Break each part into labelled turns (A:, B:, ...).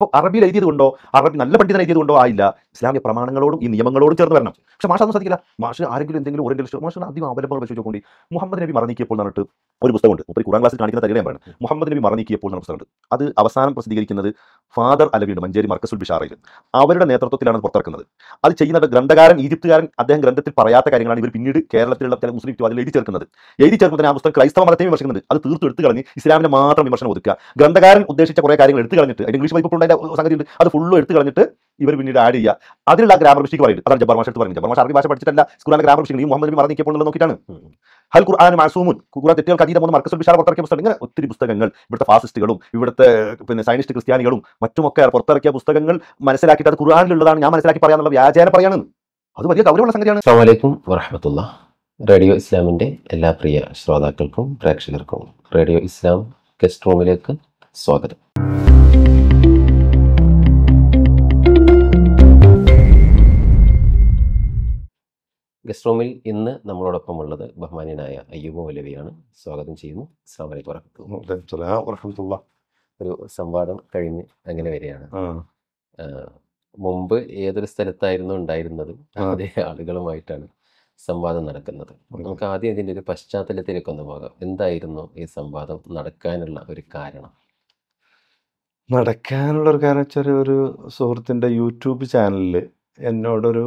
A: അപ്പോൾ അറബിയിൽ എഴുതിയത് കൊണ്ടോ അറബി നല്ല പണ്ഡിതൻ എഴുതിയത് കൊണ്ടോ ആയില്ല ഇസ്ലാമിക പ്രമാണങ്ങളോടും ഈ നിയമങ്ങളോടും ചേർന്ന് വരണം പക്ഷെ മാഷ് അതൊന്നും ശ്രദ്ധിക്കില്ല മാഷ് ആരെങ്കിലും എന്തെങ്കിലും ഓറിയന്റലിസ്റ്റ് മാഷ് അധികം അവലംബങ്ങൾ വെച്ചുകൊണ്ട് മുഹമ്മദ് നബി മറന്നിക്കപ്പോൾ എന്നിട്ട് ഒരു പുസ്തകമുണ്ട് മുപ്പരി കുറാൻ ക്ലാസ്സിൽ കാണിക്കുന്ന തരികയും പറയുന്നത് മുഹമ്മദ് നബി മറന്നിക്കിയപ്പോൾ എന്ന പുസ്തകമുണ്ട് അത് അവസാനം പ്രസിദ്ധീകരിക്കുന്നത് ഫാദർ അലവിയുണ്ട് മഞ്ചേരി മർക്കസുൽ ബിഷാറയിൽ അവരുടെ നേതൃത്വത്തിലാണ് പുറത്തിറക്കുന്നത് അത് ചെയ്യുന്നത് ഗ്രന്ഥകാരൻ ഈജിപ്തുകാരൻ അദ്ദേഹം ഗ്രന്ഥത്തിൽ പറയാത്ത കാര്യങ്ങളാണ് ഇവർ പിന്നീട് കേരളത്തിലുള്ള ചില മുസ്ലിം വിവാദികൾ എഴുതി ചേർക്കുന്നത് എഴുതി ചേർക്കുന്നതിന് ആ പുസ്തകം ക്രൈസ്തവ മതത്തെ വിമർശിക്കുന്നത് അത് തീർത്തു എടുത്തു കളഞ്ഞ് ഇസ്ലാമിനെ മാത്രം വിമർശനം ഒതുക്കുക ഗ്രന്ഥകാരൻ ഉദ്ദേശിച്ച കുറേ കാര്യങ്ങൾ എടുത്തു കളഞ്ഞിട്ട് അതിന് ഇംഗ്ലീഷ് വൈപ്പുള്ള സംഗതി ഉണ്ട് അത് ഫുള്ള് എടുത്തു കളഞ്ഞിട്ട് ഇവർ പിന്നീട് ആഡ് ചെയ്യുക അതിലുള്ള ഗ്രാമർ വിഷയ്ക്ക് പറയുന്നത് അതാണ് ജബർമാഷ് മാഷ് എടുത്ത് പറയുന്നത് ജബ്ബാർ മാഷ് അറബി ഭാഷ പഠിച്ചിട്ടല്ല സ്കൂളിലെ ഗ്രാമർ വിഷയങ്ങൾ ഈ മുഹമ്മദ് നബി മറന്നിക്കപ്പോൾ നോക്കിയിട്ടാണ് ഹൽ ഖുർആൻ മാസൂമുൻ ഖുർആൻ തെറ്റുകൾക്ക് അതീതമെന്ന് മർക്കസ് ബിഷാർ പുറത്തിറക്കിയ പുസ്തകം ഇങ്ങനെ ഒത്തിരി പുസ്തകങ്ങൾ ഇവിടുത്തെ ഫാസിസ്റ്റുകളും ഇവിടുത്തെ പിന്നെ സയനിസ്റ്റ് ക്രിസ്ത്യാനികളും മറ്റുമൊക്കെ പുറത്തിറക്കിയ പുസ്തകങ്ങൾ മനസ്സിലാക്കിയിട്ട് അത് ഖുർആാനിലുള്ളതാണ് ഞാൻ മനസ്സിലാക്കി പറയാനുള്ള വ്യാജേന പറയാണെന്ന് അത് വലിയ ഗൗരവമുള്ള സംഗതിയാണ്
B: അസ്സാമലൈക്കും വറഹമത്തുള്ള റേഡിയോ ഇസ്ലാമിൻ്റെ എല്ലാ പ്രിയ ശ്രോതാക്കൾക്കും പ്രേക്ഷകർക്കും റേഡിയോ ഇസ്ലാം ഗസ്റ്റ് റൂമിലേക്ക് സ്വാഗതം ഗസ്റ്റ് റൂമിൽ ഇന്ന് നമ്മളോടൊപ്പം ഉള്ളത് ബഹ്മാനിയനായ അയ്യൂബ് മൗലവിയാണ് സ്വാഗതം ചെയ്യുന്നു അസ്സാം ഒരു സംവാദം കഴിഞ്ഞ് അങ്ങനെ വരികയാണ് മുമ്പ് ഏതൊരു സ്ഥലത്തായിരുന്നു ഉണ്ടായിരുന്നത് അതേ ആളുകളുമായിട്ടാണ് സംവാദം നടക്കുന്നത് നമുക്ക് ആദ്യം ഇതിൻ്റെ ഒരു പശ്ചാത്തലത്തിലേക്ക് ഒന്ന് പോകാം എന്തായിരുന്നു ഈ സംവാദം നടക്കാനുള്ള ഒരു കാരണം
A: നടക്കാനുള്ള ഒരു കാരണം വെച്ചാൽ ഒരു സുഹൃത്തിൻ്റെ യൂട്യൂബ് ചാനലിൽ എന്നോടൊരു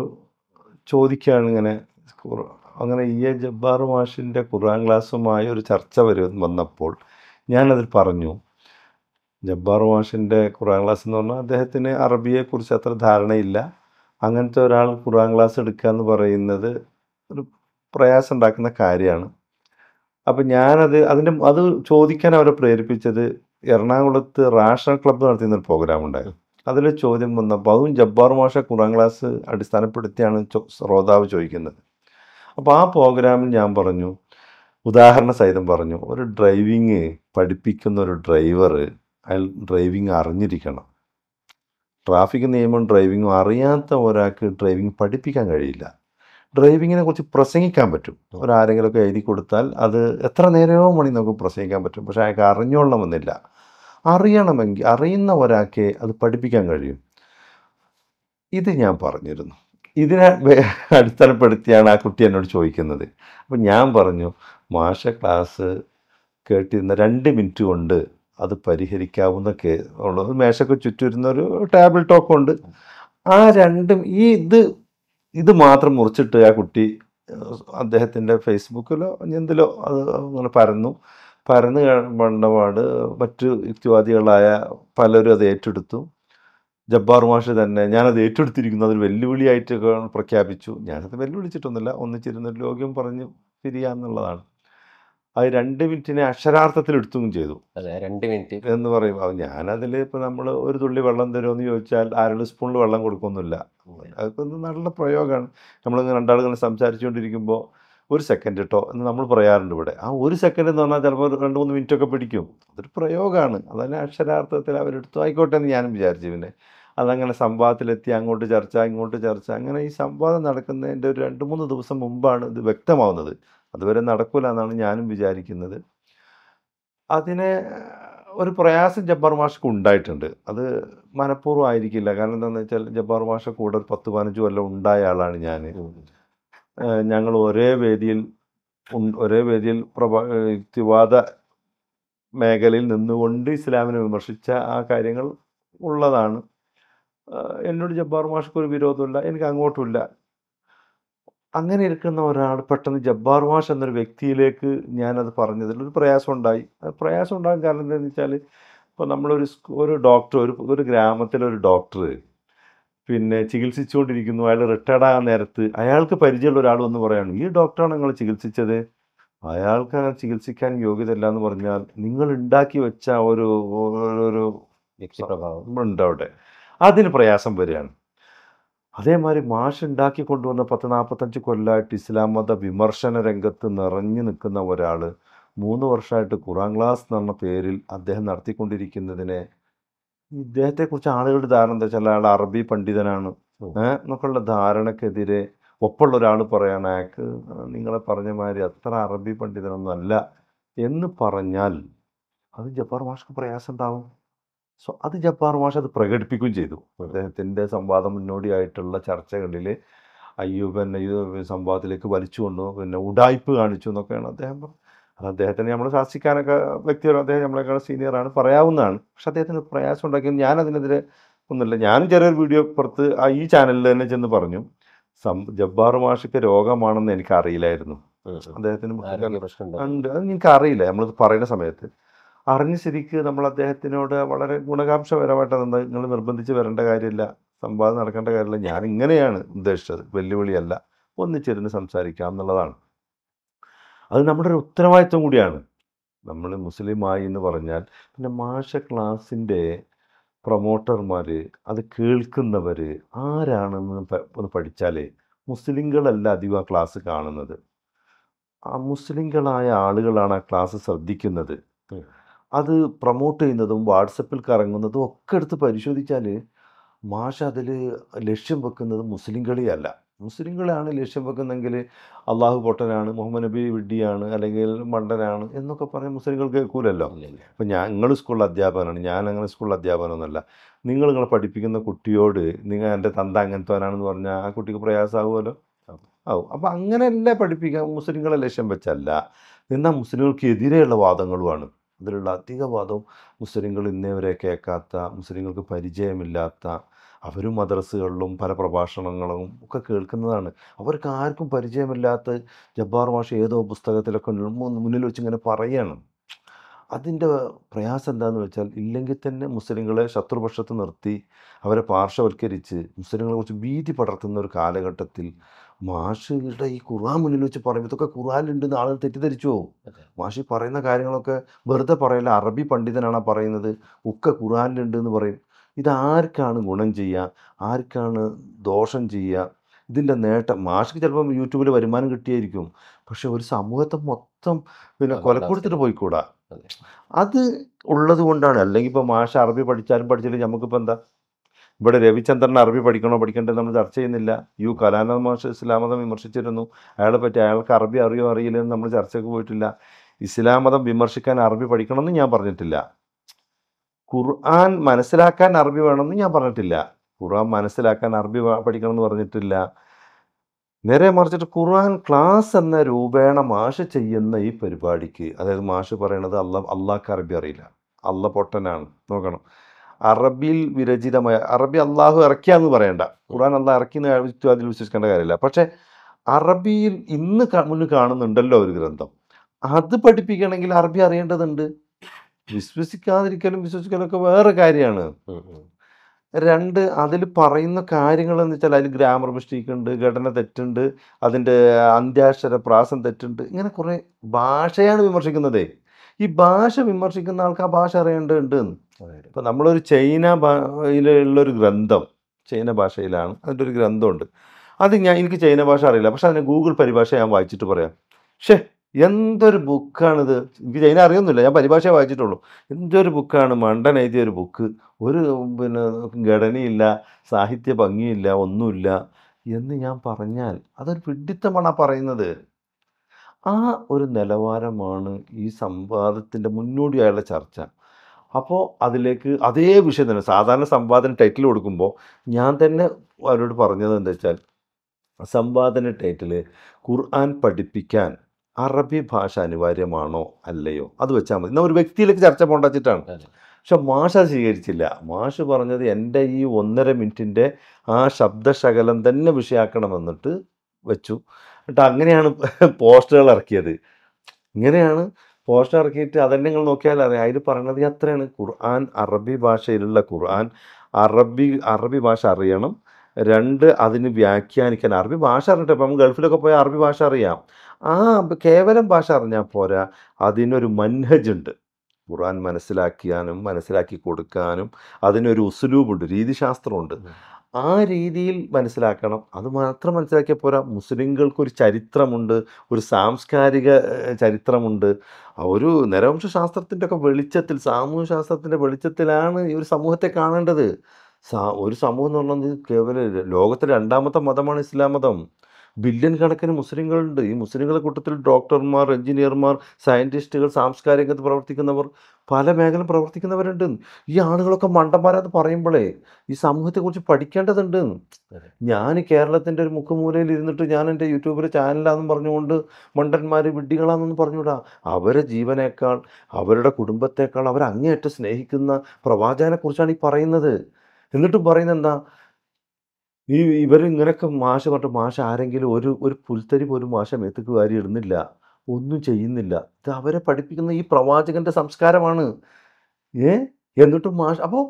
A: ചോദിക്കുകയാണ് ഇങ്ങനെ അങ്ങനെ ഇ എ ജബ്ബാർ മാഷിൻ്റെ ഖുർആൻ ക്ലാസ്സുമായി ഒരു ചർച്ച വരും വന്നപ്പോൾ ഞാനതിൽ പറഞ്ഞു ജബ്ബാർ മാഷിൻ്റെ ഖുർആൻ ക്ലാസ് എന്ന് പറഞ്ഞാൽ അദ്ദേഹത്തിന് അറബിയെക്കുറിച്ച് അത്ര ധാരണയില്ല അങ്ങനത്തെ ഒരാൾ ഖുർആൻ ക്ലാസ് എടുക്കുക എന്ന് പറയുന്നത് ഒരു പ്രയാസം ഉണ്ടാക്കുന്ന കാര്യമാണ് അപ്പം ഞാനത് അതിൻ്റെ അത് ചോദിക്കാൻ അവരെ പ്രേരിപ്പിച്ചത് എറണാകുളത്ത് റാഷണൽ ക്ലബ്ബ് നടത്തുന്ന ഒരു പ്രോഗ്രാം ഉണ്ടായിരുന്നു അതിൽ ചോദ്യം വന്നപ്പോൾ അതും ജബ്ബാർ മാഷ ഖുറാൻ ക്ലാസ് അടിസ്ഥാനപ്പെടുത്തിയാണ് ശ്രോതാവ് ചോദിക്കുന്നത് അപ്പോൾ ആ പ്രോഗ്രാമിൽ ഞാൻ പറഞ്ഞു ഉദാഹരണ സഹിതം പറഞ്ഞു ഒരു ഡ്രൈവിങ് പഠിപ്പിക്കുന്ന ഒരു ഡ്രൈവർ അയാൾ ഡ്രൈവിങ് അറിഞ്ഞിരിക്കണം ട്രാഫിക് നിയമം ഡ്രൈവിങ്ങും അറിയാത്ത ഒരാൾക്ക് ഡ്രൈവിംഗ് പഠിപ്പിക്കാൻ കഴിയില്ല ഡ്രൈവിങ്ങിനെ കുറിച്ച് പ്രസംഗിക്കാൻ പറ്റും ഒരാരെങ്കിലുമൊക്കെ എഴുതി കൊടുത്താൽ അത് എത്ര നേരമോ മണി നമുക്ക് പ്രസംഗിക്കാൻ പറ്റും പക്ഷേ അയാൾക്ക് അറിഞ്ഞോളണമെന്നില്ല അറിയണമെങ്കിൽ അറിയുന്ന ഒരാൾക്ക് അത് പഠിപ്പിക്കാൻ കഴിയും ഇത് ഞാൻ പറഞ്ഞിരുന്നു ഇതിനെ അടിസ്ഥാനപ്പെടുത്തിയാണ് ആ കുട്ടി എന്നോട് ചോദിക്കുന്നത് അപ്പം ഞാൻ പറഞ്ഞു മാഷ ക്ലാസ് കേട്ടിരുന്ന രണ്ട് മിനിറ്റ് കൊണ്ട് അത് പരിഹരിക്കാവുന്ന കേ ഉള്ളത് മേശക്ക് ചുറ്റുവരുന്ന ഒരു ടേബിൾ ടോക്ക് ഉണ്ട് ആ രണ്ടും ഈ ഇത് ഇത് മാത്രം മുറിച്ചിട്ട് ആ കുട്ടി അദ്ദേഹത്തിൻ്റെ ഫേസ്ബുക്കിലോ എന്തിലോ അത് അങ്ങനെ പരന്നു പരന്ന് കണ്ടപാട് മറ്റു യുക്തിവാദികളായ പലരും അത് ഏറ്റെടുത്തു ജബ്ബാർ മാഷ് തന്നെ ഞാനത് ഏറ്റെടുത്തിരിക്കുന്നു അതൊരു വെല്ലുവിളിയായിട്ട് പ്രഖ്യാപിച്ചു ഞാനത് വെല്ലുവിളിച്ചിട്ടൊന്നുമില്ല ഒന്നിച്ചിരുന്ന ലോകം പറഞ്ഞു പിരിയാന്നുള്ളതാണ് അത് രണ്ട് മിനിറ്റിനെ അക്ഷരാർത്ഥത്തിൽ എടുത്തും ചെയ്തു അതെ രണ്ട് മിനിറ്റ് എന്ന് പറയും അത് ഞാനതിൽ ഇപ്പം നമ്മൾ ഒരു തുള്ളി വെള്ളം തരുമെന്ന് ചോദിച്ചാൽ ആരോട് സ്പൂണിൽ വെള്ളം കൊടുക്കൊന്നുമില്ല അതിപ്പോൾ നല്ല പ്രയോഗമാണ് നമ്മളിങ്ങനെ രണ്ടാളുകൾ സംസാരിച്ചുകൊണ്ടിരിക്കുമ്പോൾ ഒരു സെക്കൻഡ് കേട്ടോ എന്ന് നമ്മൾ പറയാറുണ്ട് ഇവിടെ ആ ഒരു സെക്കൻഡ് എന്ന് പറഞ്ഞാൽ ചിലപ്പോൾ രണ്ട് മൂന്ന് മിനിറ്റ് ഒക്കെ പിടിക്കും അതൊരു പ്രയോഗമാണ് അതന്നെ അക്ഷരാർത്ഥത്തിൽ അവരെടുത്തു ആയിക്കോട്ടെ എന്ന് ഞാനും വിചാരിച്ചു പിന്നെ അതങ്ങനെ സംവാദത്തിലെത്തി അങ്ങോട്ട് ചർച്ച ഇങ്ങോട്ട് ചർച്ച അങ്ങനെ ഈ സംവാദം നടക്കുന്നതിൻ്റെ ഒരു രണ്ട് മൂന്ന് ദിവസം മുമ്പാണ് ഇത് വ്യക്തമാവുന്നത് അതുവരെ നടക്കില്ല എന്നാണ് ഞാനും വിചാരിക്കുന്നത് അതിനെ ഒരു പ്രയാസം ജബ്ബാർ മാഷക്ക് ഉണ്ടായിട്ടുണ്ട് അത് മനഃപൂർവ്വം ആയിരിക്കില്ല കാരണം എന്താണെന്ന് വെച്ചാൽ ജബ്ബാർ മാഷ കൂടെ ഒരു പത്ത് പതിനഞ്ച് കൊല്ലം ഉണ്ടായ ആളാണ് ഞാൻ ഞങ്ങൾ ഒരേ വേദിയിൽ ഒരേ വേദിയിൽ പ്രഭാ യുക്തിവാദ മേഖലയിൽ നിന്നുകൊണ്ട് ഇസ്ലാമിനെ വിമർശിച്ച ആ കാര്യങ്ങൾ ഉള്ളതാണ് എന്നോട് ജബ്ബാർ മാഷ്ക്ക് ഒരു വിരോധമില്ല എനിക്ക് അങ്ങോട്ടുമില്ല അങ്ങനെ ഇരിക്കുന്ന ഒരാൾ പെട്ടെന്ന് ജബ്ബാർ മാഷ് എന്നൊരു വ്യക്തിയിലേക്ക് ഞാനത് പറഞ്ഞതിൽ ഒരു പ്രയാസം ഉണ്ടായി പ്രയാസം ഉണ്ടാകാൻ കാരണം എന്താണെന്ന് വെച്ചാൽ ഇപ്പോൾ നമ്മളൊരു ഒരു ഡോക്ടർ ഒരു ഒരു ഗ്രാമത്തിലൊരു ഡോക്ടർ പിന്നെ ചികിത്സിച്ചുകൊണ്ടിരിക്കുന്നു അയാൾ റിട്ടയർഡ് ആകാൻ നേരത്ത് അയാൾക്ക് പരിചയമുള്ള ഒരാൾ വന്ന് പറയാണ് ഈ ഡോക്ടറാണ് നിങ്ങൾ ചികിത്സിച്ചത് അയാൾക്ക് അങ്ങനെ ചികിത്സിക്കാൻ യോഗ്യതല്ല എന്ന് പറഞ്ഞാൽ നിങ്ങൾ ഉണ്ടാക്കി വെച്ച ഒരു ഒരു ഉണ്ട് അവിടെ അതിന് പ്രയാസം വരികയാണ് അതേമാതിരി മാഷ് ഉണ്ടാക്കി കൊണ്ടുവന്ന പത്ത് നാൽപ്പത്തഞ്ച് കൊല്ലമായിട്ട് ഇസ്ലാം മത വിമർശന രംഗത്ത് നിറഞ്ഞു നിൽക്കുന്ന ഒരാൾ മൂന്ന് വർഷമായിട്ട് ഖുറാൻ ക്ലാസ് എന്ന പേരിൽ അദ്ദേഹം നടത്തിക്കൊണ്ടിരിക്കുന്നതിനെ ഇദ്ദേഹത്തെ കുറിച്ച് ആളുകളുടെ ധാരണ എന്താ വെച്ചാൽ അയാൾ അറബി പണ്ഡിതനാണ് എന്നൊക്കെയുള്ള ധാരണക്കെതിരെ ഒപ്പമുള്ള ഒരാൾ പറയാണ് അയാൾക്ക് നിങ്ങളെ പറഞ്ഞ മാതിരി അത്ര അറബി പണ്ഡിതനൊന്നും അല്ല എന്ന് പറഞ്ഞാൽ അത് ജപ്പാർ മാഷ്ക്ക് പ്രയാസം ഉണ്ടാവും സോ അത് ജപ്പാർ മാഷ് അത് പ്രകടിപ്പിക്കുകയും ചെയ്തു അദ്ദേഹത്തിൻ്റെ സംവാദം മുന്നോടിയായിട്ടുള്ള ചർച്ചകളിൽ അയ്യൂബ് എന്നെ സംവാദത്തിലേക്ക് വലിച്ചു കൊണ്ടു പിന്നെ ഉടായ്പ് കാണിച്ചു എന്നൊക്കെയാണ് അദ്ദേഹം അത് അദ്ദേഹത്തിന് നമ്മൾ ശാസിക്കാനൊക്കെ വ്യക്തിപരം അദ്ദേഹം നമ്മളെക്കാൾ സീനിയറാണ് പറയാവുന്നതാണ് പക്ഷെ അദ്ദേഹത്തിന് പ്രയാസം ഉണ്ടാക്കിയത് ഞാൻ അതിനെതിരെ ഒന്നുമില്ല ഞാനും ചെറിയൊരു വീഡിയോ പുറത്ത് ആ ഈ ചാനലിൽ തന്നെ ചെന്ന് പറഞ്ഞു സം ജബ്ബാർ മാഷിക്ക് രോഗമാണെന്ന് എനിക്ക് അറിയില്ലായിരുന്നു അദ്ദേഹത്തിന് ഉണ്ട് അത് എനിക്ക് അറിയില്ല നമ്മളിത് പറയുന്ന സമയത്ത് അറിഞ്ഞ് ശരിക്ക് നമ്മൾ അദ്ദേഹത്തിനോട് വളരെ ഗുണകാംക്ഷപരമായിട്ടാണ് നിങ്ങൾ നിർബന്ധിച്ച് വരേണ്ട കാര്യമില്ല സംവാദം നടക്കേണ്ട കാര്യമില്ല ഞാൻ ഇങ്ങനെയാണ് ഉദ്ദേശിച്ചത് വെല്ലുവിളിയല്ല ഒന്നിച്ചിരുന്ന് സംസാരിക്കാം എന്നുള്ളതാണ് അത് നമ്മുടെ ഒരു ഉത്തരവാദിത്വം കൂടിയാണ് നമ്മൾ മുസ്ലിമായി എന്ന് പറഞ്ഞാൽ പിന്നെ മാഷ ക്ലാസിൻ്റെ പ്രൊമോട്ടർമാർ അത് കേൾക്കുന്നവർ ആരാണെന്ന് ഒന്ന് പഠിച്ചാലേ മുസ്ലിങ്ങളല്ല അധികം ആ ക്ലാസ് കാണുന്നത് ആ മുസ്ലിങ്ങളായ ആളുകളാണ് ആ ക്ലാസ് ശ്രദ്ധിക്കുന്നത് അത് പ്രൊമോട്ട് ചെയ്യുന്നതും വാട്സപ്പിൽ കറങ്ങുന്നതും ഒക്കെ എടുത്ത് പരിശോധിച്ചാൽ മാഷ അതിൽ ലക്ഷ്യം വെക്കുന്നത് മുസ്ലിം മുസ്ലിങ്ങളെയാണ് ലക്ഷ്യം വെക്കുന്നതെങ്കിൽ അള്ളാഹു പൊട്ടനാണ് മുഹമ്മദ് നബി വിഡ്ഡിയാണ് അല്ലെങ്കിൽ മണ്ടനാണ് എന്നൊക്കെ പറഞ്ഞ് മുസ്ലിങ്ങൾ കേൾക്കൂലല്ലോ അപ്പം ഞാൻ നിങ്ങൾ സ്കൂളിൽ അധ്യാപകനാണ് ഞാൻ അങ്ങനെ സ്കൂളിൽ അധ്യാപകനൊന്നുമല്ല നിങ്ങൾ നിങ്ങളെ പഠിപ്പിക്കുന്ന കുട്ടിയോട് നിങ്ങൾ എൻ്റെ തന്ത അങ്ങനത്തവനാണെന്ന് പറഞ്ഞാൽ ആ കുട്ടിക്ക് പ്രയാസമാകുമല്ലോ ആവും അപ്പം അങ്ങനെയല്ല പഠിപ്പിക്കാൻ മുസ്ലിങ്ങളെ ലക്ഷ്യം വെച്ചല്ല എന്നാൽ മുസ്ലിങ്ങൾക്കെതിരെയുള്ള വാദങ്ങളുമാണ് അതിലുള്ള അധിക വാദവും മുസ്ലിങ്ങൾ ഇന്നേവരെ കേൾക്കാത്ത മുസ്ലിങ്ങൾക്ക് പരിചയമില്ലാത്ത അവരും മദ്രസകളിലും പല പ്രഭാഷണങ്ങളും ഒക്കെ കേൾക്കുന്നതാണ് അവർക്ക് ആർക്കും പരിചയമില്ലാത്ത ജബ്ബാർ മാഷ് ഏതോ പുസ്തകത്തിലൊക്കെ മുന്നിൽ വെച്ച് ഇങ്ങനെ പറയുകയാണ് അതിൻ്റെ പ്രയാസം എന്താണെന്ന് വെച്ചാൽ ഇല്ലെങ്കിൽ തന്നെ മുസ്ലിങ്ങളെ ശത്രുപക്ഷത്ത് നിർത്തി അവരെ പാർശ്വവൽക്കരിച്ച് മുസ്ലിങ്ങളെ കുറിച്ച് ഭീതി പടർത്തുന്ന ഒരു കാലഘട്ടത്തിൽ മാഷിയുടെ ഈ ഖുർആൻ മുന്നിൽ വെച്ച് പറയുമ്പോൾ ഇതൊക്കെ ഖുറാനിലുണ്ടെന്ന് ആളുകൾ തെറ്റിദ്ധരിച്ചു പോകും മാഷി പറയുന്ന കാര്യങ്ങളൊക്കെ വെറുതെ പറയില്ല അറബി പണ്ഡിതനാണ് പറയുന്നത് ഒക്കെ ഖുറാനിലുണ്ട് എന്ന് പറയും ഇതാർക്കാണ് ഗുണം ചെയ്യുക ആർക്കാണ് ദോഷം ചെയ്യുക ഇതിൻ്റെ നേട്ടം മാഷിക്ക് ചിലപ്പം യൂട്യൂബിൽ വരുമാനം കിട്ടിയായിരിക്കും പക്ഷെ ഒരു സമൂഹത്തെ മൊത്തം പിന്നെ കൊലക്കൊടുത്തിട്ട് പോയിക്കൂടാ അത് ഉള്ളത് കൊണ്ടാണ് അല്ലെങ്കിൽ ഇപ്പോൾ മാഷ അറബി പഠിച്ചാലും പഠിച്ചില്ലെങ്കിൽ നമുക്കിപ്പോൾ എന്താ ഇവിടെ രവിചന്ദ്രൻ അറബി പഠിക്കണോ പഠിക്കണ്ടേ നമ്മൾ ചർച്ച ചെയ്യുന്നില്ല യു കലാന മാഷ് ഇസ്ലാമതം വിമർശിച്ചിരുന്നു അയാളെ പറ്റി അയാൾക്ക് അറബി അറിയോ അറിയില്ലെന്ന് നമ്മൾ ചർച്ചയ്ക്ക് പോയിട്ടില്ല ഇസ്ലാമതം വിമർശിക്കാൻ അറബി പഠിക്കണമെന്ന് ഞാൻ പറഞ്ഞിട്ടില്ല ഖുർആൻ മനസ്സിലാക്കാൻ അറബി വേണമെന്ന് ഞാൻ പറഞ്ഞിട്ടില്ല ഖുർആൻ മനസ്സിലാക്കാൻ അറബി പഠിക്കണം എന്ന് പറഞ്ഞിട്ടില്ല നേരെ മറിച്ചിട്ട് ഖുർആൻ ക്ലാസ് എന്ന രൂപേണ മാഷ് ചെയ്യുന്ന ഈ പരിപാടിക്ക് അതായത് മാഷ് പറയണത് അല്ല അള്ളാഹ്ക്ക് അറബി അറിയില്ല അള്ള പൊട്ടനാണ് നോക്കണം അറബിയിൽ വിരചിതമായ അറബി അള്ളാഹു ഇറക്കിയാന്ന് പറയണ്ട ഖുർആൻ അള്ളാഹ് ഇറക്കി അതിൽ വിശ്വസിക്കേണ്ട കാര്യമില്ല പക്ഷേ അറബിയിൽ ഇന്ന് മുന്നിൽ കാണുന്നുണ്ടല്ലോ ഒരു ഗ്രന്ഥം അത് പഠിപ്പിക്കണമെങ്കിൽ അറബി അറിയേണ്ടതുണ്ട് വിശ്വസിക്കാതിരിക്കലും വിശ്വസിക്കലൊക്കെ വേറെ കാര്യമാണ് രണ്ട് അതിൽ പറയുന്ന കാര്യങ്ങൾ എന്ന് വെച്ചാൽ അതിൽ ഗ്രാമർ മിസ്റ്റേക്ക് ഉണ്ട് ഘടന തെറ്റുണ്ട് അതിൻ്റെ അന്ത്യാക്ഷര പ്രാസം തെറ്റുണ്ട് ഇങ്ങനെ കുറേ ഭാഷയാണ് വിമർശിക്കുന്നത് ഈ ഭാഷ വിമർശിക്കുന്ന ആൾക്ക് ആ ഭാഷ അറിയേണ്ടതുണ്ട് ഇപ്പം നമ്മളൊരു ചൈന ഭാഷയിലുള്ളൊരു ഗ്രന്ഥം ചൈന ഭാഷയിലാണ് അതിൻ്റെ ഒരു ഗ്രന്ഥമുണ്ട് അത് ഞാൻ എനിക്ക് ചൈന ഭാഷ അറിയില്ല പക്ഷെ അതിന് ഗൂഗിൾ പരിഭാഷ ഞാൻ വായിച്ചിട്ട് പറയാം ഷേ എന്തൊരു ബുക്കാണിത് ഇതിനെ അറിയൊന്നുമില്ല ഞാൻ പരിഭാഷ വായിച്ചിട്ടുള്ളൂ എന്തൊരു ബുക്കാണ് മണ്ടൻ എഴുതിയ ഒരു ബുക്ക് ഒരു പിന്നെ ഘടനയില്ല സാഹിത്യ ഭംഗിയില്ല ഒന്നുമില്ല എന്ന് ഞാൻ പറഞ്ഞാൽ അതൊരു പിഡിത്തമാണ് ആ പറയുന്നത് ആ ഒരു നിലവാരമാണ് ഈ സംവാദത്തിൻ്റെ മുന്നോടിയായുള്ള ചർച്ച അപ്പോൾ അതിലേക്ക് അതേ വിഷയം തന്നെ സാധാരണ സംവാദത്തിന് ടൈറ്റിൽ കൊടുക്കുമ്പോൾ ഞാൻ തന്നെ അവരോട് പറഞ്ഞത് എന്താ വെച്ചാൽ സംവാദന ടൈറ്റിൽ ഖുർആൻ പഠിപ്പിക്കാൻ അറബി ഭാഷ അനിവാര്യമാണോ അല്ലയോ അത് വെച്ചാൽ മതി എന്നാൽ ഒരു വ്യക്തിയിലേക്ക് ചർച്ച പോകേണ്ട വെച്ചിട്ടാണ് പക്ഷെ മാഷ സ്വീകരിച്ചില്ല മാഷ് പറഞ്ഞത് എൻ്റെ ഈ ഒന്നര മിനിറ്റിൻ്റെ ആ ശബ്ദശകലം തന്നെ വിഷയാക്കണമെന്നിട്ട് വെച്ചു എന്നിട്ട് അങ്ങനെയാണ് പോസ്റ്ററുകൾ ഇറക്കിയത് ഇങ്ങനെയാണ് പോസ്റ്റർ ഇറക്കിയിട്ട് അതന്നെ നിങ്ങൾ നോക്കിയാൽ അറിയാം അതിൽ പറയണത് അത്രയാണ് ഖുർആൻ അറബി ഭാഷയിലുള്ള ഖുർആൻ അറബി അറബി ഭാഷ അറിയണം രണ്ട് അതിന് വ്യാഖ്യാനിക്കാൻ അറബി ഭാഷ അറിഞ്ഞിട്ട് ഇപ്പം ഗൾഫിലൊക്കെ പോയാൽ അറബി ഭാഷ അറിയാം ആ കേവലം ഭാഷ അറിഞ്ഞാൽ പോരാ അതിനൊരു ഉണ്ട് ഖുറാൻ മനസ്സിലാക്കിയാനും മനസ്സിലാക്കി കൊടുക്കാനും അതിനൊരു ഉസുലൂബുണ്ട് രീതിശാസ്ത്രമുണ്ട് ആ രീതിയിൽ മനസ്സിലാക്കണം അത് മാത്രം മനസ്സിലാക്കിയാൽ പോരാ മുസ്ലിങ്ങൾക്കൊരു ചരിത്രമുണ്ട് ഒരു സാംസ്കാരിക ചരിത്രമുണ്ട് ഒരു നരവംശ ശാസ്ത്രത്തിൻ്റെ ഒക്കെ വെളിച്ചത്തിൽ സാമൂഹ്യ ശാസ്ത്രത്തിൻ്റെ വെളിച്ചത്തിലാണ് ഈ ഒരു സമൂഹത്തെ കാണേണ്ടത് ഒരു സമൂഹം എന്ന് പറഞ്ഞത് കേവലം ലോകത്തിലെ രണ്ടാമത്തെ മതമാണ് ഇസ്ലാം മതം ബില്യൺ കണക്കിന് മുസ്ലിങ്ങളുണ്ട് ഈ മുസ്ലിങ്ങളുടെ കൂട്ടത്തിൽ ഡോക്ടർമാർ എഞ്ചിനീയർമാർ സയൻറ്റിസ്റ്റുകൾ സാംസ്കാരിക രംഗത്ത് പ്രവർത്തിക്കുന്നവർ പല മേഖലയിൽ പ്രവർത്തിക്കുന്നവരുണ്ട് ഈ ആളുകളൊക്കെ മണ്ടന്മാരെന്ന് പറയുമ്പോഴേ ഈ സമൂഹത്തെക്കുറിച്ച് പഠിക്കേണ്ടതുണ്ട് ഞാൻ കേരളത്തിൻ്റെ ഒരു മുക്കുമൂലയിൽ ഇരുന്നിട്ട് ഞാൻ എൻ്റെ യൂട്യൂബിലെ ചാനലാണെന്ന് പറഞ്ഞുകൊണ്ട് മണ്ടന്മാർ വിഡ്ഢികളാണെന്ന് പറഞ്ഞുകൂടാ അവരെ ജീവനേക്കാൾ അവരുടെ കുടുംബത്തേക്കാൾ അവരങ്ങേയറ്റം സ്നേഹിക്കുന്ന പ്രവാചകനെക്കുറിച്ചാണ് ഈ പറയുന്നത് എന്നിട്ടും പറയുന്നത് എന്താ ഈ ഇവരിങ്ങനെയൊക്കെ മാഷ പറഞ്ഞു മാഷ ആരെങ്കിലും ഒരു ഒരു പുൽത്തരി പോലും മാഷ മേത്തക്ക് വാരി ഇടുന്നില്ല ഒന്നും ചെയ്യുന്നില്ല ഇത് അവരെ പഠിപ്പിക്കുന്ന ഈ പ്രവാചകന്റെ സംസ്കാരമാണ് ഏ എന്നിട്ടും മാഷ് അപ്പോൾ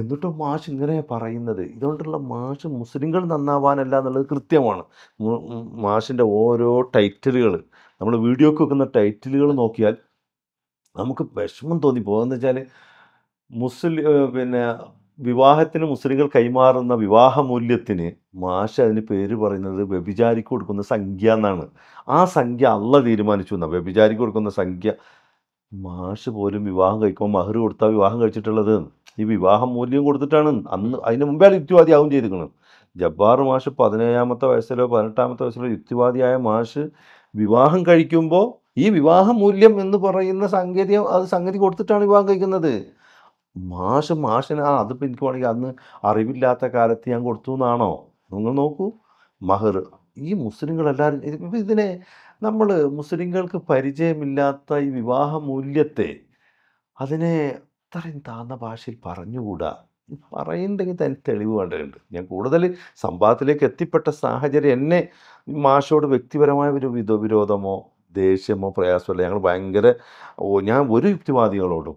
A: എന്നിട്ടും മാഷ് ഇങ്ങനെ പറയുന്നത് ഇതുകൊണ്ടുള്ള മാഷ് മുസ്ലിങ്ങൾ നന്നാവാനല്ല എന്നുള്ളത് കൃത്യമാണ് മാഷിൻ്റെ ഓരോ ടൈറ്റിലുകൾ നമ്മൾ വീഡിയോക്ക് വെക്കുന്ന ടൈറ്റിലുകൾ നോക്കിയാൽ നമുക്ക് വിഷമം തോന്നി എന്ന് വെച്ചാൽ മുസ്ലിം പിന്നെ വിവാഹത്തിന് മുസ്ലിങ്ങൾ കൈമാറുന്ന വിവാഹമൂല്യത്തിന് മാഷ അതിന് പേര് പറയുന്നത് വ്യഭിചാരിക്ക് കൊടുക്കുന്ന സംഖ്യ എന്നാണ് ആ സംഖ്യ അല്ല തീരുമാനിച്ചു എന്നാൽ വ്യഭിചാരിക്ക് കൊടുക്കുന്ന സംഖ്യ മാഷ് പോലും വിവാഹം കഴിക്കുമ്പോൾ മഹർ കൊടുത്താൽ വിവാഹം കഴിച്ചിട്ടുള്ളത് ഈ വിവാഹം മൂല്യം കൊടുത്തിട്ടാണ് അന്ന് അതിന് മുമ്പേ യുക്തിവാദിയാവും ചെയ്തിരിക്കുന്നത് ജബ്ബാർ മാഷ് പതിനേഴാമത്തെ വയസ്സിലോ പതിനെട്ടാമത്തെ വയസ്സിലോ യുക്തിവാദിയായ മാഷ് വിവാഹം കഴിക്കുമ്പോൾ ഈ വിവാഹ മൂല്യം എന്ന് പറയുന്ന സാങ്കേതിക അത് സംഗതി കൊടുത്തിട്ടാണ് വിവാഹം കഴിക്കുന്നത് മാഷ് മാഷിന് ആ അതിപ്പോൾ എനിക്ക് വേണമെങ്കിൽ അന്ന് അറിവില്ലാത്ത കാലത്ത് ഞാൻ കൊടുത്തു എന്നാണോ നിങ്ങൾ നോക്കൂ മഹർ ഈ മുസ്ലിങ്ങളെല്ലാവരും ഇതിനെ നമ്മൾ മുസ്ലിങ്ങൾക്ക് പരിചയമില്ലാത്ത ഈ വിവാഹ മൂല്യത്തെ അതിനെ അത്രയും താന്ന ഭാഷയിൽ പറഞ്ഞുകൂടാ പറയുന്നുണ്ടെങ്കിൽ തന്നെ തെളിവ് വേണ്ടതുണ്ട് ഞാൻ കൂടുതൽ സംഭവത്തിലേക്ക് എത്തിപ്പെട്ട സാഹചര്യം എന്നെ മാഷോട് വ്യക്തിപരമായ ഒരു വിധ വിരോധമോ ദേഷ്യമോ പ്രയാസമല്ല ഞങ്ങൾ ഭയങ്കര ഓ ഞാൻ ഒരു യുക്തിവാദികളോടും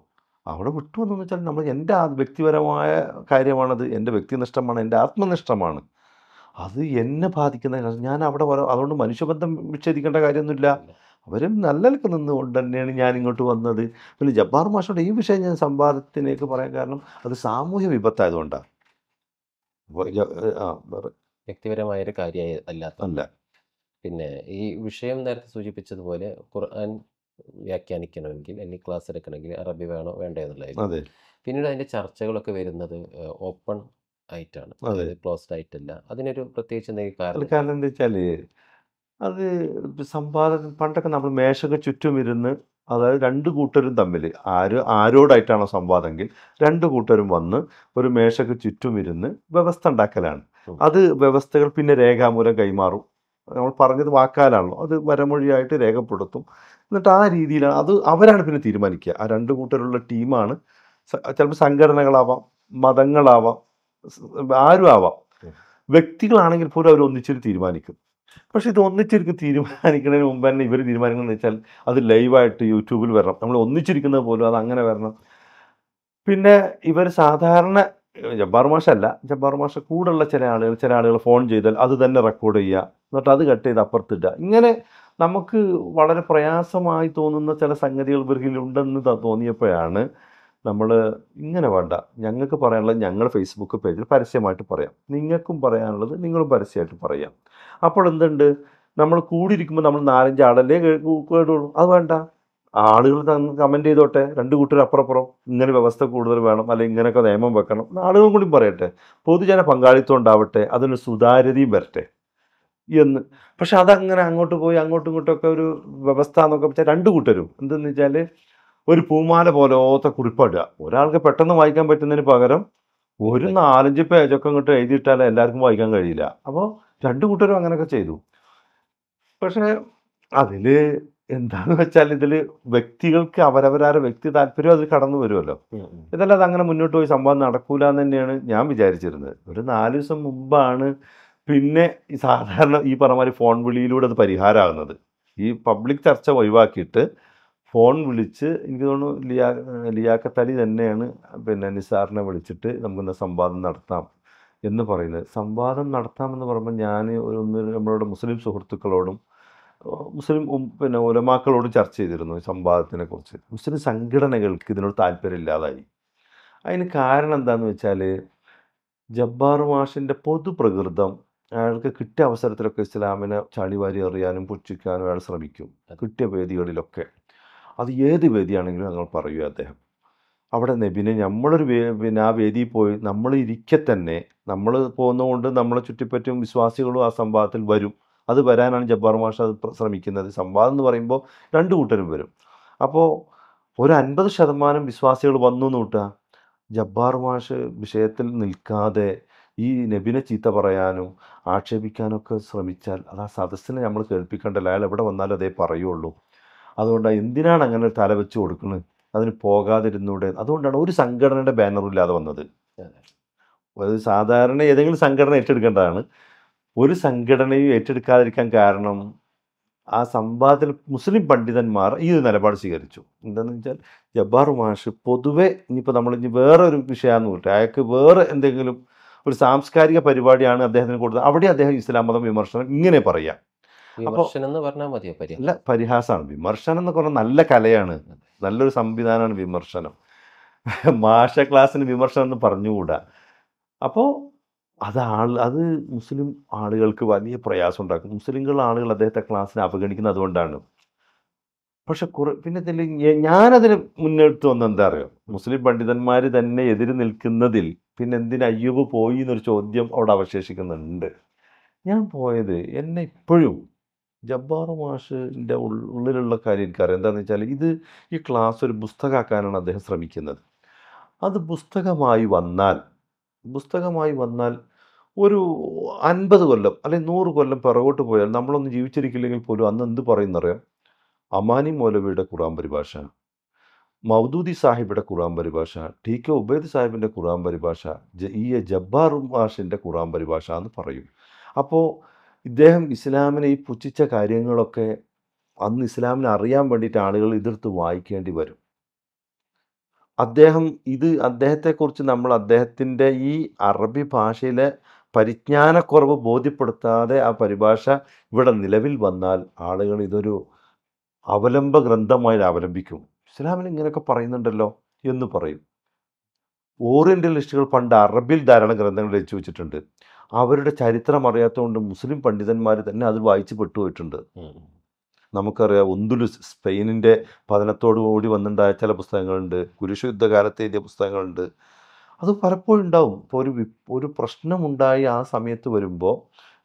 A: അവിടെ എന്ന് വെച്ചാൽ നമ്മൾ എൻ്റെ വ്യക്തിപരമായ കാര്യമാണത് എൻ്റെ വ്യക്തിനിഷ്ഠമാണ് എൻ്റെ ആത്മനിഷ്ഠമാണ് അത് എന്നെ ബാധിക്കുന്ന ഞാൻ അവിടെ അതുകൊണ്ട് മനുഷ്യബന്ധം വിച്ഛേദിക്കേണ്ട കാര്യമൊന്നുമില്ല അവരും നല്ലതൊക്കെ നിന്നുകൊണ്ട് തന്നെയാണ് ഞാൻ ഇങ്ങോട്ട് വന്നത് പിന്നെ ജബ്ബാർ മാഷോട് ഈ വിഷയം ഞാൻ സംവാദത്തിനേക്ക് പറയാൻ കാരണം അത് സാമൂഹ്യ വിപത്തായതുകൊണ്ടാണ്
B: വ്യക്തിപരമായ ഒരു കാര്യമായി അല്ലാത്ത അല്ല പിന്നെ ഈ വിഷയം നേരത്തെ സൂചിപ്പിച്ചതുപോലെ ഖുർആൻ വ്യാഖ്യാനിക്കണമെങ്കിൽ അല്ലെങ്കിൽ ക്ലാസ് എടുക്കണമെങ്കിൽ അറബി വേണോ വേണ്ടേ എന്നുള്ളതായിരുന്നു പിന്നീട് അതിൻ്റെ ചർച്ചകളൊക്കെ വരുന്നത് ഓപ്പൺ ആയിട്ടാണ് അതെ ക്ലോസ്ഡ് ആയിട്ടല്ല അതിനൊരു പ്രത്യേകിച്ച് എന്തെങ്കിലും കാരണം
A: കാരണം എന്താ വെച്ചാൽ അത് സമ്പാദകം പണ്ടൊക്കെ നമ്മൾ മേശക്ക് ചുറ്റും ഇരുന്ന് അതായത് രണ്ട് കൂട്ടരും തമ്മിൽ ആര് ആരോടായിട്ടാണോ സംവാദമെങ്കിൽ രണ്ട് കൂട്ടരും വന്ന് ഒരു മേശക്ക് ചുറ്റും ഇരുന്ന് വ്യവസ്ഥ ഉണ്ടാക്കലാണ് അത് വ്യവസ്ഥകൾ പിന്നെ രേഖാമൂലം കൈമാറും നമ്മൾ പറഞ്ഞത് വാക്കാലാണല്ലോ അത് വരമൊഴിയായിട്ട് രേഖപ്പെടുത്തും എന്നിട്ട് ആ രീതിയിലാണ് അത് അവരാണ് പിന്നെ തീരുമാനിക്കുക ആ രണ്ട് കൂട്ടരുള്ള ടീമാണ് ചിലപ്പോൾ സംഘടനകളാവാം മതങ്ങളാവാം ആരും ആവാം വ്യക്തികളാണെങ്കിൽ പോലും അവർ ഒന്നിച്ചൊരു തീരുമാനിക്കും പക്ഷെ ഇത് ഒന്നിച്ചിരിക്കും തീരുമാനിക്കുന്നതിന് മുമ്പ് തന്നെ ഇവർ എന്ന് വെച്ചാൽ അത് ലൈവായിട്ട് യൂട്യൂബിൽ വരണം നമ്മൾ ഒന്നിച്ചിരിക്കുന്നത് പോലും അത് അങ്ങനെ വരണം പിന്നെ ഇവർ സാധാരണ ജബ്ബാർ അല്ല ജബ്ബാർ മാഷ കൂടുള്ള ചില ആളുകൾ ചില ആളുകൾ ഫോൺ ചെയ്താൽ അത് തന്നെ റെക്കോർഡ് ചെയ്യുക എന്നിട്ട് അത് കട്ട് ചെയ്ത് അപ്പുറത്തിടുക ഇങ്ങനെ നമുക്ക് വളരെ പ്രയാസമായി തോന്നുന്ന ചില സംഗതികൾ ഇവരിലുണ്ടെന്ന് തോന്നിയപ്പോഴാണ് നമ്മൾ ഇങ്ങനെ വേണ്ട ഞങ്ങൾക്ക് പറയാനുള്ളത് ഞങ്ങൾ ഫേസ്ബുക്ക് പേജിൽ പരസ്യമായിട്ട് പറയാം നിങ്ങൾക്കും പറയാനുള്ളത് നിങ്ങളും പരസ്യമായിട്ട് പറയാം അപ്പോൾ എന്തുണ്ട് നമ്മൾ കൂടിയിരിക്കുമ്പോൾ നമ്മൾ നാലഞ്ച് ആളല്ലേ കേടുള്ളൂ അത് വേണ്ട ആളുകൾ തന്നെ കമൻറ്റ് ചെയ്തോട്ടെ രണ്ട് കൂട്ടർ അപ്പുറപ്പുറം ഇങ്ങനെ വ്യവസ്ഥ കൂടുതൽ വേണം അല്ലെങ്കിൽ ഇങ്ങനെയൊക്കെ നിയമം വെക്കണം ആളുകൾ കൂടി പറയട്ടെ പൊതുജന പങ്കാളിത്തം ഉണ്ടാവട്ടെ അതിന് സുതാര്യതയും വരട്ടെ എന്ന് പക്ഷെ അതങ്ങനെ അങ്ങോട്ട് പോയി അങ്ങോട്ടും ഇങ്ങോട്ടൊക്കെ ഒരു വ്യവസ്ഥ എന്നൊക്കെ വെച്ചാൽ രണ്ട് കൂട്ടരും എന്തെന്ന് വെച്ചാൽ ഒരു പൂമാല പോലത്തെ കുറിപ്പിടുക ഒരാൾക്ക് പെട്ടെന്ന് വായിക്കാൻ പറ്റുന്നതിന് പകരം ഒരു നാലഞ്ച് പേജൊക്കെ ഇങ്ങോട്ട് എഴുതിയിട്ടാൽ എല്ലാവർക്കും വായിക്കാൻ കഴിയില്ല അപ്പോൾ രണ്ട് കൂട്ടരും അങ്ങനെയൊക്കെ ചെയ്തു പക്ഷേ അതിൽ എന്താന്ന് വെച്ചാൽ ഇതിൽ വ്യക്തികൾക്ക് അവരവരാരുടെ വ്യക്തി താല്പര്യം അതിൽ കടന്നു വരുമല്ലോ ഇതല്ലാതെ അങ്ങനെ മുന്നോട്ട് പോയി സംഭവം നടക്കൂല എന്ന് തന്നെയാണ് ഞാൻ വിചാരിച്ചിരുന്നത് ഒരു നാല് ദിവസം മുമ്പാണ് പിന്നെ ഈ സാധാരണ ഈ പറഞ്ഞ ഫോൺ വിളിയിലൂടെ അത് പരിഹാരമാകുന്നത് ഈ പബ്ലിക് ചർച്ച ഒഴിവാക്കിയിട്ട് ഫോൺ വിളിച്ച് എനിക്ക് തോന്നുന്നു ലിയാ ലിയാക്കത്തലി തന്നെയാണ് പിന്നെ നിസാറിനെ വിളിച്ചിട്ട് നമുക്കെന്താ സംവാദം നടത്താം എന്ന് പറയുന്നത് സംവാദം നടത്താമെന്ന് പറയുമ്പോൾ ഞാൻ ഒന്ന് നമ്മളുടെ മുസ്ലിം സുഹൃത്തുക്കളോടും മുസ്ലിം പിന്നെ ഉലമാക്കളോട് ചർച്ച ചെയ്തിരുന്നു സംവാദത്തിനെ കുറിച്ച് മുസ്ലിം സംഘടനകൾക്ക് ഇതിനോട് താല്പര്യം ഇല്ലാതായി അതിന് കാരണം എന്താണെന്ന് വെച്ചാൽ ജബ്ബാർ മാഷിൻ്റെ പൊതുപ്രകൃതം അയാൾക്ക് കിട്ടിയ അവസരത്തിലൊക്കെ ഇസ്ലാമിനെ ചാടിവാരി എറിയാനും പുച്ഛിക്കാനും അയാൾ ശ്രമിക്കും കിട്ടിയ വേദികളിലൊക്കെ അത് ഏത് വേദിയാണെങ്കിലും ഞങ്ങൾ പറയൂ അദ്ദേഹം അവിടെ നബിനെ നമ്മളൊരു പിന്നെ ആ വേദിയിൽ പോയി നമ്മൾ ഇരിക്കെ തന്നെ നമ്മൾ പോകുന്നതുകൊണ്ട് നമ്മളെ ചുറ്റിപ്പറ്റും വിശ്വാസികളും ആ സംഭവത്തിൽ വരും അത് വരാനാണ് ജബ്ബാർ മാഷ് അത് ശ്രമിക്കുന്നത് സംവാദം എന്ന് പറയുമ്പോൾ രണ്ട് കൂട്ടരും വരും അപ്പോൾ ഒരു അൻപത് ശതമാനം വിശ്വാസികൾ വന്നു എന്ന് കൂട്ടുക ജബ്ബാർ മാഷ് വിഷയത്തിൽ നിൽക്കാതെ ഈ നബിനെ ചീത്ത പറയാനും ആക്ഷേപിക്കാനൊക്കെ ശ്രമിച്ചാൽ അത് ആ സദസ്സിനെ നമ്മൾ കേൾപ്പിക്കേണ്ടല്ല അയാൾ എവിടെ വന്നാലും അതേ പറയുള്ളൂ അതുകൊണ്ട് എന്തിനാണ് അങ്ങനെ തല വെച്ച് കൊടുക്കുന്നത് അതിന് പോകാതിരുന്നൂടെ അതുകൊണ്ടാണ് ഒരു സംഘടനയുടെ ബാനറും ഇല്ലാതെ വന്നത് ഒരു സാധാരണ ഏതെങ്കിലും സംഘടന ഏറ്റെടുക്കേണ്ടതാണ് ഒരു സംഘടനയും ഏറ്റെടുക്കാതിരിക്കാൻ കാരണം ആ സംവാദത്തിൽ മുസ്ലിം പണ്ഡിതന്മാർ ഈ ഒരു നിലപാട് സ്വീകരിച്ചു എന്താണെന്ന് വെച്ചാൽ ജബ്ബാർ മാഷ് പൊതുവെ ഇനിയിപ്പോൾ നമ്മൾ ഇനി വേറെ ഒരു വിഷയമാണെന്ന് പറഞ്ഞിട്ട് അയാൾക്ക് വേറെ എന്തെങ്കിലും ഒരു സാംസ്കാരിക പരിപാടിയാണ് അദ്ദേഹത്തിന് കൊടുത്തത് അവിടെ അദ്ദേഹം ഇസ്ലാം മതം വിമർശനം ഇങ്ങനെ പറയാം വിമർശനം എന്ന് പറഞ്ഞാൽ അല്ല പരിഹാസമാണ് വിമർശനം എന്ന് പറഞ്ഞാൽ നല്ല കലയാണ് നല്ലൊരു സംവിധാനമാണ് വിമർശനം മാഷ ക്ലാസ്സിന് വിമർശനം എന്ന് പറഞ്ഞുകൂടാ അപ്പോൾ അത് ആൾ അത് മുസ്ലിം ആളുകൾക്ക് വലിയ പ്രയാസം ഉണ്ടാക്കും മുസ്ലിങ്ങൾ ആളുകൾ അദ്ദേഹത്തെ ക്ലാസ്സിനെ അവഗണിക്കുന്നത് അതുകൊണ്ടാണ് പക്ഷെ കുറെ പിന്നെ ഇതിൽ ഞാനതിന് മുന്നോട്ട് വന്ന എന്താ അറിയോ മുസ്ലിം പണ്ഡിതന്മാർ തന്നെ എതിര് നിൽക്കുന്നതിൽ പിന്നെ എന്തിനു അയ്യൂബ് പോയി എന്നൊരു ചോദ്യം അവിടെ അവശേഷിക്കുന്നുണ്ട് ഞാൻ പോയത് എന്നെ ഇപ്പോഴും ജബ്ബാർ മാഷിൻ്റെ ഉള്ളിലുള്ള കാര്യം എനിക്കറിയാം എന്താണെന്ന് വെച്ചാൽ ഇത് ഈ ക്ലാസ് ഒരു പുസ്തകമാക്കാനാണ് അദ്ദേഹം ശ്രമിക്കുന്നത് അത് പുസ്തകമായി വന്നാൽ പുസ്തകമായി വന്നാൽ ഒരു അൻപത് കൊല്ലം അല്ലെങ്കിൽ നൂറ് കൊല്ലം പിറകോട്ട് പോയാൽ നമ്മളൊന്നും ജീവിച്ചിരിക്കില്ലെങ്കിൽ പോലും അന്ന് എന്ത് പറയുന്നറിയാം അമാനി മൗലവിയുടെ ഖുറാൻ പരിഭാഷ മൗദൂദി സാഹിബിയുടെ ഖുറാൻ പരിഭാഷ ടി കെ ഉബൈദ് സാഹിബിൻ്റെ ഖുറാൻ പരിഭാഷ ഇ എ ജബ്ബാർ ഭാഷിൻ്റെ ഖുറാൻ പരിഭാഷ എന്ന് പറയും അപ്പോൾ ഇദ്ദേഹം ഇസ്ലാമിനെ ഈ പുച്ഛിച്ച കാര്യങ്ങളൊക്കെ അന്ന് ഇസ്ലാമിനെ അറിയാൻ വേണ്ടിയിട്ട് ആളുകൾ എതിർത്ത് വായിക്കേണ്ടി വരും അദ്ദേഹം ഇത് അദ്ദേഹത്തെക്കുറിച്ച് നമ്മൾ അദ്ദേഹത്തിൻ്റെ ഈ അറബി ഭാഷയിലെ പരിജ്ഞാനക്കുറവ് ബോധ്യപ്പെടുത്താതെ ആ പരിഭാഷ ഇവിടെ നിലവിൽ വന്നാൽ ആളുകൾ ഇതൊരു അവലംബ ഗ്രന്ഥമായി അവലംബിക്കും ഇസ്ലാമിൽ ഇങ്ങനെയൊക്കെ പറയുന്നുണ്ടല്ലോ എന്ന് പറയും ഓറിയൻ്റലിസ്റ്റുകൾ പണ്ട് അറബിൽ ധാരാളം ഗ്രന്ഥങ്ങൾ രചിച്ചു വെച്ചിട്ടുണ്ട് അവരുടെ ചരിത്രം അറിയാത്തതുകൊണ്ട് മുസ്ലിം പണ്ഡിതന്മാർ തന്നെ അത് വായിച്ചു പെട്ടുപോയിട്ടുണ്ട് നമുക്കറിയാം ഒന്തുലുസ് സ്പെയിനിൻ്റെ പതനത്തോടു കൂടി വന്നിട്ടുണ്ടായ ചില പുസ്തകങ്ങളുണ്ട് കുരിശുദ്ധ കാലത്ത് എഴുതിയ പുസ്തകങ്ങളുണ്ട് അത് പലപ്പോഴും ഉണ്ടാവും ഇപ്പോൾ ഒരു ഒരു പ്രശ്നമുണ്ടായി ആ സമയത്ത് വരുമ്പോൾ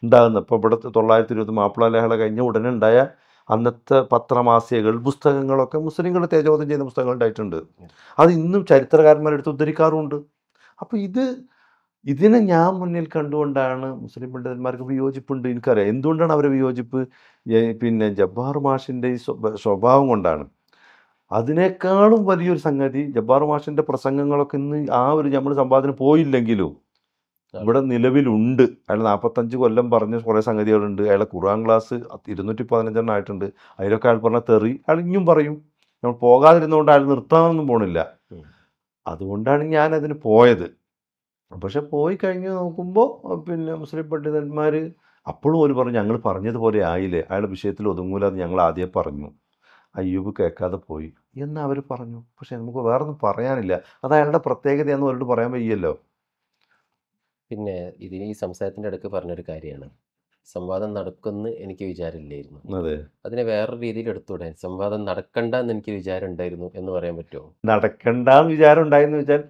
A: ഉണ്ടാകുന്ന ഇപ്പോൾ ഇവിടുത്തെ തൊള്ളായിരത്തി ഇരുപത് മാപ്പിള ലേഖല കഴിഞ്ഞ ഉടനെ ഉണ്ടായ അന്നത്തെ പത്രമാസികകൾ പുസ്തകങ്ങളൊക്കെ മുസ്ലിങ്ങൾ തേജോധം ചെയ്യുന്ന പുസ്തകങ്ങൾ ഉണ്ടായിട്ടുണ്ട് അത് ഇന്നും ചരിത്രകാരന്മാരെടുത്ത് ഉദ്ധരിക്കാറുമുണ്ട് അപ്പോൾ ഇത് ഇതിനെ ഞാൻ മുന്നിൽ കണ്ടുകൊണ്ടാണ് മുസ്ലിം പണ്ഡിതന്മാർക്ക് വിയോജിപ്പുണ്ട് എനിക്കറിയാം എന്തുകൊണ്ടാണ് അവരെ വിയോജിപ്പ് പിന്നെ ജബ്ബാർ മാഷിൻ്റെ ഈ സ്വഭാവം കൊണ്ടാണ് അതിനേക്കാളും വലിയൊരു സംഗതി ജബ്ബാർ മാഷിന്റെ പ്രസംഗങ്ങളൊക്കെ ഇന്ന് ആ ഒരു നമ്മൾ സമ്പാദനം പോയില്ലെങ്കിലും ഇവിടെ നിലവിലുണ്ട് അയാൾ നാൽപ്പത്തഞ്ച് കൊല്ലം പറഞ്ഞ കുറേ സംഗതികളുണ്ട് അയാളെ ഖുർആൻ ക്ലാസ് ഇരുന്നൂറ്റി പതിനഞ്ചെണ്ണം ആയിട്ടുണ്ട് അതിലൊക്കെ അയാൾ പറഞ്ഞ തെറി അയാൾ ഇനിയും പറയും നമ്മൾ പോകാതിരുന്നുകൊണ്ട് അയാൾ നിർത്താനൊന്നും പോണില്ല അതുകൊണ്ടാണ് ഞാൻ അതിന് പോയത് പക്ഷെ പോയി കഴിഞ്ഞ് നോക്കുമ്പോൾ പിന്നെ മുസ്ലിം പണ്ഡിതന്മാർ അപ്പോഴും ഒരു പറഞ്ഞു ഞങ്ങൾ പറഞ്ഞതുപോലെ ആയില്ലേ അയാളുടെ വിഷയത്തിൽ ഒതുങ്ങൂലെന്ന് ഞങ്ങൾ ആദ്യം പറഞ്ഞു അയ്യൂബ് കേൾക്കാതെ പോയി എന്ന് അവർ പറഞ്ഞു പക്ഷെ നമുക്ക് വേറൊന്നും പറയാനില്ല അത് അയാളുടെ പ്രത്യേകതയെന്ന് ഒരു പറയാൻ വയ്യല്ലോ
B: പിന്നെ ഇതിന് ഈ സംസാരത്തിൻ്റെ അടുക്ക് പറഞ്ഞൊരു കാര്യമാണ് സംവാദം നടക്കുമെന്ന് എനിക്ക് വിചാരമില്ലായിരുന്നു അതെ അതിനെ വേറെ രീതിയിൽ എടുത്തുവിടാൻ സംവാദം നടക്കണ്ട എന്ന് എനിക്ക് വിചാരം ഉണ്ടായിരുന്നു എന്ന് പറയാൻ പറ്റുമോ
A: നടക്കണ്ട എന്ന് വിചാരം ഉണ്ടായിരുന്നു വെച്ചാൽ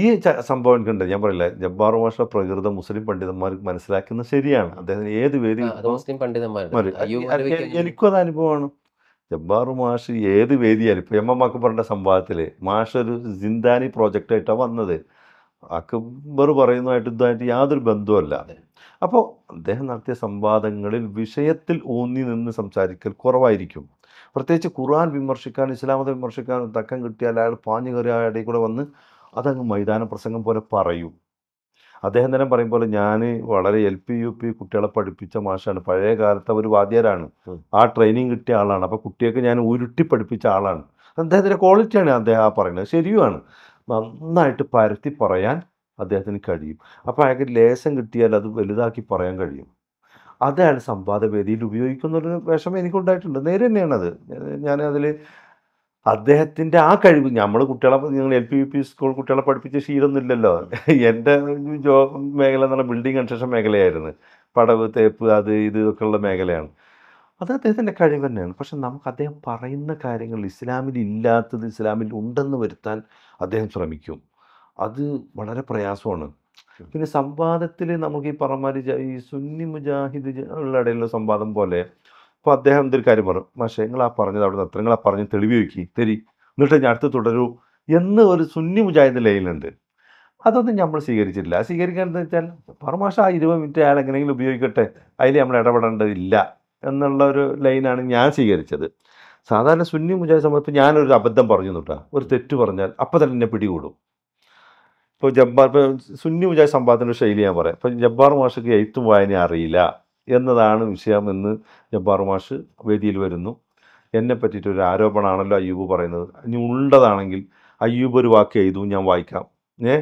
A: ഈ സംഭവം എനിക്കുണ്ട് ഞാൻ പറയില്ല ജബ്ബാർ ഭാഷ പ്രകൃത മുസ്ലിം പണ്ഡിതന്മാർ മനസ്സിലാക്കുന്നത് ശരിയാണ് അദ്ദേഹത്തിന് ഏത് വേദി മുസ്ലിം പണ്ഡിതന്മാർ എനിക്കും അത് അനുഭവമാണ് ജബ്ബാർ മാഷ് ഏത് വേദിയാലും ഇപ്പം എം എം അക്ബറിൻ്റെ സംവാദത്തിൽ മാഷ് ഒരു സിന്ദാനി പ്രോജക്റ്റായിട്ടാണ് വന്നത് അക്ബർ പറയുന്നതായിട്ട് ഇതുമായിട്ട് യാതൊരു ബന്ധവുമല്ല അപ്പോൾ അദ്ദേഹം നടത്തിയ സംവാദങ്ങളിൽ വിഷയത്തിൽ ഊന്നി നിന്ന് സംസാരിക്കൽ കുറവായിരിക്കും പ്രത്യേകിച്ച് ഖുർആൻ വിമർശിക്കാൻ ഇസ്ലാമത വിമർശിക്കാൻ തക്കം കിട്ടിയാൽ അയാൾ പാഞ്ഞു കയറിയ അയാളുടെ കൂടെ വന്ന് അതങ്ങ് മൈതാന പ്രസംഗം പോലെ പറയും അദ്ദേഹം തന്നെ പറയും പോലെ ഞാൻ വളരെ എൽ പി യു പി കുട്ടികളെ പഠിപ്പിച്ച മാഷാണ് പഴയ കാലത്തെ ഒരു വാദ്യരാണ് ആ ട്രെയിനിങ് കിട്ടിയ ആളാണ് അപ്പോൾ കുട്ടിയൊക്കെ ഞാൻ ഉരുട്ടി പഠിപ്പിച്ച ആളാണ് അദ്ദേഹത്തിൻ്റെ ക്വാളിറ്റിയാണ് അദ്ദേഹം ആ പറയുന്നത് ശരിയുമാണ് നന്നായിട്ട് പരത്തി പറയാൻ അദ്ദേഹത്തിന് കഴിയും അപ്പോൾ അയാൾക്ക് ലേശം കിട്ടിയാൽ അത് വലുതാക്കി പറയാൻ കഴിയും അത് അയാൾ സംവാദവേദിയിൽ ഉപയോഗിക്കുന്നൊരു വിഷമം എനിക്കുണ്ടായിട്ടുണ്ട് നേരെ തന്നെയാണത് ഞാൻ അതിൽ അദ്ദേഹത്തിൻ്റെ ആ കഴിവ് നമ്മൾ കുട്ടികളെ ഞങ്ങൾ L P U P school കുട്ടികളെ പഠിപ്പിച്ച ശീലമൊന്നുമില്ലല്ലോ എൻ്റെ ജോ മേഖല എന്ന് പറഞ്ഞാൽ ബിൽഡിംഗ് കൺസ്ട്രക്ഷൻ മേഖലയായിരുന്നു പടവ് തേപ്പ് അത് ഇത് ഉള്ള മേഖലയാണ് അത് അദ്ദേഹത്തിൻ്റെ കഴിവ് തന്നെയാണ് പക്ഷെ നമുക്ക് അദ്ദേഹം പറയുന്ന കാര്യങ്ങൾ ഇസ്ലാമിൽ ഇല്ലാത്തത് ഇസ്ലാമിൽ ഉണ്ടെന്ന് വരുത്താൻ അദ്ദേഹം ശ്രമിക്കും അത് വളരെ പ്രയാസമാണ് പിന്നെ സംവാദത്തിൽ നമുക്ക് ഈ പറമാരി ഈ സുന്നി മുജാഹിദ് ഇടയിലുള്ള സംവാദം പോലെ അപ്പോൾ അദ്ദേഹം എന്തൊരു കാര്യം പറഞ്ഞു മാഷെ നിങ്ങൾ ആ പറഞ്ഞത് അവിടെ നിന്ന് അത്ര നിങ്ങളാ പറഞ്ഞ് തെളിവ് വയ്ക്കി തരി എന്നിട്ട് ഞാൻ അടുത്ത് തുടരൂ എന്ന് ഒരു സുന്നി മുജാഹിദ് ലൈനുണ്ട് അതൊന്നും നമ്മൾ സ്വീകരിച്ചിട്ടില്ല സ്വീകരിക്കേണ്ടതെന്ന് വെച്ചാൽ പരമാശ ആ ഇരുപത് മിനിറ്റ് അയാൾ എങ്ങനെയെങ്കിലും ഉപയോഗിക്കട്ടെ അതിൽ നമ്മൾ ഇടപെടേണ്ടതില്ല എന്നുള്ള ഒരു ലൈനാണ് ഞാൻ സ്വീകരിച്ചത് സാധാരണ സുന്നി മുജാഹിദ് സമയത്ത് ഞാനൊരു അബദ്ധം പറഞ്ഞു തൊട്ടാ ഒരു തെറ്റ് പറഞ്ഞാൽ അപ്പം തന്നെ എന്നെ പിടികൂടും ഇപ്പോൾ ജബ്ബാർ ഇപ്പോൾ സുന്നി മുജാഹിദ് സമ്പാദത്തിൻ്റെ ശൈലി ഞാൻ പറയാം ഇപ്പം ജബ്ബാർ മാഷയ്ക്ക് എഴുത്തും വായന അറിയില്ല എന്നതാണ് വിഷയം എന്ന് ജബ്ബാർ മാഷ് വേദിയിൽ വരുന്നു എന്നെ പറ്റിയിട്ടൊരു ആരോപണമാണല്ലോ അയ്യൂബ് പറയുന്നത് ഇനി ഉള്ളതാണെങ്കിൽ അയ്യൂബ് ഒരു വാക്ക് എഴുതു ഞാൻ വായിക്കാം ഏ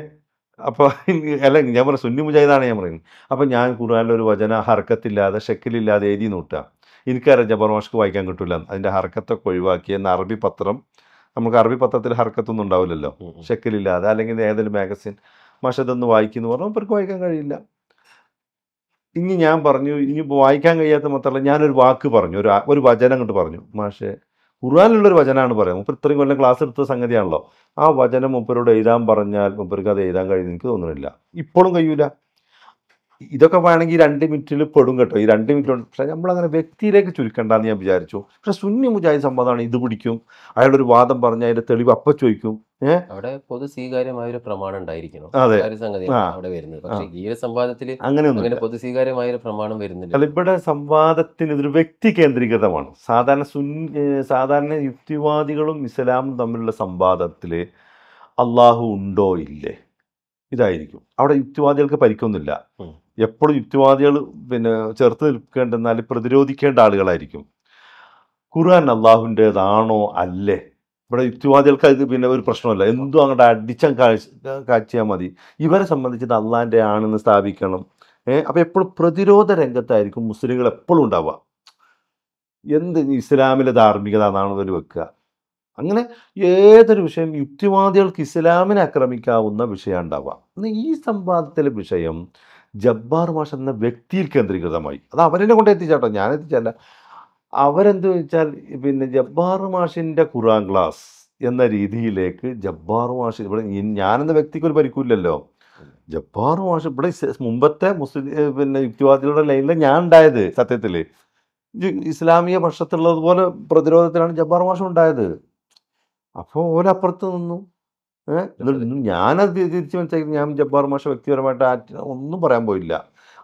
A: അപ്പോൾ അല്ല ഞാൻ പറഞ്ഞു സുന്നി മുജാഹിദാണ് ഞാൻ പറയുന്നത് അപ്പോൾ ഞാൻ ഒരു വചന ഹർക്കത്തില്ലാതെ ഷെക്കിലില്ലാതെ എഴുതി നോട്ടുക എനിക്കറിയാം ജബ്ബാർ മാഷ്ക്ക് വായിക്കാൻ കിട്ടില്ല അതിൻ്റെ ഹർക്കത്തൊക്കെ ഒഴിവാക്കി എന്ന അറബി പത്രം നമുക്ക് അറബി പത്രത്തിൽ ഹർക്കത്തൊന്നും ഉണ്ടാവില്ലല്ലോ ഷെക്കിലില്ലാതെ അല്ലെങ്കിൽ ഏതെങ്കിലും മാഗസിൻ മാഷതൊന്ന് വായിക്കുന്നു പറഞ്ഞാൽ അവർക്ക് വായിക്കാൻ കഴിയില്ല ഇനി ഞാൻ പറഞ്ഞു ഇനി വായിക്കാൻ കഴിയാത്ത മാത്രമല്ല ഞാനൊരു വാക്ക് പറഞ്ഞു ഒരു ഒരു വചനം അങ്ങോട്ട് പറഞ്ഞു മാഷെ ഖുർആാനിലുള്ളൊരു വചനമാണ് പറയുന്നത് മുപ്പർ ഇത്രയും കൊല്ലം ക്ലാസ് എടുത്ത സംഗതിയാണല്ലോ ആ വചനം മുപ്പരോട് എഴുതാൻ പറഞ്ഞാൽ മുപ്പർക്ക് അത് എഴുതാൻ കഴിയുന്ന എനിക്ക് തോന്നുന്നില്ല ഇപ്പോഴും കഴിയൂല ഇതൊക്കെ വേണമെങ്കിൽ രണ്ട് മിനിറ്റിൽ പെടും കേട്ടോ ഈ രണ്ട് മിനിറ്റ് ഉണ്ട് പക്ഷേ നമ്മളങ്ങനെ വ്യക്തിയിലേക്ക് എന്ന് ഞാൻ വിചാരിച്ചു പക്ഷേ സുന്നി മുജാഹിദ് സംവാദമാണ് ഇത് പിടിക്കും ഒരു വാദം പറഞ്ഞ് അതിന്റെ തെളിവ് അപ്പം ചോദിക്കും
B: അവിടെ പൊതു സ്വീകാര്യമായ ഒരു പ്രമാണം ഉണ്ടായിരിക്കണം സംഗതി അവിടെ വരുന്നത് പക്ഷേ ഈ ഒരു സംവാദത്തിൽ അങ്ങനെ പൊതു സ്വീകാര്യമായ ഒരു പ്രമാണം വരുന്നില്ല
A: ഇവിടെ സംവാദത്തിന് ഇതൊരു വ്യക്തി കേന്ദ്രീകൃതമാണ് സാധാരണ സുൻ സാധാരണ യുക്തിവാദികളും ഇസ്ലാമും തമ്മിലുള്ള സംവാദത്തിൽ അള്ളാഹു ഉണ്ടോ ഇല്ലേ ഇതായിരിക്കും അവിടെ യുക്തിവാദികൾക്ക് പരിക്കൊന്നുമില്ല എപ്പോഴും യുക്തിവാദികൾ പിന്നെ ചേർത്ത് നിൽക്കേണ്ട എന്നാലും പ്രതിരോധിക്കേണ്ട ആളുകളായിരിക്കും ഖുർആൻ അള്ളാഹുവിൻ്റേതാണോ അല്ലേ ഇവിടെ യുക്തിവാദികൾക്ക് അത് പിന്നെ ഒരു പ്രശ്നമല്ല എന്തും അങ്ങോട്ട് അടിച്ചാൽ കാഴ്ച കാഴ്ചയാൽ മതി ഇവരെ സംബന്ധിച്ചത് അള്ളാഹിൻ്റെ ആണെന്ന് സ്ഥാപിക്കണം ഏഹ് അപ്പോൾ എപ്പോഴും പ്രതിരോധ രംഗത്തായിരിക്കും മുസ്ലിങ്ങൾ എപ്പോഴും ഉണ്ടാവുക എന്ത് ഇസ്ലാമിലെ ധാർമ്മികത എന്നാണ് അവർ വെക്കുക അങ്ങനെ ഏതൊരു വിഷയം യുക്തിവാദികൾക്ക് ഇസ്ലാമിനെ ആക്രമിക്കാവുന്ന വിഷയം ഉണ്ടാവുക ഈ സംവാദത്തിലെ വിഷയം ജബ്ബാർ മാഷ് എന്ന വ്യക്തിയിൽ കേന്ദ്രീകൃതമായി അത് അവരെന്നെ കൊണ്ട് എത്തിച്ചാട്ടോ ഞാൻ എത്തിച്ചല്ല അവരെന്ത് വെച്ചാൽ പിന്നെ ജബ്ബാർ മാഷിൻ്റെ ഖുറാൻ ക്ലാസ് എന്ന രീതിയിലേക്ക് ജബ്ബാർ മാഷ് ഇവിടെ ഞാനെന്ന വ്യക്തിക്ക് ഒരു പരിക്കൂല്ലല്ലോ ജബ്ബാർ മാഷ് ഇവിടെ മുമ്പത്തെ മുസ്ലിം പിന്നെ യുക്തിവാദികളുടെ ലൈനിൽ ഞാൻ ഉണ്ടായത് സത്യത്തിൽ ഇസ്ലാമിക പക്ഷത്തുള്ളതുപോലെ പ്രതിരോധത്തിലാണ് ജബ്ബാർ മാഷ് ഉണ്ടായത് അപ്പോൾ ഓരപ്പുറത്ത് നിന്നു ഞാനത് തിരിച്ചു മനസ്സിലാക്കി ഞാൻ ജബ്ബാർ മാഷ വ്യക്തിപരമായിട്ട് ഒന്നും പറയാൻ പോയില്ല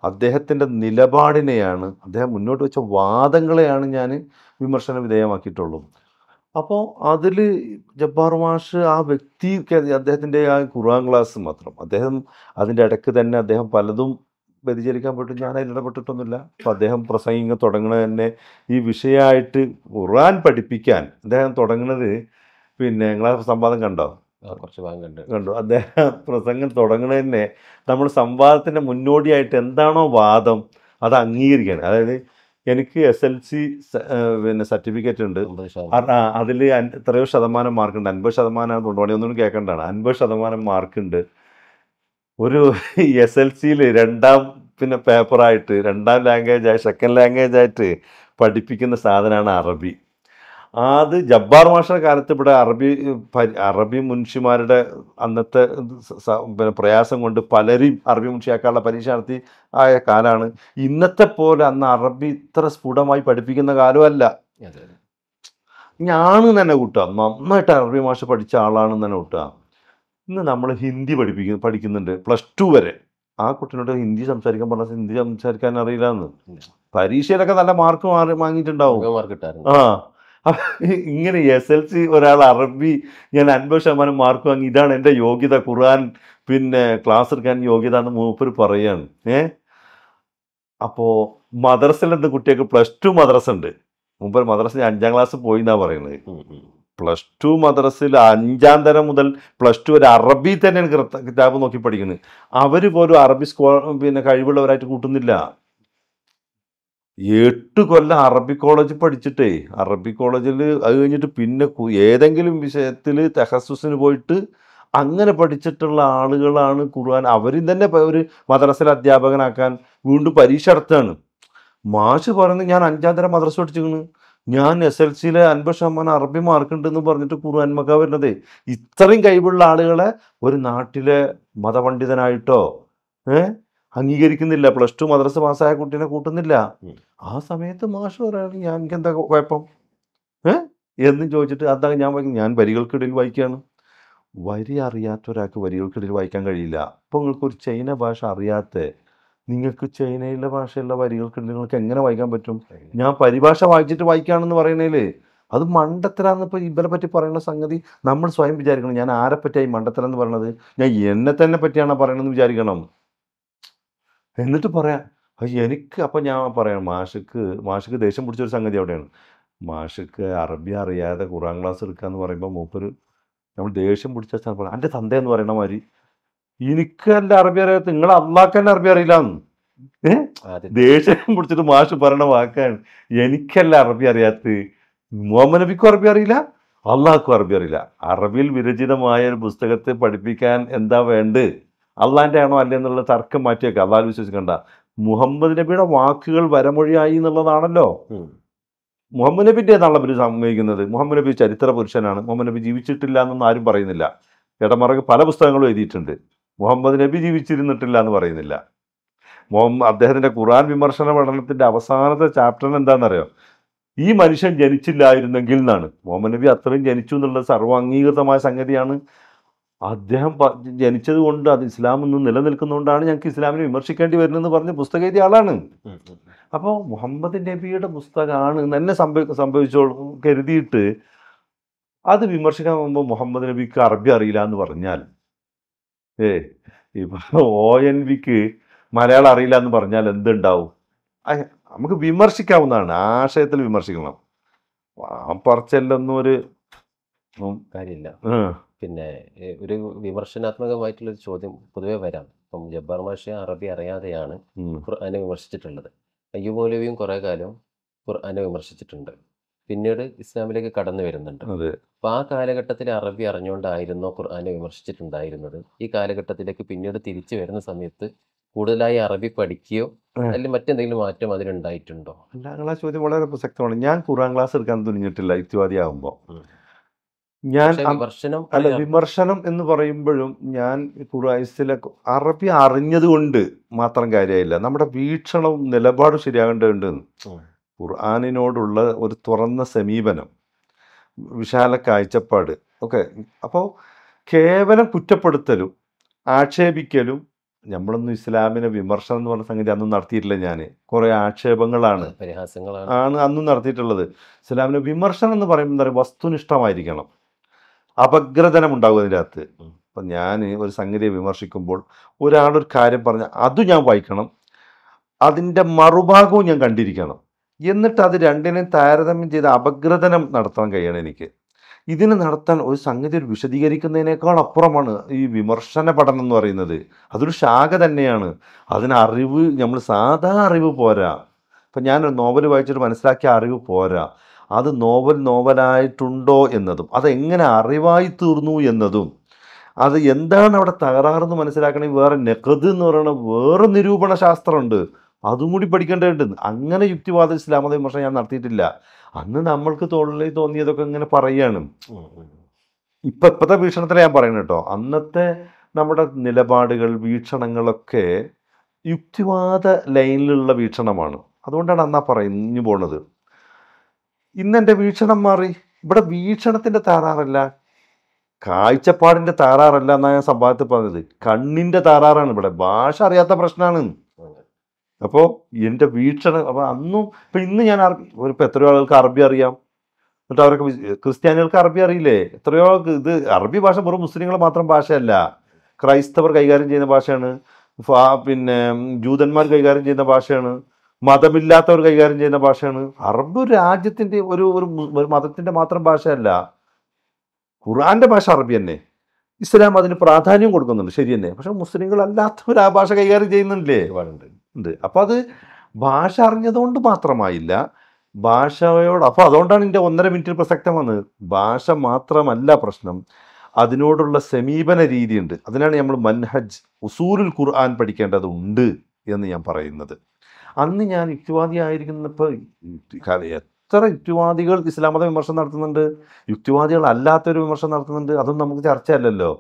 A: അദ്ദേഹത്തിൻ്റെ നിലപാടിനെയാണ് അദ്ദേഹം മുന്നോട്ട് വെച്ച വാദങ്ങളെയാണ് ഞാൻ വിമർശന വിധേയമാക്കിയിട്ടുള്ളത് അപ്പോൾ അതിൽ ജബ്ബാർ മാഷ് ആ വ്യക്തി അദ്ദേഹത്തിൻ്റെ ആ ഖുർആൻ ക്ലാസ് മാത്രം അദ്ദേഹം അതിൻ്റെ ഇടയ്ക്ക് തന്നെ അദ്ദേഹം പലതും വ്യതിചരിക്കാൻ പറ്റും ഞാൻ അതിൽ ഇടപെട്ടിട്ടൊന്നുമില്ല അപ്പോൾ അദ്ദേഹം പ്രസംഗിങ് തുടങ്ങുന്നത് തന്നെ ഈ വിഷയമായിട്ട് ഖുർആൻ പഠിപ്പിക്കാൻ അദ്ദേഹം തുടങ്ങുന്നത് പിന്നെ നിങ്ങളെ സംവാദം കണ്ടോ കണ്ടു അദ്ദേഹം പ്രസംഗം തുടങ്ങുന്നതിനെ നമ്മൾ സംവാദത്തിൻ്റെ മുന്നോടിയായിട്ട് എന്താണോ വാദം അത് അംഗീകരിക്കുകയാണ് അതായത് എനിക്ക് എസ് എൽ സി പിന്നെ സർട്ടിഫിക്കറ്റ് ഉണ്ട് അതിൽ എത്രയോ ശതമാനം മാർക്കുണ്ട് അൻപത് ശതമാനം കൊണ്ടുപോകണേ ഒന്നും കേൾക്കേണ്ടതാണ് അൻപത് ശതമാനം മാർക്കുണ്ട് ഒരു എസ് എൽ സിയിൽ രണ്ടാം പിന്നെ പേപ്പറായിട്ട് രണ്ടാം ലാംഗ്വേജ് ആയി സെക്കൻഡ് ലാംഗ്വേജ് ആയിട്ട് പഠിപ്പിക്കുന്ന സാധനമാണ് അറബി അത് ജബ്ബാർ മാഷയുടെ കാലത്ത് ഇവിടെ അറബി അറബി മുൻഷിമാരുടെ അന്നത്തെ പിന്നെ പ്രയാസം കൊണ്ട് പലരും അറബി മുൻഷിയാക്കാനുള്ള പരീക്ഷ നടത്തി ആയ കാലമാണ് ഇന്നത്തെ പോലെ അന്ന് അറബി ഇത്ര സ്ഫുടമായി പഠിപ്പിക്കുന്ന കാലമല്ല ഞാൻ തന്നെ കൂട്ടുക നന്നായിട്ട് അറബി ഭാഷ പഠിച്ച ആളാണെന്ന് തന്നെ കൂട്ടുക ഇന്ന് നമ്മൾ ഹിന്ദി പഠിപ്പിക്കുന്നു പഠിക്കുന്നുണ്ട് പ്ലസ് ടു വരെ ആ കുട്ടിനോട് ഹിന്ദി സംസാരിക്കാൻ പറഞ്ഞാൽ ഹിന്ദി സംസാരിക്കാൻ അറിയില്ല എന്ന് പരീക്ഷയിലൊക്കെ നല്ല മാർക്ക് മാറി വാങ്ങിയിട്ടുണ്ടാവും ആ ഇങ്ങനെ എസ് എൽ സി ഒരാൾ അറബി ഞാൻ അൻപത് ശതമാനം മാർക്ക് വാങ്ങി ഇതാണ് എൻ്റെ യോഗ്യത ഖുർആൻ പിന്നെ ക്ലാസ് എടുക്കാൻ യോഗ്യത എന്ന് മൂപ്പർ പറയാണ് ഏ അപ്പോൾ മദ്രസയിലെന്ത് കുട്ടികൾക്ക് പ്ലസ് ടു മദ്രസ ഉണ്ട് മുമ്പ് മദ്രസ അഞ്ചാം ക്ലാസ് പോയി എന്നാണ് പറയുന്നത് പ്ലസ് ടു മദ്രസിൽ അഞ്ചാം തരം മുതൽ പ്ലസ് ടു ഒരു അറബി തന്നെയാണ് കിതാബ് നോക്കി പഠിക്കുന്നത് അവർ പോലും അറബി സ്കോ പിന്നെ കഴിവുള്ളവരായിട്ട് കൂട്ടുന്നില്ല എട്ട് കൊല്ലം അറബി കോളേജ് പഠിച്ചിട്ടേ അറബി കോളേജിൽ അത് കഴിഞ്ഞിട്ട് പിന്നെ ഏതെങ്കിലും വിഷയത്തിൽ തെഹസുസിന് പോയിട്ട് അങ്ങനെ പഠിച്ചിട്ടുള്ള ആളുകളാണ് ഖുർആൻ അവരും തന്നെ ഒരു മദ്രസയിലെ അധ്യാപകനാക്കാൻ വീണ്ടും പരീക്ഷ നടത്തുകയാണ് മാഷ് പറയുന്നത് ഞാൻ അഞ്ചാം തരം മദ്രസ പഠിച്ചിരിക്കുന്നു ഞാൻ എസ് എൽ സിയിലെ അൻപത് ശതമാനം അറബി മാർക്കുണ്ടെന്ന് പറഞ്ഞിട്ട് ഖുർആൻ മക്ക വരുന്നത് ഇത്രയും കഴിവുള്ള ആളുകളെ ഒരു നാട്ടിലെ മതപണ്ഡിതനായിട്ടോ ഏഹ് അംഗീകരിക്കുന്നില്ല പ്ലസ് ടു മദ്രസ പാസ്സായ കുട്ടീനെ കൂട്ടുന്നില്ല ആ സമയത്ത് മാഷ് പറയുകയാണെങ്കിൽ ഞാൻ എന്താ കുഴപ്പം ഏഹ് എന്നും ചോദിച്ചിട്ട് അതാ ഞാൻ വായിക്കും ഞാൻ വരികൾക്കിടയിൽ വായിക്കുകയാണ് വരി അറിയാത്ത ഒരാൾക്ക് വരികൾക്കിടയിൽ വായിക്കാൻ കഴിയില്ല അപ്പോൾ നിങ്ങൾക്കൊരു ചൈന ഭാഷ അറിയാത്ത നിങ്ങൾക്ക് ചൈനയിലെ ഭാഷയുള്ള വരികൾക്കിടയിൽ നിങ്ങൾക്ക് എങ്ങനെ വായിക്കാൻ പറ്റും ഞാൻ പരിഭാഷ വായിച്ചിട്ട് വായിക്കുകയാണെന്ന് പറയണേല് അത് മണ്ടത്തരാന്ന് ഇപ്പോൾ ഇവരെ പറ്റി പറയുന്ന സംഗതി നമ്മൾ സ്വയം വിചാരിക്കണം ഞാൻ ആരെ പറ്റിയായി മണ്ടത്തരം എന്ന് പറയണത് ഞാൻ എന്നെ തന്നെ പറ്റിയാണ് പറയണമെന്ന് വിചാരിക്കണം എന്നിട്ട് പറയാം അയ്യോ എനിക്ക് അപ്പം ഞാൻ പറയാം മാഷക്ക് മാഷക്ക് ദേഷ്യം പിടിച്ചൊരു സംഗതി അവിടെയാണ് മാഷക്ക് അറബി അറിയാതെ ഖുറാൻ ക്ലാസ് എടുക്കുക എന്ന് പറയുമ്പോൾ മൂപ്പര് നമ്മൾ ദേഷ്യം പിടിച്ച സ്ഥലം എൻ്റെ തന്ത എന്ന് പറയണ മാതിരി എനിക്ക് എൻ്റെ അറബി അറിയാത്ത നിങ്ങൾ അള്ളാക്ക് തന്നെ അറബി അറിയില്ല എന്ന് ദേഷ്യം പിടിച്ചിട്ട് മാഷ് പറയണ വാക്കാണ് എനിക്കല്ല അറബി അറിയാത്ത മുഹമ്മദ് നബിക്കും അറബി അറിയില്ല അള്ളാഹ്ക്കും അറബി അറിയില്ല അറബിയിൽ വിരചിതമായ ഒരു പുസ്തകത്തെ പഠിപ്പിക്കാൻ എന്താ വേണ്ടത് അള്ളാൻ്റെ ആണോ എന്നുള്ള തർക്കം മാറ്റിയേക്കുക അള്ളാഹ് വിശ്വസിക്കണ്ട മുഹമ്മദ് നബിയുടെ വാക്കുകൾ വരമൊഴിയായി എന്നുള്ളതാണല്ലോ മുഹമ്മദ് നബിൻ്റെ ഏതാണല്ലോ അവർ സമ്മതിക്കുന്നത് മുഹമ്മദ് നബി ചരിത്ര പുരുഷനാണ് മുഹമ്മദ് നബി ജീവിച്ചിട്ടില്ല എന്നൊന്നും ആരും പറയുന്നില്ല ഇടമറക്ക് പല പുസ്തകങ്ങളും എഴുതിയിട്ടുണ്ട് മുഹമ്മദ് നബി ജീവിച്ചിരുന്നിട്ടില്ല എന്ന് പറയുന്നില്ല മുഹമ്മ അദ്ദേഹത്തിൻ്റെ ഖുറാൻ വിമർശന പഠനത്തിൻ്റെ അവസാനത്തെ ചാപ്റ്റർ എന്താണെന്നറിയോ ഈ മനുഷ്യൻ ജനിച്ചില്ലായിരുന്നെങ്കിൽ എന്നാണ് മുഹമ്മദ് നബി അത്രയും ജനിച്ചു എന്നുള്ള സർവാംഗീകൃതമായ സംഗതിയാണ് അദ്ദേഹം ജനിച്ചത് കൊണ്ട് അത് ഇസ്ലാം ഇന്ന് നിലനിൽക്കുന്നതുകൊണ്ടാണ് ഞങ്ങൾക്ക് ഇസ്ലാമിനെ വിമർശിക്കേണ്ടി വരുന്നതെന്ന് പറഞ്ഞ പുസ്തകം എഴുതിയ ആളാണ് അപ്പോൾ മുഹമ്മദ് നബിയുടെ പുസ്തകമാണ് തന്നെ സംഭവി സംഭവിച്ചോളൂ കരുതിയിട്ട് അത് വിമർശിക്കാൻ പോകുമ്പോൾ മുഹമ്മദ് നബിക്ക് അറബി അറിയില്ല എന്ന് പറഞ്ഞാൽ ഏ ഇപ്പോൾ ഒ എൻ വിക്ക് മലയാളം അറിയില്ല എന്ന് പറഞ്ഞാൽ എന്തുണ്ടാവും നമുക്ക് വിമർശിക്കാവുന്നതാണ് ആശയത്തിൽ വിമർശിക്കണം ആ പറച്ചല്ലൊന്നും ഒരു കാര്യമില്ല
B: പിന്നെ ഒരു വിമർശനാത്മകമായിട്ടുള്ളൊരു ചോദ്യം പൊതുവെ വരാം ഇപ്പം ജബ്ബാർ മാഷെ അറബി അറിയാതെയാണ് ഖുർആാനെ വിമർശിച്ചിട്ടുള്ളത് അയ്യു മൗലവിയും കുറേ കാലം ഖുർആാനെ വിമർശിച്ചിട്ടുണ്ട് പിന്നീട് ഇസ്ലാമിലേക്ക് കടന്നു വരുന്നുണ്ട് അപ്പൊ ആ കാലഘട്ടത്തിൽ അറബി അറിഞ്ഞുകൊണ്ടായിരുന്നോ ഖുർആാനെ വിമർശിച്ചിട്ടുണ്ടായിരുന്നത് ഈ കാലഘട്ടത്തിലേക്ക് പിന്നീട് തിരിച്ചു വരുന്ന സമയത്ത് കൂടുതലായി അറബി പഠിക്കുകയോ അല്ലെങ്കിൽ മറ്റെന്തെങ്കിലും മാറ്റം അതിലുണ്ടായിട്ടുണ്ടോ
A: രണ്ടാം ക്ലാസ് ചോദ്യം വളരെ പ്രസക്തമാണ് ഞാൻ ഖുർആൻ ക്ലാസ് എടുക്കാൻ തുനിഞ്ഞിട്ടില്ല യുക്തിവാദിയാകുമ്പോൾ ഞാൻ വിമർശനം അല്ല വിമർശനം എന്ന് പറയുമ്പോഴും ഞാൻ ഖുറായിസിലെ അറബി അറിഞ്ഞതുകൊണ്ട് മാത്രം കാര്യമില്ല നമ്മുടെ വീക്ഷണവും നിലപാടും ശരിയാകേണ്ടതുണ്ട് ഖുർആാനിനോടുള്ള ഒരു തുറന്ന സമീപനം വിശാല കാഴ്ചപ്പാട് ഓക്കെ അപ്പോൾ കേവലം കുറ്റപ്പെടുത്തലും ആക്ഷേപിക്കലും നമ്മളൊന്നും ഇസ്ലാമിനെ വിമർശനം എന്ന് പറഞ്ഞ സംഗതി അന്നും നടത്തിയിട്ടില്ല ഞാൻ കുറേ ആക്ഷേപങ്ങളാണ് പരിഹാസങ്ങളാണ് ആണ് അന്നും നടത്തിയിട്ടുള്ളത് ഇസ്ലാമിനെ വിമർശനം എന്ന് പറയുമ്പോൾ എന്താ പറയുക വസ്തുനിഷ്ഠമായിരിക്കണം അപഗ്രഥനം ഉണ്ടാകും അതിനകത്ത് അപ്പം ഞാൻ ഒരു സംഗതിയെ വിമർശിക്കുമ്പോൾ ഒരാളൊരു കാര്യം പറഞ്ഞ അത് ഞാൻ വായിക്കണം അതിൻ്റെ മറുഭാഗവും ഞാൻ കണ്ടിരിക്കണം എന്നിട്ട് അത് രണ്ടിനെയും താരതമ്യം ചെയ്ത് അപഗ്രഥനം നടത്താൻ കഴിയണം എനിക്ക് ഇതിന് നടത്താൻ ഒരു സംഗതി ഒരു വിശദീകരിക്കുന്നതിനേക്കാൾ അപ്പുറമാണ് ഈ വിമർശന പഠനം എന്ന് പറയുന്നത് അതൊരു ശാഖ തന്നെയാണ് അതിന് അറിവ് നമ്മൾ സാധാ അറിവ് പോരാ ഇപ്പം ഞാനൊരു നോവൽ വായിച്ചിട്ട് മനസ്സിലാക്കിയ അറിവ് പോരാ അത് നോവൽ നോവലായിട്ടുണ്ടോ എന്നതും അതെങ്ങനെ അറിവായി തീർന്നു എന്നതും അത് എന്താണ് അവിടെ തകരാറെന്ന് മനസ്സിലാക്കണമെങ്കിൽ വേറെ നെഹദ് എന്ന് പറയുന്ന വേറെ നിരൂപണ ശാസ്ത്രമുണ്ട് അതും കൂടി പഠിക്കേണ്ടതുണ്ട് അങ്ങനെ യുക്തിവാദ ഇസ്ലാമത വിമർശനം ഞാൻ നടത്തിയിട്ടില്ല അന്ന് നമ്മൾക്ക് തോളിൽ തോന്നിയതൊക്കെ ഇങ്ങനെ പറയുകയാണ് ഇപ്പം ഇപ്പോഴത്തെ വീക്ഷണത്തിലെ ഞാൻ പറയുന്നത് കേട്ടോ അന്നത്തെ നമ്മുടെ നിലപാടുകൾ വീക്ഷണങ്ങളൊക്കെ യുക്തിവാദ ലൈനിലുള്ള വീക്ഷണമാണ് അതുകൊണ്ടാണ് അന്നാ പറഞ്ഞു പോണത് ഇന്നെൻ്റെ വീക്ഷണം മാറി ഇവിടെ വീക്ഷണത്തിൻ്റെ താറാറല്ല കാഴ്ചപ്പാടിൻ്റെ താറാറല്ല എന്നാണ് ഞാൻ സംവാദത്തിൽ പറഞ്ഞത് കണ്ണിൻ്റെ താറാറാണ് ഇവിടെ ഭാഷ അറിയാത്ത പ്രശ്നമാണ് അപ്പോൾ എൻ്റെ വീക്ഷണം അപ്പോൾ അന്നും ഇപ്പം ഇന്ന് ഞാൻ അറബി ഇപ്പം എത്രയോ ആളുകൾക്ക് അറബി അറിയാം എന്നിട്ട് അവരൊക്കെ ക്രിസ്ത്യാനികൾക്ക് അറബി അറിയില്ലേ എത്രയോ ആൾക്ക് ഇത് അറബി ഭാഷ വെറും മുസ്ലിങ്ങൾ മാത്രം ഭാഷയല്ല ക്രൈസ്തവർ കൈകാര്യം ചെയ്യുന്ന ഭാഷയാണ് പിന്നെ ജൂതന്മാർ കൈകാര്യം ചെയ്യുന്ന ഭാഷയാണ് മതമില്ലാത്തവർ കൈകാര്യം ചെയ്യുന്ന ഭാഷയാണ് അറബ് രാജ്യത്തിൻ്റെ ഒരു ഒരു മതത്തിൻ്റെ മാത്രം ഭാഷയല്ല ഖുറാൻ്റെ ഭാഷ അറബി തന്നെ ഇസ്ലാം അതിന് പ്രാധാന്യം കൊടുക്കുന്നുണ്ട് ശരി തന്നെ പക്ഷെ മുസ്ലിങ്ങളല്ലാത്തവർ ആ ഭാഷ കൈകാര്യം ചെയ്യുന്നുണ്ടല്ലേ ഉണ്ട് അപ്പോൾ അത് ഭാഷ അറിഞ്ഞതുകൊണ്ട് മാത്രമായില്ല ഭാഷയോട് അപ്പോൾ അതുകൊണ്ടാണ് എൻ്റെ ഒന്നര മിനിറ്റിൽ പ്രസക്തം വന്നത് ഭാഷ മാത്രമല്ല പ്രശ്നം അതിനോടുള്ള സമീപന രീതിയുണ്ട് അതിനാണ് നമ്മൾ മൻഹജ് ഉസൂരുൽ ഖുർആൻ പഠിക്കേണ്ടതുണ്ട് എന്ന് ഞാൻ പറയുന്നത് അന്ന് ഞാൻ യുക്തിവാദി ആയിരിക്കുന്നപ്പോൾ എത്ര യുക്തിവാദികൾ ഇസ്ലാം മത വിമർശനം നടത്തുന്നുണ്ട് യുക്തിവാദികൾ അല്ലാത്തൊരു വിമർശനം നടത്തുന്നുണ്ട് അതൊന്നും നമുക്ക് ചർച്ചയല്ലല്ലോ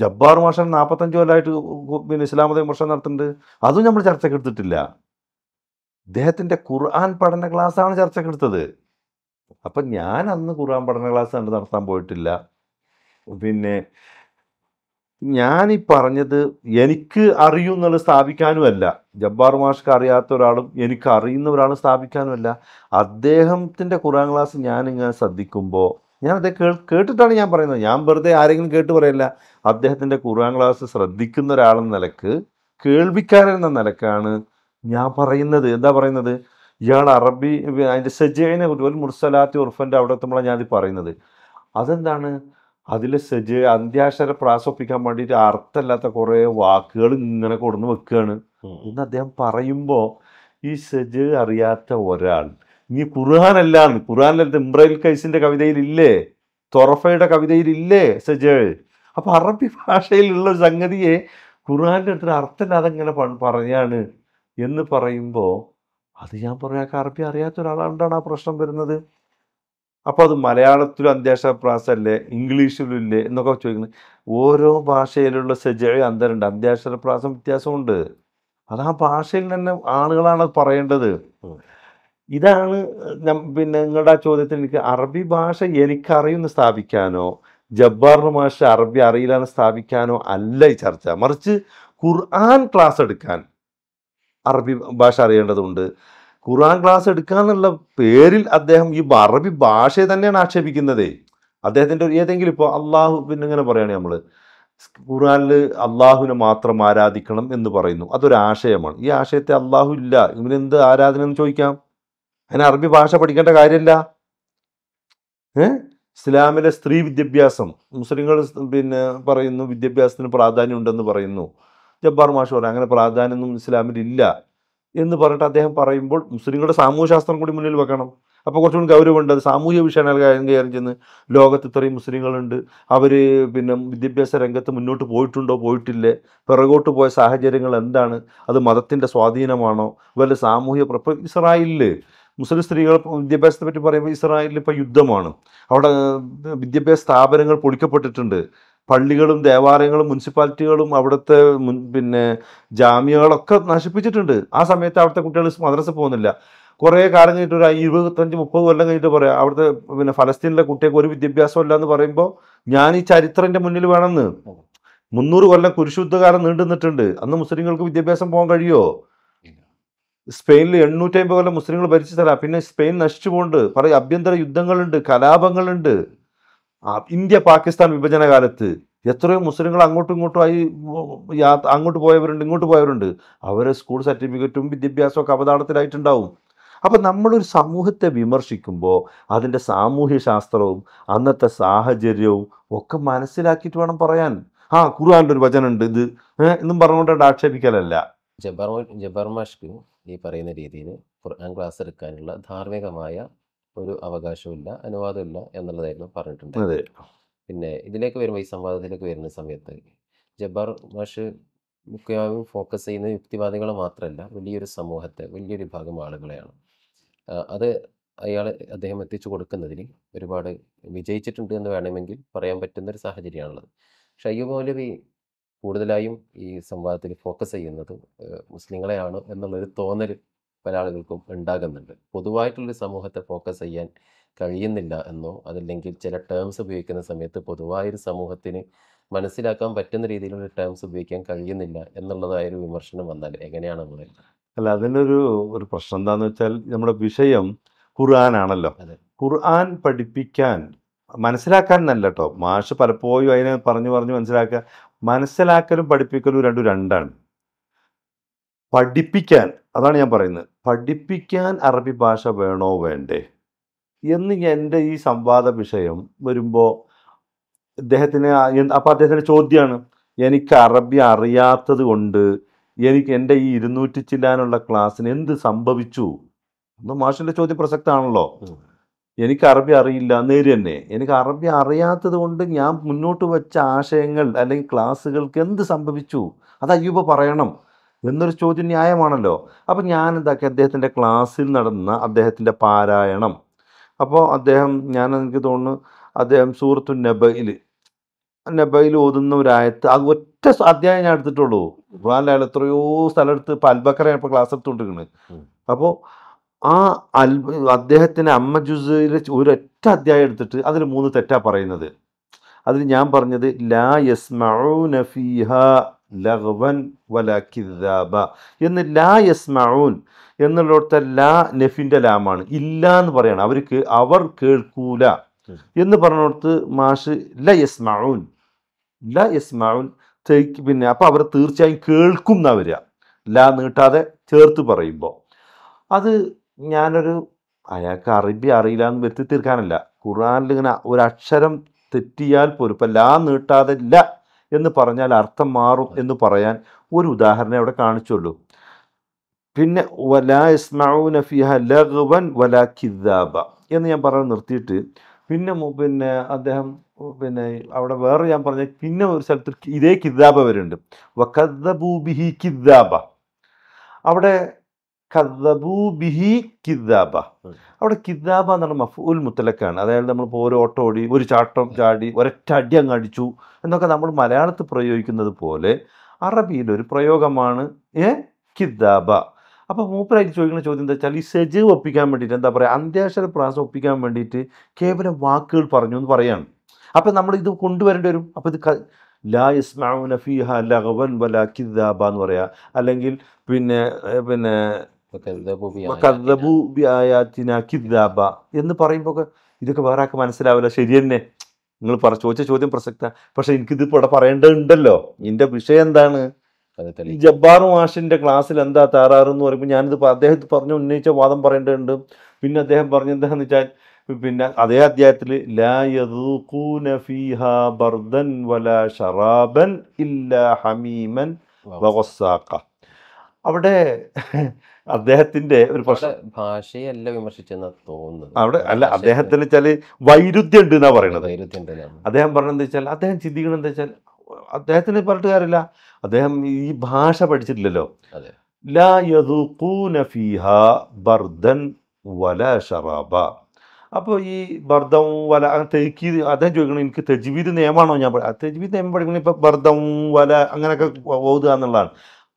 A: ജബ്ബാർ മാഷൻ നാൽപ്പത്തഞ്ച് കൊല്ലമായിട്ട് പിന്നെ ഇസ്ലാം മത വിമർശനം നടത്തുന്നുണ്ട് അതും നമ്മൾ ചർച്ചയ്ക്ക് എടുത്തിട്ടില്ല ഇദ്ദേഹത്തിൻ്റെ ഖുർആൻ പഠന ക്ലാസ്സാണ് ചർച്ചയ്ക്ക് എടുത്തത് അപ്പം ഞാൻ അന്ന് ഖുർആൻ പഠന ക്ലാസ് കണ്ട് നടത്താൻ പോയിട്ടില്ല പിന്നെ ഞാൻ ഈ പറഞ്ഞത് എനിക്ക് അറിയൂ എന്നുള്ളത് സ്ഥാപിക്കാനുമല്ല ജബ്ബാർ മാഷ്ക്ക് അറിയാത്ത ഒരാളും എനിക്ക് അറിയുന്ന ഒരാളും സ്ഥാപിക്കാനുമല്ല അദ്ദേഹത്തിൻ്റെ ഖുറാൻ ക്ലാസ് ഞാനിങ്ങനെ ശ്രദ്ധിക്കുമ്പോൾ ഞാൻ അദ്ദേഹം കേട്ടിട്ടാണ് ഞാൻ പറയുന്നത് ഞാൻ വെറുതെ ആരെങ്കിലും കേട്ട് പറയല്ല അദ്ദേഹത്തിൻ്റെ ഖുർആൻ ക്ലാസ് ശ്രദ്ധിക്കുന്ന ഒരാളെന്ന നിലക്ക് കേൾവിക്കാരെന്ന എന്ന നിലക്കാണ് ഞാൻ പറയുന്നത് എന്താ പറയുന്നത് ഇയാൾ അറബി അതിൻ്റെ സജീനെ കുറിച്ച് ഒരു മുർസലാത്തി ഉർഫൻ്റെ അവിടെ എത്തുമ്പോഴാണ് ഞാനത് പറയുന്നത് അതെന്താണ് അതിൽ സജ് അന്ത്യാക്ഷര പ്രാസൊപ്പിക്കാൻ വേണ്ടിയിട്ട് അർത്ഥമില്ലാത്ത കുറേ വാക്കുകൾ ഇങ്ങനെ കൊടുന്ന് വെക്കുകയാണ് എന്ന് അദ്ദേഹം പറയുമ്പോൾ ഈ സജ് അറിയാത്ത ഒരാൾ ഇനി ഖുർഹാനല്ലാണ് ഖുർഹാനല്ല ഇമ്രൈൽ കൈസിൻ്റെ കവിതയിലില്ലേ തൊറഫയുടെ കവിതയിലില്ലേ സജ് അപ്പോൾ അറബി ഭാഷയിലുള്ള സംഗതിയെ ഖുർഹാൻ്റെ അടുത്ത് അർത്ഥമില്ലാതെ ഇങ്ങനെ പറയാണ് എന്ന് പറയുമ്പോൾ അത് ഞാൻ പറയാം അറബി അറിയാത്ത ഒരാളാണ്ടാണ് ആ പ്രശ്നം വരുന്നത് അപ്പോൾ അത് മലയാളത്തിലും അന്ത്യാക്ഷര പ്രാസല്ലേ ഇംഗ്ലീഷിലും ഇല്ലേ എന്നൊക്കെ ചോദിക്കുന്നത് ഓരോ ഭാഷയിലുള്ള സെജയ അന്തരുണ്ട് അന്ത്യാക്ഷര പ്രാസം വ്യത്യാസമുണ്ട് അത് ആ ഭാഷയിൽ തന്നെ ആളുകളാണ് അത് പറയേണ്ടത് ഇതാണ് പിന്നെ നിങ്ങളുടെ ആ ചോദ്യത്തിന് എനിക്ക് അറബി ഭാഷ എനിക്കറിയുന്ന സ്ഥാപിക്കാനോ ജബ്ബാറിന് മാഷ അറബി അറിയില്ലാന്ന് സ്ഥാപിക്കാനോ അല്ല ഈ ചർച്ച മറിച്ച് ഖുർആൻ ക്ലാസ് എടുക്കാൻ അറബി ഭാഷ അറിയേണ്ടതുണ്ട് ഖുർആൻ ക്ലാസ് എടുക്കുക എന്നുള്ള പേരിൽ അദ്ദേഹം ഈ അറബി ഭാഷയെ തന്നെയാണ് ആക്ഷേപിക്കുന്നതേ അദ്ദേഹത്തിൻ്റെ ഒരു ഏതെങ്കിലും ഇപ്പോൾ അള്ളാഹു പിന്നെ ഇങ്ങനെ പറയുകയാണ് നമ്മൾ ഖുർആനിൽ അള്ളാഹുവിനെ മാത്രം ആരാധിക്കണം എന്ന് പറയുന്നു അതൊരു ആശയമാണ് ഈ ആശയത്തെ അള്ളാഹു ഇല്ല ഇവനെന്ത് ആരാധന എന്ന് ചോദിക്കാം അതിന് അറബി ഭാഷ പഠിക്കേണ്ട കാര്യമില്ല ഏ ഇസ്ലാമിലെ സ്ത്രീ വിദ്യാഭ്യാസം മുസ്ലിങ്ങൾ പിന്നെ പറയുന്നു വിദ്യാഭ്യാസത്തിന് പ്രാധാന്യം ഉണ്ടെന്ന് പറയുന്നു ജബ്ബാർ മാഷ് പറയാം അങ്ങനെ പ്രാധാന്യമൊന്നും ഇസ്ലാമിൽ ഇല്ല എന്ന് പറഞ്ഞിട്ട് അദ്ദേഹം പറയുമ്പോൾ മുസ്ലിങ്ങളുടെ സാമൂഹ്യശാസ്ത്രം കൂടി മുന്നിൽ വെക്കണം അപ്പോൾ കുറച്ചുകൂടി ഗൗരവമുണ്ട് അത് സാമൂഹ്യ വിഷയങ്ങൾ കൈകാര്യം ചെയ്യുന്ന ലോകത്ത് ഇത്രയും മുസ്ലിങ്ങളുണ്ട് അവർ പിന്നെ വിദ്യാഭ്യാസ രംഗത്ത് മുന്നോട്ട് പോയിട്ടുണ്ടോ പോയിട്ടില്ലേ പിറകോട്ട് പോയ സാഹചര്യങ്ങൾ എന്താണ് അത് മതത്തിൻ്റെ സ്വാധീനമാണോ വല്ല സാമൂഹ്യ ഇപ്പം ഇസ്രായേലിൽ മുസ്ലിം സ്ത്രീകൾ വിദ്യാഭ്യാസത്തെ പറ്റി പറയുമ്പോൾ ഇസ്രായേലിൽ ഇപ്പോൾ യുദ്ധമാണ് അവിടെ വിദ്യാഭ്യാസ സ്ഥാപനങ്ങൾ പൊളിക്കപ്പെട്ടിട്ടുണ്ട് പള്ളികളും ദേവാലയങ്ങളും മുനിസിപ്പാലിറ്റികളും അവിടുത്തെ മുൻ പിന്നെ ജാമ്യകളൊക്കെ നശിപ്പിച്ചിട്ടുണ്ട് ആ സമയത്ത് അവിടുത്തെ കുട്ടികൾ മദ്രസ പോകുന്നില്ല കുറേ കാലം കഴിഞ്ഞിട്ട് ഒരു ഇരുപത്തഞ്ച് മുപ്പത് കൊല്ലം കഴിഞ്ഞിട്ട് പറയാം അവിടുത്തെ പിന്നെ ഫലസ്തീനിലെ കുട്ടികൾക്ക് ഒരു വിദ്യാഭ്യാസം ഇല്ല എന്ന് പറയുമ്പോൾ ഞാൻ ഈ ചരിത്രൻ്റെ മുന്നിൽ വേണമെന്ന് മുന്നൂറ് കൊല്ലം കുരിശുദ്ധകാലം നീണ്ടു നിന്നിട്ടുണ്ട് അന്ന് മുസ്ലിങ്ങൾക്ക് വിദ്യാഭ്യാസം പോകാൻ കഴിയുമോ സ്പെയിനിൽ എണ്ണൂറ്റി അമ്പത് കൊല്ലം മുസ്ലിങ്ങൾ ഭരിച്ചു തരാം പിന്നെ സ്പെയിൻ നശിച്ചു പോകുന്നുണ്ട് പറയും അഭ്യന്തര യുദ്ധങ്ങളുണ്ട് കലാപങ്ങളുണ്ട് ഇന്ത്യ പാകിസ്ഥാൻ വിഭജന കാലത്ത് എത്രയോ മുസ്ലിങ്ങൾ അങ്ങോട്ടും ഇങ്ങോട്ടും ആയി അങ്ങോട്ട് പോയവരുണ്ട് ഇങ്ങോട്ട് പോയവരുണ്ട് അവരെ സ്കൂൾ സർട്ടിഫിക്കറ്റും വിദ്യാഭ്യാസവും ഒക്കെ അവതാളത്തിലായിട്ടുണ്ടാവും അപ്പം നമ്മളൊരു സമൂഹത്തെ വിമർശിക്കുമ്പോൾ അതിൻ്റെ സാമൂഹ്യ ശാസ്ത്രവും അന്നത്തെ സാഹചര്യവും ഒക്കെ മനസ്സിലാക്കിയിട്ട് വേണം പറയാൻ ആ ഖുർആാൻ്റെ ഒരു ഉണ്ട് ഇത് എന്നും പറഞ്ഞുകൊണ്ട് ആക്ഷേപിക്കലല്ല
B: ജബർ ജബർ ഈ പറയുന്ന രീതിയിൽ ഖുർആൻ ക്ലാസ് എടുക്കാനുള്ള ധാർമ്മികമായ ഒരു അവകാശമില്ല അനുവാദമില്ല എന്നുള്ളതായിരുന്നു പറഞ്ഞിട്ടുണ്ട് പിന്നെ ഇതിലേക്ക് വരുമ്പോൾ ഈ സംവാദത്തിലേക്ക് വരുന്ന സമയത്ത് ജബ്ബാർ മാഷ് മുഖ്യമായും ഫോക്കസ് ചെയ്യുന്ന യുക്തിവാദികളെ മാത്രമല്ല വലിയൊരു സമൂഹത്തെ വലിയൊരു വിഭാഗം ആളുകളെയാണ് അത് അയാൾ അദ്ദേഹം എത്തിച്ചു കൊടുക്കുന്നതിന് ഒരുപാട് വിജയിച്ചിട്ടുണ്ട് എന്ന് വേണമെങ്കിൽ പറയാൻ പറ്റുന്ന ഒരു സാഹചര്യമാണുള്ളത് പക്ഷെ അയ്യൂബ് മൗലവി കൂടുതലായും ഈ സംവാദത്തിൽ ഫോക്കസ് ചെയ്യുന്നത് മുസ്ലിങ്ങളെയാണ് എന്നുള്ളൊരു തോന്നൽ പല ആളുകൾക്കും ഉണ്ടാകുന്നുണ്ട് പൊതുവായിട്ടുള്ളൊരു സമൂഹത്തെ ഫോക്കസ് ചെയ്യാൻ കഴിയുന്നില്ല എന്നോ അതല്ലെങ്കിൽ ചില ടേംസ് ഉപയോഗിക്കുന്ന സമയത്ത് പൊതുവായൊരു സമൂഹത്തിന് മനസ്സിലാക്കാൻ പറ്റുന്ന രീതിയിലുള്ള ടേംസ് ഉപയോഗിക്കാൻ കഴിയുന്നില്ല എന്നുള്ളതായൊരു വിമർശനം വന്നാൽ എങ്ങനെയാണ് നമ്മൾ
A: അല്ല അതിനൊരു ഒരു പ്രശ്നം എന്താണെന്ന് വെച്ചാൽ നമ്മുടെ വിഷയം ആണല്ലോ ഖുർആൻ പഠിപ്പിക്കാൻ മനസ്സിലാക്കാൻ നല്ല കേട്ടോ മാഷ് പലപ്പോഴും അതിനെ പറഞ്ഞു പറഞ്ഞു മനസ്സിലാക്കുക മനസ്സിലാക്കലും പഠിപ്പിക്കലും രണ്ടും രണ്ടാണ് പഠിപ്പിക്കാൻ അതാണ് ഞാൻ പറയുന്നത് പഠിപ്പിക്കാൻ അറബി ഭാഷ വേണോ വേണ്ടേ എന്ന് എൻ്റെ ഈ സംവാദ വിഷയം വരുമ്പോൾ അദ്ദേഹത്തിന് അപ്പോൾ അദ്ദേഹത്തിൻ്റെ ചോദ്യമാണ് എനിക്ക് അറബി അറിയാത്തത് കൊണ്ട് എനിക്ക് എൻ്റെ ഈ ഇരുന്നൂറ്റി ചില്ലാനുള്ള ക്ലാസ്സിന് എന്ത് സംഭവിച്ചു ഒന്ന് മാഷിൻ്റെ ചോദ്യം പ്രസക്തമാണല്ലോ എനിക്ക് അറബി അറിയില്ല നേര് തന്നെ എനിക്ക് അറബി അറിയാത്തത് കൊണ്ട് ഞാൻ മുന്നോട്ട് വെച്ച ആശയങ്ങൾ അല്ലെങ്കിൽ ക്ലാസ്സുകൾക്ക് എന്ത് സംഭവിച്ചു അത് അയ്യൂബ പറയണം എന്നൊരു ചോദ്യം ന്യായമാണല്ലോ അപ്പോൾ എന്താക്കി അദ്ദേഹത്തിൻ്റെ ക്ലാസ്സിൽ നടന്ന അദ്ദേഹത്തിൻ്റെ പാരായണം അപ്പോൾ അദ്ദേഹം ഞാൻ എനിക്ക് തോന്നുന്നു അദ്ദേഹം സൂറത്തു നബയിൽ നബയിൽ ഓതുന്ന ഒരായത്ത് അത് ഒറ്റ അധ്യായം ഞാൻ എടുത്തിട്ടുള്ളൂ അല്ല എത്രയോ സ്ഥലമെടുത്ത് ഇപ്പോൾ അൽബക്കറയാണ് ഇപ്പോൾ ക്ലാസ് എടുത്തുകൊണ്ടിരിക്കുന്നത് അപ്പോൾ ആ അൽബ അദ്ദേഹത്തിൻ്റെ അമ്മ ജുസയിൽ ഒരൊറ്റ അധ്യായം എടുത്തിട്ട് അതിൽ മൂന്ന് തെറ്റാ പറയുന്നത് അതിൽ ഞാൻ പറഞ്ഞത് ലാ യസ്മഊ നഫീഹ ലഹ്വൻ വല കിതാബ എന്ന് ലാ യസ്മഊൻ എന്നുള്ളിടത്തെ ലാ നെഫിൻ്റെ ലാമാണ് ഇല്ല എന്ന് പറയണം അവർക്ക് അവർ കേൾക്കൂല എന്ന് പറഞ്ഞിടത്ത് മാഷ് ല യസ്മഊൻ ല യസ്മഊൻ തേക്ക് പിന്നെ അപ്പോൾ അവർ തീർച്ചയായും കേൾക്കും എന്നാ വരിക ലാ നീട്ടാതെ ചേർത്ത് പറയുമ്പോൾ അത് ഞാനൊരു അയാൾക്ക് അറബി അറിയില്ല എന്ന് വരുത്തി തീർക്കാനല്ല ഖുറാനിൽ ഇങ്ങനെ ഒരു അക്ഷരം തെറ്റിയാൽ പോലും ഇപ്പം ലാ നീട്ടാതെ ല എന്ന് പറഞ്ഞാൽ അർത്ഥം മാറും എന്ന് പറയാൻ ഒരു ഉദാഹരണം അവിടെ കാണിച്ചുള്ളൂ പിന്നെ വലാ ഇസ്മാഊന ഫിഹ ലഹ്വൻ എന്ന് ഞാൻ പറഞ്ഞ് നിർത്തിയിട്ട് പിന്നെ പിന്നെ അദ്ദേഹം പിന്നെ അവിടെ വേറെ ഞാൻ പറഞ്ഞ പിന്നെ ഒരു സ്ഥലത്ത് ഇതേ കിതാബ വരുന്നുണ്ട് ബിഹി കിതാബ അവിടെ ബിഹി കിതാബ അവിടെ കിതാബ എന്ന് പറഞ്ഞാൽ മഫുൽ മുത്തലക്കാണ് അതായത് നമ്മളിപ്പോൾ ഒരു ഓട്ടം ഓടി ഒരു ചാട്ടം ചാടി ഒരൊറ്റ അടി അങ്ങ് അടിച്ചു എന്നൊക്കെ നമ്മൾ മലയാളത്തിൽ പ്രയോഗിക്കുന്നത് പോലെ അറബിയിലൊരു പ്രയോഗമാണ് ഏ കിതാബ അപ്പോൾ മൂപ്പരായിട്ട് ചോദിക്കുന്ന ചോദ്യം എന്താ വെച്ചാൽ ഈ സജീവ് ഒപ്പിക്കാൻ വേണ്ടിയിട്ട് എന്താ പറയുക അന്ത്യാക്ഷര പ്രാസം ഒപ്പിക്കാൻ വേണ്ടിയിട്ട് കേവലം വാക്കുകൾ പറഞ്ഞു എന്ന് പറയാണ് അപ്പോൾ നമ്മൾ ഇത് കൊണ്ടുവരേണ്ടി വരും അപ്പോൾ ഇത് ലാ ഇസ്മാഉന ഫീഹ ലഗവൻ വല കിതാബ എന്ന് പറയുക അല്ലെങ്കിൽ പിന്നെ പിന്നെ കിതാബ കിദാബ എന്ന് പറയുമ്പോൾ ഇതൊക്കെ വേറെ ആൾക്ക് മനസ്സിലാവില്ല ശരി തന്നെ നിങ്ങൾ പറ ചോദിച്ച ചോദ്യം പ്രസക്ത പക്ഷെ എനിക്കിത് ഇവിടെ പറയേണ്ടതുണ്ടല്ലോ എൻ്റെ വിഷയം എന്താണ് ഈ ജബ്ബാർ മാഷിന്റെ ക്ലാസ്സിൽ എന്താ താറാറ് എന്ന് പറയുമ്പോൾ ഞാനിത് അദ്ദേഹത്തിൽ പറഞ്ഞ് ഉന്നയിച്ച വാദം പറയേണ്ടതുണ്ട് പിന്നെ അദ്ദേഹം പറഞ്ഞ എന്താണെന്ന് വെച്ചാൽ പിന്നെ അതേ അധ്യായത്തിൽ ബർദൻ ഷറാബൻ ഇല്ല ഹമീമൻ അവിടെ അദ്ദേഹത്തിന്റെ ഒരു പ്രശ്നം
B: ഭാഷയല്ല വിമർശിച്ചെന്ന് തോന്നുന്നു
A: അവിടെ അല്ല അദ്ദേഹത്തിന് വെച്ചാൽ വൈരുദ്ധ്യം ഉണ്ട് എന്നാ പറയുന്നത് അദ്ദേഹം പറഞ്ഞത് വെച്ചാൽ അദ്ദേഹം ചിന്തിക്കണം എന്താ വെച്ചാൽ അദ്ദേഹത്തിന് പറഞ്ഞിട്ട് കാര്യമില്ല അദ്ദേഹം ഈ ഭാഷ പഠിച്ചിട്ടില്ലല്ലോ ലാ ബർദൻ അപ്പോൾ ഈ ബർദം വല തേക്കി അദ്ദേഹം ചോദിക്കണം എനിക്ക് തെജ്വീദ് നിയമമാണോ ഞാൻ തജ്വീദ് നിയമം പഠിക്കണം ഇപ്പോൾ ബർദം വല അങ്ങനെയൊക്കെ ഓതുക എന്നുള്ളതാണ്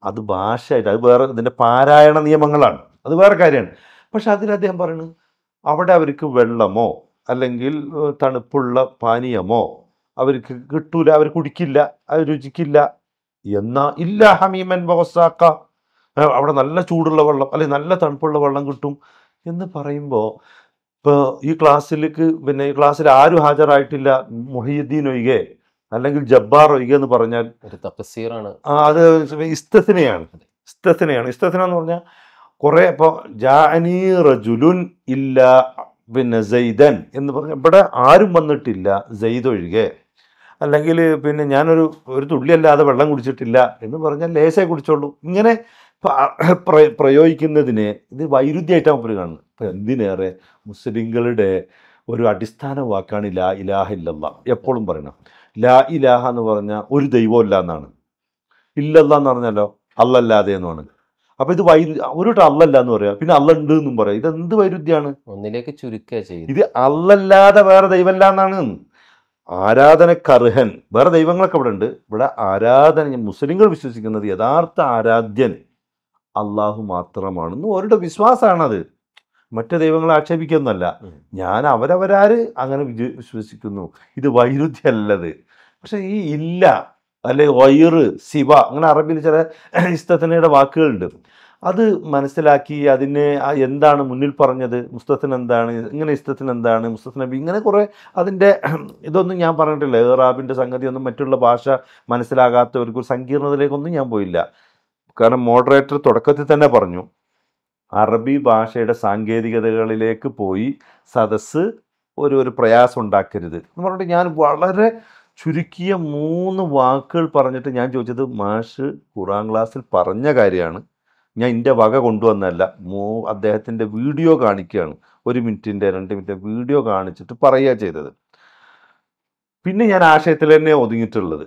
A: അത് ഭാഷയായിട്ട് അത് വേറെ ഇതിൻ്റെ പാരായണ നിയമങ്ങളാണ് അത് വേറെ കാര്യമാണ് പക്ഷെ അതിൽ അദ്ദേഹം പറയുന്നത് അവിടെ അവർക്ക് വെള്ളമോ അല്ലെങ്കിൽ തണുപ്പുള്ള പാനീയമോ അവർക്ക് കിട്ടൂല അവർ കുടിക്കില്ല അവർ രുചിക്കില്ല എന്നാ ഇല്ല ഹമീമൻ ബോസാക്ക അവിടെ നല്ല ചൂടുള്ള വെള്ളം അല്ലെങ്കിൽ നല്ല തണുപ്പുള്ള വെള്ളം കിട്ടും എന്ന് പറയുമ്പോൾ ഇപ്പോൾ ഈ ക്ലാസ്സിലേക്ക് പിന്നെ ഈ ക്ലാസ്സിൽ ആരും ഹാജരായിട്ടില്ല മൊഹിയുദ്ദീൻ ഒഴികെ അല്ലെങ്കിൽ ജബ്ബാർ ഒഴികെ എന്ന് പറഞ്ഞാൽ ആ അത് ഇസ്തസിനെയാണ് ഇസ്തസിനെയാണ് ഇസ്തസിന എന്ന് പറഞ്ഞാൽ കുറെ ഇപ്പോൾ ജാനി റജുലുൻ ഇല്ല പിന്നെ ജെയ്തൻ എന്ന് പറഞ്ഞ ഇവിടെ ആരും വന്നിട്ടില്ല ജെയ്ദ് ഒഴികെ അല്ലെങ്കിൽ പിന്നെ ഞാനൊരു ഒരു തുള്ളിയല്ലാതെ വെള്ളം കുടിച്ചിട്ടില്ല എന്ന് പറഞ്ഞാൽ ലേശേ കുടിച്ചോളൂ ഇങ്ങനെ പ്രയോഗിക്കുന്നതിനെ ഇത് വൈരുദ്ധ്യമായിട്ടാണ് അവർ കാണുന്നത് ഇപ്പം എന്തിനേറെ മുസ്ലിങ്ങളുടെ ഒരു അടിസ്ഥാന വാക്കാണ് ഇലാ ഇലാഹില്ലല്ല എപ്പോഴും പറയണം ലാ ഇലാഹ എന്ന് പറഞ്ഞാൽ ഒരു ദൈവമല്ല എന്നാണ് ഇല്ലല്ല എന്ന് പറഞ്ഞല്ലോ അല്ലല്ലാതെ എന്നാണ് അപ്പൊ ഇത് വൈരു ഒരു അല്ലല്ല എന്ന് പറയാം പിന്നെ അല്ല ഉണ്ട് എന്നും പറയാം ഇത് എന്ത് വൈരുദ്ധ്യമാണ് ഒന്നിലേക്ക് ചുരുക്ക ചെയ്യും ഇത് അല്ലല്ലാതെ വേറെ ദൈവമല്ല എന്നാണ് ആരാധനക്കർഹൻ വേറെ ദൈവങ്ങളൊക്കെ ഇവിടെ ഉണ്ട് ഇവിടെ ആരാധന മുസ്ലിങ്ങൾ വിശ്വസിക്കുന്നത് യഥാർത്ഥ ആരാധ്യൻ അള്ളാഹു മാത്രമാണെന്ന് അവരുടെ വിശ്വാസമാണത് മറ്റ് ദൈവങ്ങളെ ആക്ഷേപിക്കുന്നല്ല ഞാൻ അവരവരാർ അങ്ങനെ വിശ്വസിക്കുന്നു ഇത് വൈരുദ്ധ്യമല്ലത് പക്ഷെ ഈ ഇല്ല അല്ലെ വൈറ് ശിവ അങ്ങനെ അറബിയിൽ ചില ഇസ്തത്തനയുടെ വാക്കുകളുണ്ട് അത് മനസ്സിലാക്കി അതിനെ എന്താണ് മുന്നിൽ പറഞ്ഞത് മുസ്തത്തിന് എന്താണ് ഇങ്ങനെ ഇസ്തത്തിന് എന്താണ് മുസ്തത്ത് നബി ഇങ്ങനെ കുറേ അതിൻ്റെ ഇതൊന്നും ഞാൻ പറഞ്ഞിട്ടില്ല ഏറാബിൻ്റെ സംഗതിയൊന്നും മറ്റുള്ള ഭാഷ മനസ്സിലാകാത്തവർക്ക് സങ്കീർണതയിലേക്കൊന്നും ഞാൻ പോയില്ല കാരണം മോഡറേറ്റർ തുടക്കത്തിൽ തന്നെ പറഞ്ഞു അറബി ഭാഷയുടെ സാങ്കേതികതകളിലേക്ക് പോയി സദസ്സ് ഒരു ഒരു പ്രയാസം ഉണ്ടാക്കരുത് എന്ന് പറഞ്ഞിട്ട് ഞാൻ വളരെ ചുരുക്കിയ മൂന്ന് വാക്കുകൾ പറഞ്ഞിട്ട് ഞാൻ ചോദിച്ചത് മാഷ് ഖുറാൻ ക്ലാസ്സിൽ പറഞ്ഞ കാര്യമാണ് ഞാൻ എൻ്റെ വക കൊണ്ടുവന്നല്ല മോ അദ്ദേഹത്തിൻ്റെ വീഡിയോ കാണിക്കുകയാണ് ഒരു മിനിറ്റിൻ്റെ രണ്ട് മിനിറ്റ് വീഡിയോ കാണിച്ചിട്ട് പറയുക ചെയ്തത് പിന്നെ ഞാൻ ആശയത്തിൽ തന്നെ ഒതുങ്ങിയിട്ടുള്ളത്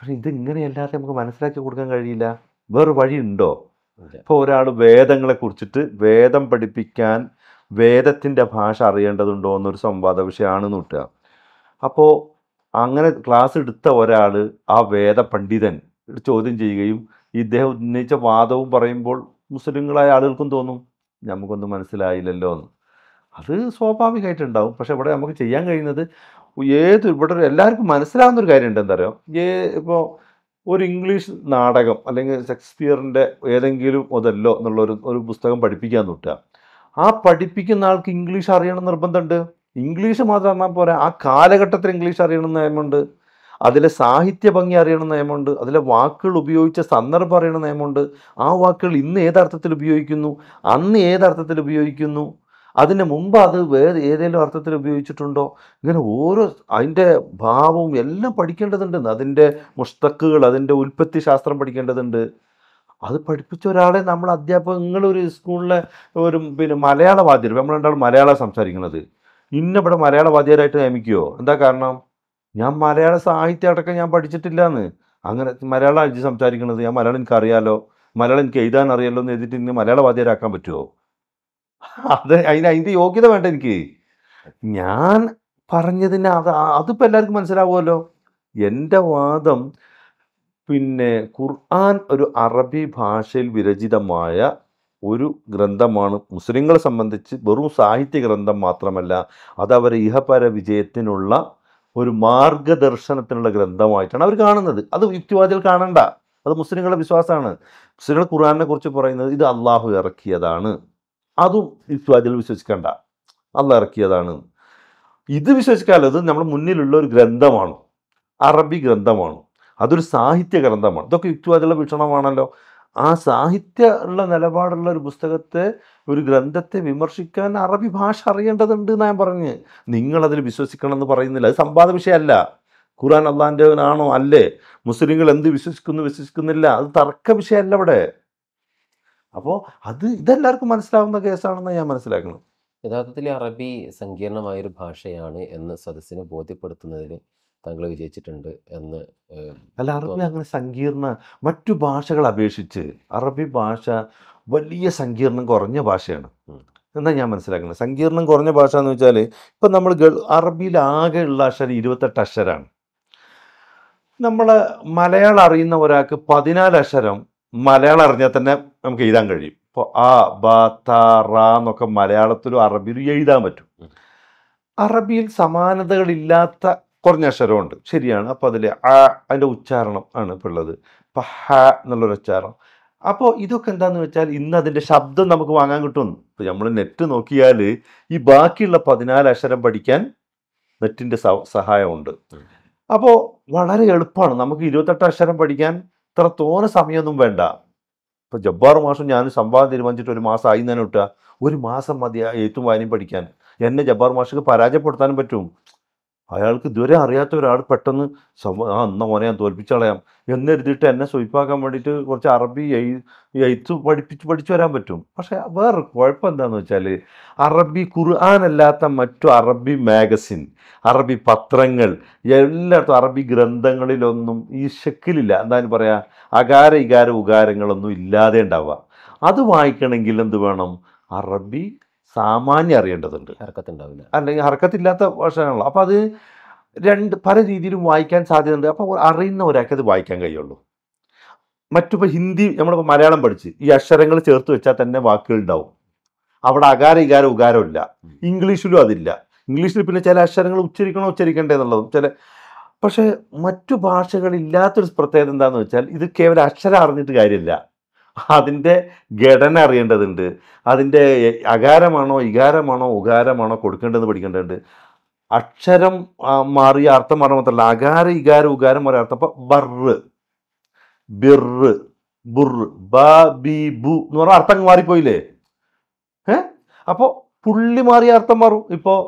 A: പക്ഷേ ഇതിങ്ങനെയല്ലാതെ നമുക്ക് മനസ്സിലാക്കി കൊടുക്കാൻ കഴിയില്ല വേറെ വഴിയുണ്ടോ ഇപ്പോൾ ഒരാൾ വേദങ്ങളെ കുറിച്ചിട്ട് വേദം പഠിപ്പിക്കാൻ വേദത്തിൻ്റെ ഭാഷ അറിയേണ്ടതുണ്ടോ എന്നൊരു സംവാദ വിഷയമാണ് നോട്ടുക അപ്പോൾ അങ്ങനെ ക്ലാസ് എടുത്ത ഒരാൾ ആ വേദ പണ്ഡിതൻ ചോദ്യം ചെയ്യുകയും ഇദ്ദേഹം ഉന്നയിച്ച വാദവും പറയുമ്പോൾ മുസ്ലിങ്ങളായ ആളുകൾക്കും തോന്നും നമുക്കൊന്നും മനസ്സിലായില്ലല്ലോ എന്ന് അത് സ്വാഭാവികമായിട്ടുണ്ടാവും പക്ഷേ ഇവിടെ നമുക്ക് ചെയ്യാൻ കഴിയുന്നത് ഏത് ഇവിടെ എല്ലാവർക്കും മനസ്സിലാവുന്ന ഒരു കാര്യമുണ്ട് എന്താ പറയുക ഏ ഇപ്പോൾ ഒരു ഇംഗ്ലീഷ് നാടകം അല്ലെങ്കിൽ ഷെക്സ്പിയറിൻ്റെ ഏതെങ്കിലും ഒതല്ലോ എന്നുള്ള ഒരു പുസ്തകം പഠിപ്പിക്കാൻ തൊട്ടുക ആ പഠിപ്പിക്കുന്ന ആൾക്ക് ഇംഗ്ലീഷ് അറിയണം നിർബന്ധമുണ്ട് ഇംഗ്ലീഷ് മാത്രം അറിഞ്ഞാൽ പോരാ ആ കാലഘട്ടത്തിൽ ഇംഗ്ലീഷ് അറിയണം നിയമമുണ്ട് അതിലെ സാഹിത്യ ഭംഗി അറിയണം നിയമമുണ്ട് അതിലെ വാക്കുകൾ ഉപയോഗിച്ച സന്ദർഭം അറിയണം നിയമമുണ്ട് ആ വാക്കുകൾ ഇന്ന് ഏതർത്ഥത്തിൽ ഉപയോഗിക്കുന്നു അന്ന് ഏതർത്ഥത്തിൽ ഉപയോഗിക്കുന്നു അതിന് മുമ്പ് അത് വേറെ ഏതെങ്കിലും അർത്ഥത്തിൽ ഉപയോഗിച്ചിട്ടുണ്ടോ ഇങ്ങനെ ഓരോ അതിൻ്റെ ഭാവവും എല്ലാം പഠിക്കേണ്ടതുണ്ട് അതിൻ്റെ മുഷ്തക്കുകൾ അതിൻ്റെ ഉൽപ്പത്തി ശാസ്ത്രം പഠിക്കേണ്ടതുണ്ട് അത് പഠിപ്പിച്ച ഒരാളെ നമ്മൾ അധ്യാപകർ നിങ്ങളൊരു സ്കൂളിലെ ഒരു പിന്നെ മലയാള വാദ്യർ രണ്ടാൾ മലയാളം സംസാരിക്കുന്നത് ഇന്നിവിടെ മലയാള വാദ്യരായിട്ട് നിയമിക്കുമോ എന്താ കാരണം ഞാൻ മലയാള സാഹിത്യം അടക്കം ഞാൻ പഠിച്ചിട്ടില്ല എന്ന് അങ്ങനെ മലയാളം അടിച്ച് സംസാരിക്കുന്നത് ഞാൻ മലയാളം അറിയാലോ മലയാളം എനിക്ക് എഴുതാൻ അറിയാലോ എന്ന് എഴുതിയിട്ട് ഇന്ന് മലയാള വാദ്യരാക്കാൻ പറ്റുമോ അത് അതിന് അതിൻ്റെ യോഗ്യത വേണ്ട എനിക്ക് ഞാൻ പറഞ്ഞതിന് അത് അതിപ്പോൾ എല്ലാവർക്കും മനസ്സിലാവുമല്ലോ എൻ്റെ വാദം പിന്നെ ഖുർആൻ ഒരു അറബി ഭാഷയിൽ വിരചിതമായ ഒരു ഗ്രന്ഥമാണ് മുസ്ലിങ്ങളെ സംബന്ധിച്ച് വെറും സാഹിത്യ ഗ്രന്ഥം മാത്രമല്ല അത് അവരെ ഇഹപര വിജയത്തിനുള്ള ഒരു മാർഗദർശനത്തിനുള്ള ഗ്രന്ഥമായിട്ടാണ് അവർ കാണുന്നത് അത് യുക്തിവാദികൾ കാണണ്ട അത് മുസ്ലിങ്ങളുടെ വിശ്വാസമാണ് മുസ്ലിങ്ങൾ ഖുർആാനെ കുറിച്ച് പറയുന്നത് ഇത് അള്ളാഹു ഇറക്കിയതാണ് അതും ഇസ്വാദിൽ വിശ്വസിക്കണ്ട അല്ല ഇറക്കിയതാണ് ഇത് വിശ്വസിക്കാനുള്ളത് നമ്മൾ മുന്നിലുള്ള ഒരു ഗ്രന്ഥമാണ് അറബി ഗ്രന്ഥമാണ് അതൊരു സാഹിത്യ ഗ്രന്ഥമാണ് ഇതൊക്കെ യുക്തിവാദികളുടെ വീക്ഷണമാണല്ലോ ആ സാഹിത്യ ഉള്ള നിലപാടുള്ള ഒരു പുസ്തകത്തെ ഒരു ഗ്രന്ഥത്തെ വിമർശിക്കാൻ അറബി ഭാഷ അറിയേണ്ടതുണ്ട് എന്നാണ് ഞാൻ പറഞ്ഞ് നിങ്ങളതിൽ വിശ്വസിക്കണം എന്ന് പറയുന്നില്ല അത് സംവാദ വിഷയമല്ല ഖുർആൻ അള്ളാൻ്റെ ആണോ അല്ലേ മുസ്ലിങ്ങൾ എന്ത് വിശ്വസിക്കുന്നു വിശ്വസിക്കുന്നില്ല അത് തർക്ക വിഷയമല്ല അവിടെ അപ്പോൾ അത് ഇതെല്ലാവർക്കും മനസ്സിലാവുന്ന കേസാണെന്ന് ഞാൻ മനസ്സിലാക്കുന്നു യഥാർത്ഥത്തിൽ അറബി
B: സങ്കീർണമായൊരു ഭാഷയാണ് എന്ന് സദസ്സിനെ ബോധ്യപ്പെടുത്തുന്നതിൽ താങ്കൾ വിജയിച്ചിട്ടുണ്ട് എന്ന്
A: അല്ല അറബി അങ്ങനെ സങ്കീർണ മറ്റു ഭാഷകൾ അപേക്ഷിച്ച് അറബി ഭാഷ വലിയ സങ്കീർണം കുറഞ്ഞ ഭാഷയാണ് എന്നാണ് ഞാൻ മനസ്സിലാക്കുന്നത് സങ്കീർണം കുറഞ്ഞ ഭാഷ എന്ന് വെച്ചാൽ ഇപ്പം നമ്മൾ ഗൾ അറബിയിലാകെ ഉള്ള അക്ഷരം ഇരുപത്തെട്ട് അക്ഷരമാണ് നമ്മൾ മലയാളം അറിയുന്ന ഒരാൾക്ക് പതിനാല് അക്ഷരം മലയാളം അറിഞ്ഞാൽ തന്നെ നമുക്ക് എഴുതാൻ കഴിയും ഇപ്പോൾ ആ ബ എന്നൊക്കെ മലയാളത്തിലും അറബിയിലും എഴുതാൻ പറ്റും അറബിയിൽ സമാനതകളില്ലാത്ത കുറഞ്ഞ അക്ഷരമുണ്ട് ശരിയാണ് അപ്പോൾ അതിൽ ആ അതിൻ്റെ ഉച്ചാരണം ആണ് ഇപ്പോൾ ഉള്ളത് ഇപ്പം ഹ എന്നുള്ളൊരു ഉച്ചാരണം അപ്പോൾ ഇതൊക്കെ എന്താന്ന് വെച്ചാൽ ഇന്ന് അതിൻ്റെ ശബ്ദം നമുക്ക് വാങ്ങാൻ കിട്ടുന്നു ഇപ്പോൾ നമ്മൾ നെറ്റ് നോക്കിയാൽ ഈ ബാക്കിയുള്ള പതിനാല് അക്ഷരം പഠിക്കാൻ നെറ്റിൻ്റെ സഹായമുണ്ട് അപ്പോൾ വളരെ എളുപ്പമാണ് നമുക്ക് ഇരുപത്തെട്ട് അക്ഷരം പഠിക്കാൻ ഇത്ര തോന്നുന്ന സമയമൊന്നും വേണ്ട ഇപ്പോൾ ജബ്ബാർ മാഷം ഞാൻ സംവാദം തീരുമാനിച്ചിട്ട് ഒരു മാസം ആയി തന്നെ വിട്ടുക ഒരു മാസം മതി എഴുത്തും വായനയും പഠിക്കാൻ എന്നെ ജബ്ബാർ മാഷക്ക് പരാജയപ്പെടുത്താനും പറ്റും അയാൾക്ക് ഇതുവരെ അറിയാത്ത ഒരാൾ പെട്ടെന്ന് സംവ ആ എന്നാ മോനെ ഞാൻ തോൽപ്പിച്ചളയാം എന്നെഴുതിയിട്ട് എന്നെ സ്വയിപ്പാക്കാൻ വേണ്ടിയിട്ട് കുറച്ച് അറബി എയ്ത്ത് പഠിപ്പിച്ച് പഠിച്ചു വരാൻ പറ്റും പക്ഷേ വേറെ കുഴപ്പം എന്താണെന്ന് വെച്ചാൽ അറബി ഖുർആാനല്ലാത്ത മറ്റു അറബി മാഗസിൻ അറബി പത്രങ്ങൾ എല്ലായിടത്തും അറബി ഗ്രന്ഥങ്ങളിലൊന്നും ഈ ശക്കിലില്ല എന്താണ് പറയുക അകാര ഇകാര ഉകാരങ്ങളൊന്നും ഇല്ലാതെ ഉണ്ടാവുക അത് വായിക്കണമെങ്കിൽ എന്ത് വേണം അറബി സാമാന്യം അറിയേണ്ടതുണ്ട് ഹർക്കത്തുണ്ടാവില്ല അല്ലെങ്കിൽ ഹർക്കത്തില്ലാത്ത ഭാഷയാണല്ലോ അപ്പോൾ അത് രണ്ട് പല രീതിയിലും വായിക്കാൻ സാധ്യതയുണ്ട് അപ്പോൾ അറിയുന്ന ഒരാൾക്ക് അത് വായിക്കാൻ കഴിയുള്ളൂ മറ്റിപ്പോൾ ഹിന്ദി നമ്മളിപ്പോൾ മലയാളം പഠിച്ച് ഈ അക്ഷരങ്ങൾ ചേർത്ത് വെച്ചാൽ തന്നെ വാക്കുകൾ ഉണ്ടാവും അവിടെ അകാര ഇകാര ഉകാരമില്ല ഇംഗ്ലീഷിലും അതില്ല ഇംഗ്ലീഷിൽ പിന്നെ ചില അക്ഷരങ്ങൾ ഉച്ചരിക്കണോ ഉച്ചരിക്കണ്ടേ എന്നുള്ളതും ചില പക്ഷേ മറ്റു ഭാഷകളില്ലാത്തൊരു പ്രത്യേകത എന്താണെന്ന് വെച്ചാൽ ഇത് കേവലം അക്ഷരം അറിഞ്ഞിട്ട് കാര്യമില്ല അതിൻ്റെ ഘടന അറിയേണ്ടതുണ്ട് അതിൻ്റെ അകാരമാണോ ഇകാരമാണോ ഉകാരമാണോ കൊടുക്കേണ്ടതെന്ന് പഠിക്കേണ്ടതുണ്ട് അക്ഷരം മാറിയ അർത്ഥം മാറാൻ മാത്രമല്ല അകാര ഇകാര ഉകാരം മാറിയ അർത്ഥം അപ്പം ബർറ് ബിർറ് ബുറ് ബ ബി ബു എന്ന് പറഞ്ഞാൽ അർത്ഥം മാറിപ്പോയില്ലേ ഏ അപ്പോൾ പുള്ളി മാറിയ അർത്ഥം മാറും ഇപ്പോൾ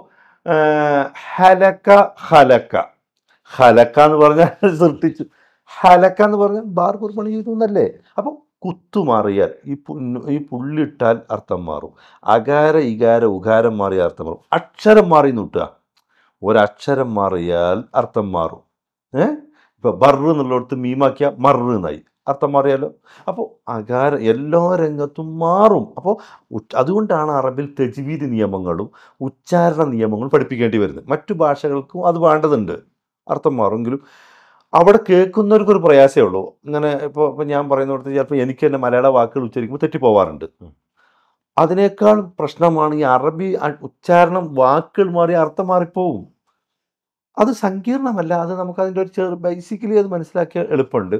A: ഹലക്ക ഹലക്ക ഹലക്ക എന്ന് പറഞ്ഞാൽ സൃഷ്ടിച്ചു ഹലക്ക എന്ന് പറഞ്ഞാൽ ബാർ പണി ചെയ്തു എന്നല്ലേ അപ്പം കുത്തുമാറിയാൽ ഈ ഈ പുള്ളിട്ടാൽ അർത്ഥം മാറും അകാര ഇകാര ഉകാരം മാറിയാൽ അർത്ഥം മാറും അക്ഷരം മാറി നിട്ടുക ഒരക്ഷരം മാറിയാൽ അർത്ഥം മാറും ഏ ഇപ്പോൾ ബറു എന്നുള്ളിടത്ത് മീമാക്കിയ മർറ് എന്നായി അർത്ഥം മാറിയാലോ അപ്പോൾ അകാര എല്ലാ രംഗത്തും മാറും അപ്പോൾ അതുകൊണ്ടാണ് അറബിൽ തെജ്വീദ് നിയമങ്ങളും ഉച്ചാരണ നിയമങ്ങളും പഠിപ്പിക്കേണ്ടി വരുന്നത് മറ്റു ഭാഷകൾക്കും അത് വേണ്ടതുണ്ട് അർത്ഥം മാറുമെങ്കിലും അവിടെ കേൾക്കുന്നവർക്കൊരു പ്രയാസമേ ഉള്ളൂ ഇങ്ങനെ ഇപ്പോൾ ഇപ്പം ഞാൻ പറയുന്നിടത്ത് ചിലപ്പോൾ എനിക്ക് തന്നെ മലയാള വാക്കുകൾ ഉച്ചരിക്കുമ്പോൾ തെറ്റിപ്പോവാറുണ്ട് അതിനേക്കാൾ പ്രശ്നമാണ് ഈ അറബി ഉച്ചാരണം വാക്കുകൾ മാറി അർത്ഥം മാറിപ്പോവും അത് സങ്കീർണമല്ല അത് നമുക്കതിൻ്റെ ഒരു ചെറു ബേസിക്കലി അത് മനസ്സിലാക്കിയ എളുപ്പമുണ്ട്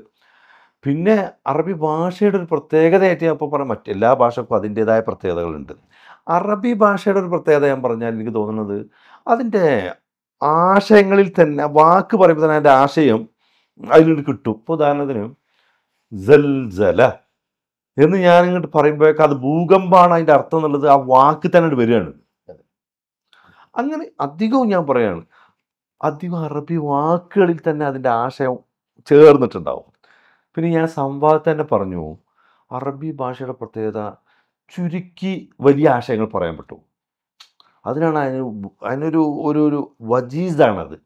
A: പിന്നെ അറബി ഭാഷയുടെ ഒരു പ്രത്യേകതയായിട്ട് ഞാൻ ഇപ്പോൾ പറയാം മറ്റെല്ലാ ഭാഷക്കും അതിൻ്റേതായ പ്രത്യേകതകളുണ്ട് അറബി ഭാഷയുടെ ഒരു പ്രത്യേകത ഞാൻ പറഞ്ഞാൽ എനിക്ക് തോന്നുന്നത് അതിൻ്റെ ആശയങ്ങളിൽ തന്നെ വാക്ക് പറയുമ്പോൾ തന്നെ അതിൻ്റെ ആശയം അതിനോട് കിട്ടും ഇപ്പോൾ ഉദാഹരണത്തിന് ജൽജല എന്ന് ഞാൻ ഇങ്ങോട്ട് പറയുമ്പോഴേക്ക് അത് ഭൂകമ്പമാണ് അതിൻ്റെ അർത്ഥം എന്നുള്ളത് ആ വാക്ക് തന്നെ വരികയാണ് അങ്ങനെ അധികവും ഞാൻ പറയുകയാണ് അധികം അറബി വാക്കുകളിൽ തന്നെ അതിൻ്റെ ആശയം ചേർന്നിട്ടുണ്ടാവും പിന്നെ ഞാൻ സംവാദത്തിൽ തന്നെ പറഞ്ഞു അറബി ഭാഷയുടെ പ്രത്യേകത ചുരുക്കി വലിയ ആശയങ്ങൾ പറയാൻ പറ്റും അതിനാണ് അതിന് അതിനൊരു ഒരു ഒരു വജീസാണത്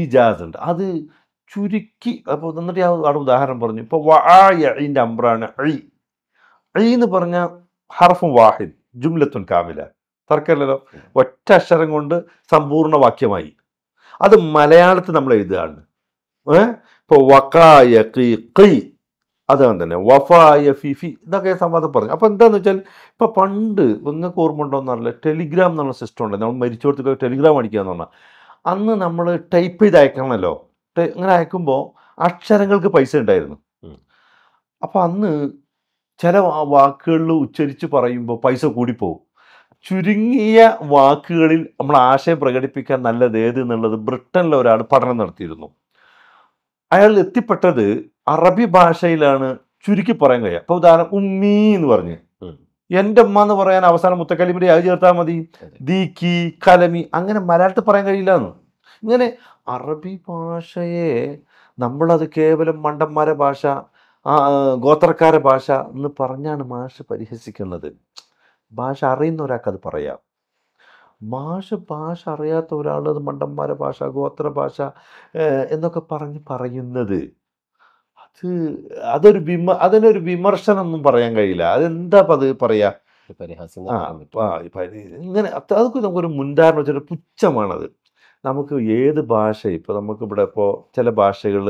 A: ഈജാസ് ഉണ്ട് അത് ചുരുക്കി അപ്പോൾ എന്നിട്ട് ഞാൻ അവിടെ ഉദാഹരണം പറഞ്ഞു ഇപ്പോൾ വ അമ്പ്രാണ് അഴി അഴി എന്ന് പറഞ്ഞ ഹർഫും വാഹിദ് ജുംലത്തുൻ കാമില തർക്കമില്ലല്ലോ ഒറ്റ അക്ഷരം കൊണ്ട് സമ്പൂർണ്ണ വാക്യമായി അത് മലയാളത്തിൽ നമ്മൾ എഴുതുകയാണ് ഇപ്പോൾ വക്കായ കി അതുകൊണ്ട് തന്നെ വഫായ ഫിഫി ഇതൊക്കെ സംവാദം പറഞ്ഞു അപ്പോൾ എന്താന്ന് വെച്ചാൽ ഇപ്പോൾ പണ്ട് നിങ്ങൾക്ക് ഓർമ്മ ഉണ്ടോയെന്ന് ടെലിഗ്രാം എന്നുള്ള സിസ്റ്റം ഉണ്ട് നമ്മൾ മരിച്ചു കൊടുത്തിട്ട് ടെലിഗ്രാം അടിക്കുക എന്ന് പറഞ്ഞാൽ അന്ന് നമ്മൾ ടൈപ്പ് ചെയ്ത് അയക്കണമല്ലോ ഇങ്ങനെ അയക്കുമ്പോൾ അക്ഷരങ്ങൾക്ക് പൈസ ഉണ്ടായിരുന്നു അപ്പം അന്ന് ചില വാക്കുകളിൽ ഉച്ചരിച്ച് പറയുമ്പോൾ പൈസ കൂടിപ്പോകും ചുരുങ്ങിയ വാക്കുകളിൽ നമ്മൾ ആശയം പ്രകടിപ്പിക്കാൻ നല്ലത് ഏത് എന്നുള്ളത് ബ്രിട്ടനിലെ ഒരാൾ പഠനം നടത്തിയിരുന്നു അയാൾ എത്തിപ്പെട്ടത് അറബി ഭാഷയിലാണ് ചുരുക്കി പറയാൻ കഴിയുക അപ്പോൾ ഉദാഹരണം ഉമ്മീ എന്ന് പറഞ്ഞ് എൻ്റെ ഉമ്മ എന്ന് പറയാൻ അവസാനം മുത്തക്കലിമിടി അത് ചേർത്താൽ മതി ദീക്കി കലമി അങ്ങനെ മലയാളത്തിൽ പറയാൻ കഴിയില്ല എന്ന് ഇങ്ങനെ അറബി ഭാഷയെ നമ്മളത് കേവലം മണ്ടന്മാരെ ഭാഷ ഗോത്രക്കാര ഭാഷ എന്ന് പറഞ്ഞാണ് ഭാഷ പരിഹസിക്കുന്നത് ഭാഷ അറിയുന്ന ഒരാൾക്കത് അത് പറയാം ഭാഷ ഭാഷ അറിയാത്ത ഒരാൾ അത് മണ്ടന്മാര ഭാഷ ഗോത്ര ഭാഷ എന്നൊക്കെ പറഞ്ഞ് പറയുന്നത് അത് അതൊരു വിമ അതിനൊരു വിമർശനം ഒന്നും പറയാൻ കഴിയില്ല അതെന്താ അത് പറയാ പരിഹാസം ഇങ്ങനെ അതൊക്കെ നമുക്കൊരു മുൻധാരണ വെച്ചൊരു പുച്ഛമാണത് നമുക്ക് ഏത് ഭാഷ ഇപ്പോൾ നമുക്കിവിടെ ഇപ്പോൾ ചില ഭാഷകൾ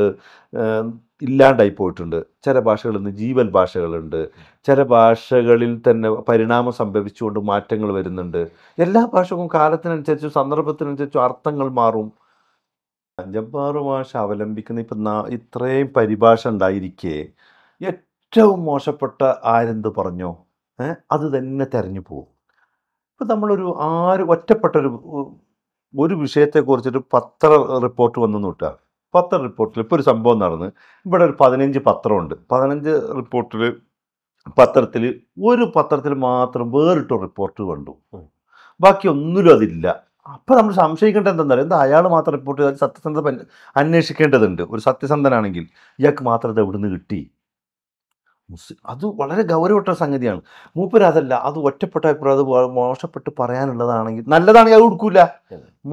A: ഇല്ലാണ്ടായി പോയിട്ടുണ്ട് ചില ഭാഷകളിൽ നിന്ന് ജീവൻ ഭാഷകളുണ്ട് ചില ഭാഷകളിൽ തന്നെ പരിണാമം സംഭവിച്ചുകൊണ്ട് മാറ്റങ്ങൾ വരുന്നുണ്ട് എല്ലാ ഭാഷകളും കാലത്തിനനുസരിച്ചും സന്ദർഭത്തിനനുസരിച്ചും അർത്ഥങ്ങൾ മാറും അഞ്ചമ്പാറ് ഭാഷ അവലംബിക്കുന്ന ഇപ്പം ഇത്രയും പരിഭാഷ ഉണ്ടായിരിക്കെ ഏറ്റവും മോശപ്പെട്ട ആരെന്ത് പറഞ്ഞോ അത് തന്നെ തെരഞ്ഞു പോകും ഇപ്പം നമ്മളൊരു ആര് ഒറ്റപ്പെട്ടൊരു ഒരു വിഷയത്തെക്കുറിച്ചിട്ട് പത്ര റിപ്പോർട്ട് വന്നു വിട്ടാൽ പത്ര റിപ്പോർട്ടിൽ ഇപ്പോൾ ഒരു സംഭവം നടന്ന് ഇവിടെ ഒരു പതിനഞ്ച് പത്രമുണ്ട് പതിനഞ്ച് റിപ്പോർട്ടിൽ പത്രത്തിൽ ഒരു പത്രത്തിൽ മാത്രം വേറിട്ട റിപ്പോർട്ട് കണ്ടു ബാക്കി ഒന്നിലും അതില്ല അപ്പോൾ നമ്മൾ സംശയിക്കേണ്ടത് പറയുക എന്താ അയാൾ മാത്രം റിപ്പോർട്ട് ചെയ്താൽ സത്യസന്ധത അന്വേഷിക്കേണ്ടതുണ്ട് ഒരു സത്യസന്ധനാണെങ്കിൽ ഇയാൾക്ക് മാത്രം ഇത് എവിടുന്ന് കിട്ടി മുസ്ലിം അത് വളരെ ഗൗരവപ്പെട്ട സംഗതിയാണ് മൂപ്പര് അതല്ല അത് ഒറ്റപ്പെട്ട അഭിപ്രായം അത് മോശപ്പെട്ട് പറയാനുള്ളതാണെങ്കിൽ നല്ലതാണെങ്കിൽ അത് കൊടുക്കൂല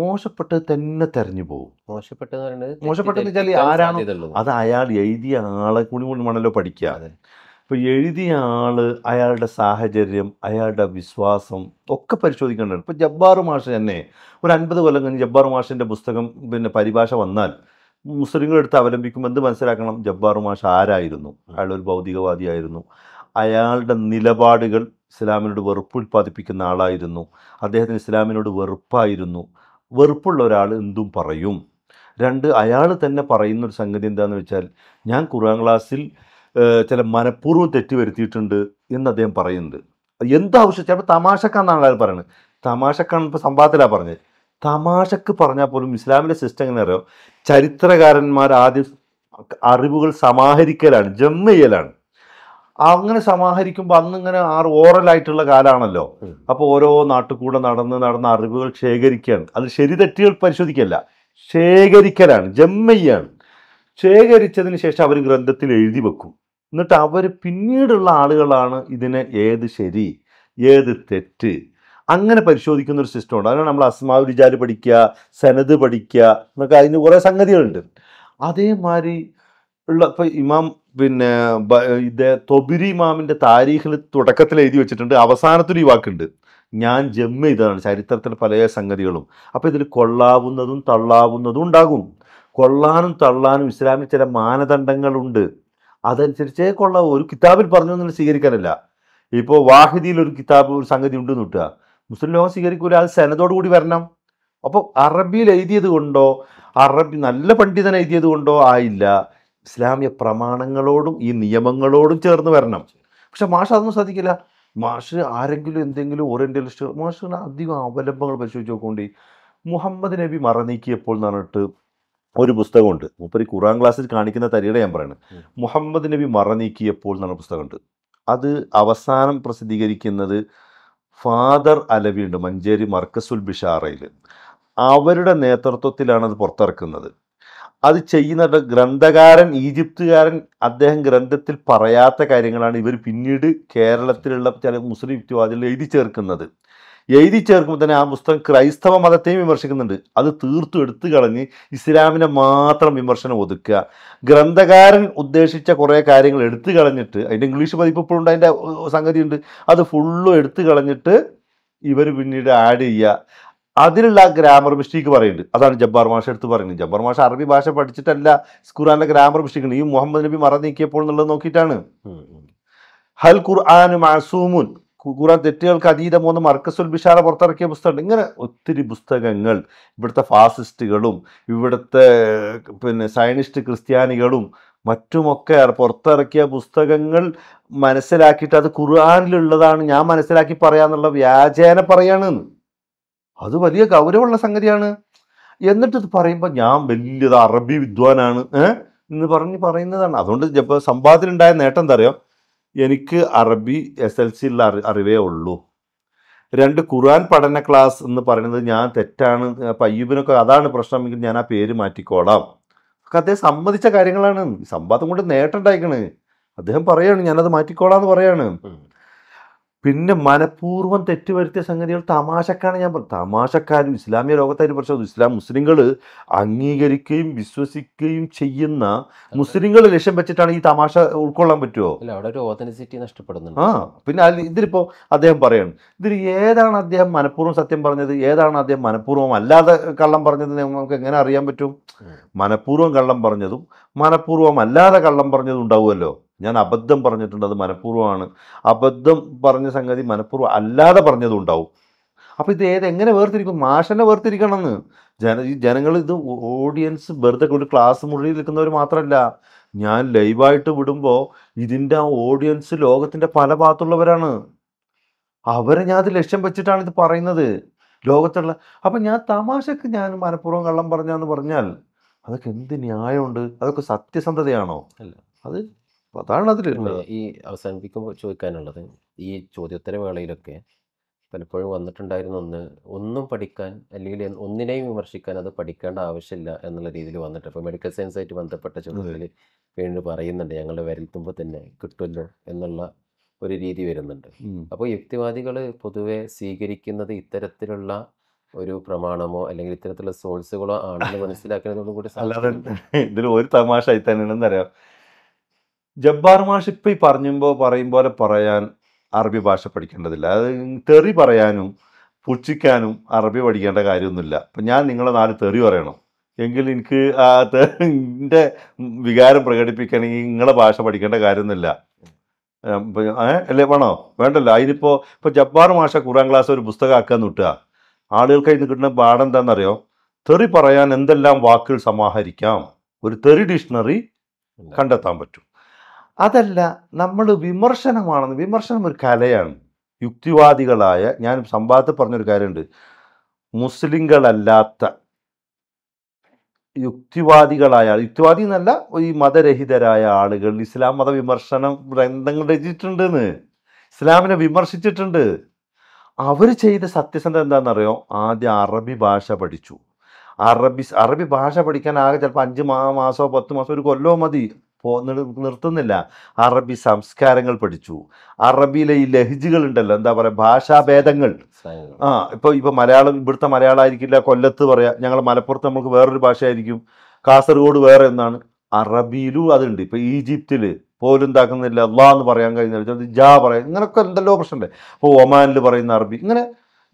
A: മോശപ്പെട്ട് തന്നെ തെരഞ്ഞു പോകും മോശപ്പെട്ടത് മോശപ്പെട്ടെന്ന് വെച്ചാൽ ആരാണ് അത് അയാൾ എഴുതിയ ആളെ കൂടി കൂടി വേണമല്ലോ പഠിക്കുക ഇപ്പോൾ എഴുതിയ ആൾ അയാളുടെ സാഹചര്യം അയാളുടെ വിശ്വാസം ഒക്കെ പരിശോധിക്കേണ്ടതാണ് ഇപ്പൊ ജബ്ബാർ മാഷ് തന്നെ ഒരു അൻപത് കൊല്ലം കഴിഞ്ഞ് ജബ്ബാർ മാഷിന്റെ പുസ്തകം പിന്നെ പരിഭാഷ വന്നാൽ മുസ്ലിങ്ങൾ എടുത്ത് എന്ത് മനസ്സിലാക്കണം ജബ്ബാർ മാഷ ആരായിരുന്നു അയാൾ ഒരു ഭൗതികവാദിയായിരുന്നു അയാളുടെ നിലപാടുകൾ ഇസ്ലാമിനോട് വെറുപ്പ് ഉൽപ്പാദിപ്പിക്കുന്ന ആളായിരുന്നു അദ്ദേഹത്തിന് ഇസ്ലാമിനോട് വെറുപ്പായിരുന്നു വെറുപ്പുള്ള ഒരാൾ എന്തും പറയും രണ്ട് അയാൾ തന്നെ പറയുന്ന ഒരു സംഗതി എന്താണെന്ന് വെച്ചാൽ ഞാൻ ഖുർആൻ ക്ലാസ്സിൽ ചില മനഃപൂർവ്വം തെറ്റ് വരുത്തിയിട്ടുണ്ട് എന്ന് അദ്ദേഹം പറയുന്നത് എന്താവശ്യം ചിലപ്പോൾ തമാശക്കാന്നാണ് അയാൾ പറയുന്നത് തമാശക്കാണ് ഇപ്പോൾ സംവാദത്തിലാണ് പറഞ്ഞത് തമാശക്ക് പറഞ്ഞാൽ പോലും ഇസ്ലാമിൻ്റെ സിസ്റ്റം എങ്ങനെ അറിയാം ചരിത്രകാരന്മാർ ആദ്യം അറിവുകൾ സമാഹരിക്കലാണ് ജമ്മ ചെയ്യലാണ് അങ്ങനെ സമാഹരിക്കുമ്പോൾ അന്നിങ്ങനെ ആറ് ഓറലായിട്ടുള്ള കാലാണല്ലോ അപ്പോൾ ഓരോ നാട്ടുകൂടെ നടന്ന് നടന്ന അറിവുകൾ ശേഖരിക്കുകയാണ് അത് ശരി തെറ്റുകൾ പരിശോധിക്കല്ല ശേഖരിക്കലാണ് ജമ്മയ്യാണ് ശേഖരിച്ചതിന് ശേഷം അവർ ഗ്രന്ഥത്തിൽ എഴുതി വെക്കും എന്നിട്ട് അവർ പിന്നീടുള്ള ആളുകളാണ് ഇതിനെ ഏത് ശരി ഏത് തെറ്റ് അങ്ങനെ പരിശോധിക്കുന്ന ഒരു സിസ്റ്റം ഉണ്ട് അതിനാണ് നമ്മൾ അസ്മാവ് വിചാര് പഠിക്കുക സനത് പഠിക്കുക എന്നൊക്കെ അതിന് കുറേ സംഗതികളുണ്ട് അതേമാതിരി ഉള്ള ഇപ്പം ഇമാം പിന്നെ ഇതേ തൊബിരി ഇമാമിൻ്റെ താരീഖിൽ തുടക്കത്തിൽ എഴുതി വെച്ചിട്ടുണ്ട് അവസാനത്തൊരു യുവാക്കുണ്ട് ഞാൻ ജമ്മ ഇതാണ് ചരിത്രത്തിൽ പല സംഗതികളും അപ്പോൾ ഇതിൽ കൊള്ളാവുന്നതും തള്ളാവുന്നതും ഉണ്ടാകും കൊള്ളാനും തള്ളാനും ഇസ്ലാമിൽ ചില മാനദണ്ഡങ്ങളുണ്ട് അതനുസരിച്ചേ കൊള്ളാവും ഒരു കിതാബിൽ പറഞ്ഞു സ്വീകരിക്കാനല്ല ഇപ്പോൾ വാഹിദിയിൽ ഒരു കിതാബ് ഒരു സംഗതി ഉണ്ടെന്ന് കിട്ടുക മുസ്ലിം ലോകം സ്വീകരിക്കൂല അത് സനതോടു കൂടി വരണം അപ്പോൾ അറബിയിൽ എഴുതിയത് കൊണ്ടോ അറബി നല്ല പണ്ഡിതൻ എഴുതിയത് കൊണ്ടോ ആയില്ല ഇസ്ലാമിക പ്രമാണങ്ങളോടും ഈ നിയമങ്ങളോടും ചേർന്ന് വരണം പക്ഷെ മാഷ് അതൊന്നും ശ്രദ്ധിക്കില്ല മാഷ് ആരെങ്കിലും എന്തെങ്കിലും ഓറിയൻറ്റലിസ്റ്റ് മാഷിന് അധികം അവലംബങ്ങൾ പരിശോധിച്ച് നോക്കൊണ്ട് മുഹമ്മദ് നബി മറനീക്കിയപ്പോൾ എന്ന് പറഞ്ഞിട്ട് ഒരു പുസ്തകമുണ്ട് മൂപ്പര് ഖുറാൻ ക്ലാസ്സിൽ കാണിക്കുന്ന തരിയുടെ ഞാൻ പറയുന്നത് മുഹമ്മദ് നബി മറനീക്കിയപ്പോൾ എന്നുള്ള പുസ്തകമുണ്ട് അത് അവസാനം പ്രസിദ്ധീകരിക്കുന്നത് ഫാദർ അലവിയുണ്ട് മഞ്ചേരി മർക്കസുൽ ബിഷാറയിൽ അവരുടെ നേതൃത്വത്തിലാണ് അത് പുറത്തിറക്കുന്നത് അത് ചെയ്യുന്ന ഗ്രന്ഥകാരൻ ഈജിപ്തുകാരൻ അദ്ദേഹം ഗ്രന്ഥത്തിൽ പറയാത്ത കാര്യങ്ങളാണ് ഇവർ പിന്നീട് കേരളത്തിലുള്ള ചില മുസ്ലിം യുക്തിവാദികൾ എഴുതി ചേർക്കുന്നത് എഴുതി ചേർക്കുമ്പോൾ തന്നെ ആ പുസ്തകം ക്രൈസ്തവ മതത്തെയും വിമർശിക്കുന്നുണ്ട് അത് തീർത്തും എടുത്തു കളഞ്ഞ് ഇസ്ലാമിനെ മാത്രം വിമർശനം ഒതുക്കുക ഗ്രന്ഥകാരൻ ഉദ്ദേശിച്ച കുറേ കാര്യങ്ങൾ എടുത്തു കളഞ്ഞിട്ട് അതിൻ്റെ ഇംഗ്ലീഷ് പതിപ്പ് ഇപ്പോഴും അതിൻ്റെ സംഗതിയുണ്ട് അത് ഫുള്ളും എടുത്തു കളഞ്ഞിട്ട് ഇവർ പിന്നീട് ആഡ് ചെയ്യുക അതിലുള്ള ഗ്രാമർ മിസ്റ്റേക്ക് പറയുന്നുണ്ട് അതാണ് ജബ്ബാർ മാഷ എടുത്ത് പറയുന്നത് ജബ്ബാർ മാഷ അറബി ഭാഷ പഠിച്ചിട്ടല്ല ഖുറാനിലെ ഗ്രാമർ മിസ്റ്റേക്ക് ഈ മുഹമ്മദ് നബി മറ നീക്കിയപ്പോൾ എന്നുള്ളത് നോക്കിയിട്ടാണ് ഹൽ ഖുർആാന് മാസൂമുൻ ഖുറാൻ തെറ്റുകൾക്ക് അതീതമോന്ന് മർക്കസുൽ ബിഷാറ പുറത്തിറക്കിയ പുസ്തകമുണ്ട് ഇങ്ങനെ ഒത്തിരി പുസ്തകങ്ങൾ ഇവിടുത്തെ ഫാസിസ്റ്റുകളും ഇവിടുത്തെ പിന്നെ സയനിസ്റ്റ് ക്രിസ്ത്യാനികളും മറ്റുമൊക്കെ പുറത്തിറക്കിയ പുസ്തകങ്ങൾ മനസ്സിലാക്കിയിട്ട് അത് ഖുർആാനിലുള്ളതാണ് ഞാൻ മനസ്സിലാക്കി പറയാന്നുള്ള വ്യാജേന പറയാണെന്ന് അത് വലിയ ഗൗരവമുള്ള സംഗതിയാണ് എന്നിട്ട് ഇത് പറയുമ്പോൾ ഞാൻ വലിയത് അറബി വിദ്വാനാണ് എന്ന് പറഞ്ഞ് പറയുന്നതാണ് അതുകൊണ്ട് ഇപ്പോൾ സമ്പാദ്യം ഉണ്ടായ നേട്ടം എന്താ അറിയാം എനിക്ക് അറബി എസ് എൽ സിയിലുള്ള അറി അറിവേ ഉള്ളൂ രണ്ട് ഖുർആൻ പഠന ക്ലാസ് എന്ന് പറയുന്നത് ഞാൻ തെറ്റാണ് പയ്യൂബിനൊക്കെ അതാണ് പ്രശ്നമെങ്കിൽ ഞാൻ ആ പേര് മാറ്റിക്കോളാം ഒക്കെ അദ്ദേഹം സമ്മതിച്ച കാര്യങ്ങളാണ് സംവാദം കൊണ്ട് നേട്ടം ഉണ്ടായിക്കണ് അദ്ദേഹം പറയാണ് ഞാനത് മാറ്റിക്കോളാം എന്ന് പറയാണ് പിന്നെ മനഃപൂർവ്വം തെറ്റുവരുത്തിയ സംഗതികൾ തമാശക്കാണ് ഞാൻ പറഞ്ഞത് തമാശക്കാരും ഇസ്ലാമിക ലോകത്തായി പരിശോധന ഇസ്ലാം മുസ്ലിങ്ങൾ അംഗീകരിക്കുകയും വിശ്വസിക്കുകയും ചെയ്യുന്ന മുസ്ലിങ്ങൾ ലക്ഷ്യം വെച്ചിട്ടാണ് ഈ തമാശ ഉൾക്കൊള്ളാൻ പറ്റുമോ
B: ഓതൻസിറ്റി നഷ്ടപ്പെടുന്നുണ്ട്
A: ആ പിന്നെ അതിൽ ഇതിലിപ്പോൾ അദ്ദേഹം പറയണം ഇതിൽ ഏതാണ് അദ്ദേഹം മനഃപൂർവ്വം സത്യം പറഞ്ഞത് ഏതാണ് അദ്ദേഹം മനഃപൂർവ്വം അല്ലാതെ കള്ളം പറഞ്ഞത് നമുക്ക് എങ്ങനെ അറിയാൻ പറ്റും മനഃപൂർവ്വം കള്ളം പറഞ്ഞതും മനഃപൂർവ്വം അല്ലാതെ കള്ളം പറഞ്ഞതും ഉണ്ടാവുമല്ലോ ഞാൻ അബദ്ധം പറഞ്ഞിട്ടുണ്ട് അത് മനഃപൂർവ്വമാണ് അബദ്ധം പറഞ്ഞ സംഗതി മനഃപൂർവ്വം അല്ലാതെ പറഞ്ഞതും ഉണ്ടാവും അപ്പോൾ ഇത് ഏത് എങ്ങനെ വേർതിരിക്കും മാഷനെ വേർതിരിക്കണമെന്ന് ജന ഈ ജനങ്ങൾ ഇത് ഓഡിയൻസ് വെറുതെ ഒരു ക്ലാസ് മുറിയിൽ നിൽക്കുന്നവർ മാത്രമല്ല ഞാൻ ലൈവായിട്ട് വിടുമ്പോൾ ഇതിൻ്റെ ആ ഓഡിയൻസ് ലോകത്തിൻ്റെ പല ഭാഗത്തുള്ളവരാണ് അവരെ ഞാൻ അത് ലക്ഷ്യം വെച്ചിട്ടാണ് ഇത് പറയുന്നത് ലോകത്തുള്ള അപ്പം ഞാൻ തമാശക്ക് ഞാൻ മനഃപൂർവ്വം കള്ളം പറഞ്ഞാന്ന് പറഞ്ഞാൽ അതൊക്കെ എന്ത് ന്യായമുണ്ട് അതൊക്കെ സത്യസന്ധതയാണോ അല്ല അത് അതാണ് അതിൽ ഈ അവസാനിപ്പിക്കുമ്പോൾ ചോദിക്കാനുള്ളത്
B: ഈ ചോദ്യോത്തര വേളയിലൊക്കെ പലപ്പോഴും വന്നിട്ടുണ്ടായിരുന്ന ഒന്ന് ഒന്നും പഠിക്കാൻ അല്ലെങ്കിൽ ഒന്നിനെയും വിമർശിക്കാൻ അത് പഠിക്കേണ്ട ആവശ്യമില്ല എന്നുള്ള രീതിയിൽ വന്നിട്ട് ഇപ്പോൾ മെഡിക്കൽ സയൻസായിട്ട് ബന്ധപ്പെട്ട ചോദ്യത്തിൽ വീണ്ടും പറയുന്നുണ്ട് ഞങ്ങളുടെ വരൽത്തുമ്പോൾ തന്നെ കിട്ടുമല്ലോ എന്നുള്ള ഒരു രീതി വരുന്നുണ്ട് അപ്പോൾ യുക്തിവാദികൾ പൊതുവെ സ്വീകരിക്കുന്നത് ഇത്തരത്തിലുള്ള ഒരു
A: പ്രമാണമോ അല്ലെങ്കിൽ ഇത്തരത്തിലുള്ള സോഴ്സുകളോ ആണെന്ന് മനസ്സിലാക്കുന്നതോടുകൂടി ഇതിൽ ഒരു തമാശ ആയി തന്നെ അറിയാം ജബ്ബാർ മാഷ് ഇപ്പം ഈ പറഞ്ഞുമ്പോൾ പറയും പോലെ പറയാൻ അറബി ഭാഷ പഠിക്കേണ്ടതില്ല അത് തെറി പറയാനും പുച്ഛിക്കാനും അറബി പഠിക്കേണ്ട കാര്യമൊന്നുമില്ല അപ്പം ഞാൻ നിങ്ങളെ നാല് തെറി പറയണം എങ്കിൽ എനിക്ക് ആ എൻ്റെ വികാരം പ്രകടിപ്പിക്കണമെങ്കിൽ നിങ്ങളെ ഭാഷ പഠിക്കേണ്ട കാര്യമൊന്നുമില്ല അല്ലേ വേണോ വേണ്ടല്ലോ അതിനിപ്പോൾ ഇപ്പോൾ ജബ്ബാർ മാഷ ഖുറാൻ ക്ലാസ് ഒരു പുസ്തകമാക്കാന്ന് വിട്ടുക ആളുകൾക്ക് ഇന്ന് കിട്ടുന്ന പാഠം എന്താണെന്നറിയോ തെറി പറയാൻ എന്തെല്ലാം വാക്കുകൾ സമാഹരിക്കാം ഒരു തെറി ഡിക്ഷണറി കണ്ടെത്താൻ പറ്റും അതല്ല നമ്മൾ വിമർശനമാണെന്ന് വിമർശനം ഒരു കലയാണ് യുക്തിവാദികളായ ഞാൻ സംവാദത്തിൽ പറഞ്ഞൊരു കാര്യമുണ്ട് മുസ്ലിങ്ങളല്ലാത്ത യുക്തിവാദികളായ യുക്തിവാദി എന്നല്ല ഈ മതരഹിതരായ ആളുകൾ ഇസ്ലാം മത വിമർശനം ഗ്രന്ഥങ്ങൾ രചിച്ചിട്ടുണ്ടെന്ന് ഇസ്ലാമിനെ വിമർശിച്ചിട്ടുണ്ട് അവർ ചെയ്ത സത്യസന്ധത എന്താണെന്നറിയോ ആദ്യം അറബി ഭാഷ പഠിച്ചു അറബി അറബി ഭാഷ പഠിക്കാൻ ആകെ ചിലപ്പോൾ അഞ്ച് മാസമോ പത്ത് മാസമോ ഒരു കൊല്ലമോ മതി പോ നിർത്തുന്നില്ല അറബി സംസ്കാരങ്ങൾ പഠിച്ചു അറബിയിലെ ഈ ലഹജകൾ ഉണ്ടല്ലോ എന്താ പറയുക ഭാഷാഭേദങ്ങൾ ആ ഇപ്പോൾ ഇപ്പോൾ മലയാളം ഇവിടുത്തെ ആയിരിക്കില്ല കൊല്ലത്ത് പറയാം ഞങ്ങൾ മലപ്പുറത്ത് നമുക്ക് വേറൊരു ഭാഷയായിരിക്കും കാസർഗോഡ് വേറെ ഒന്നാണ് അറബിയിലും അതുണ്ട് ഇപ്പോൾ ഈജിപ്തിൽ പോലും എന്താക്കുന്നില്ല അള്ളാ എന്ന് പറയാൻ കഴിഞ്ഞാൽ ജാ പറയാം ഇങ്ങനൊക്കെ എന്തല്ലോ പ്രശ്നമുണ്ട് അപ്പോൾ ഒമാനിൽ പറയുന്ന അറബി ഇങ്ങനെ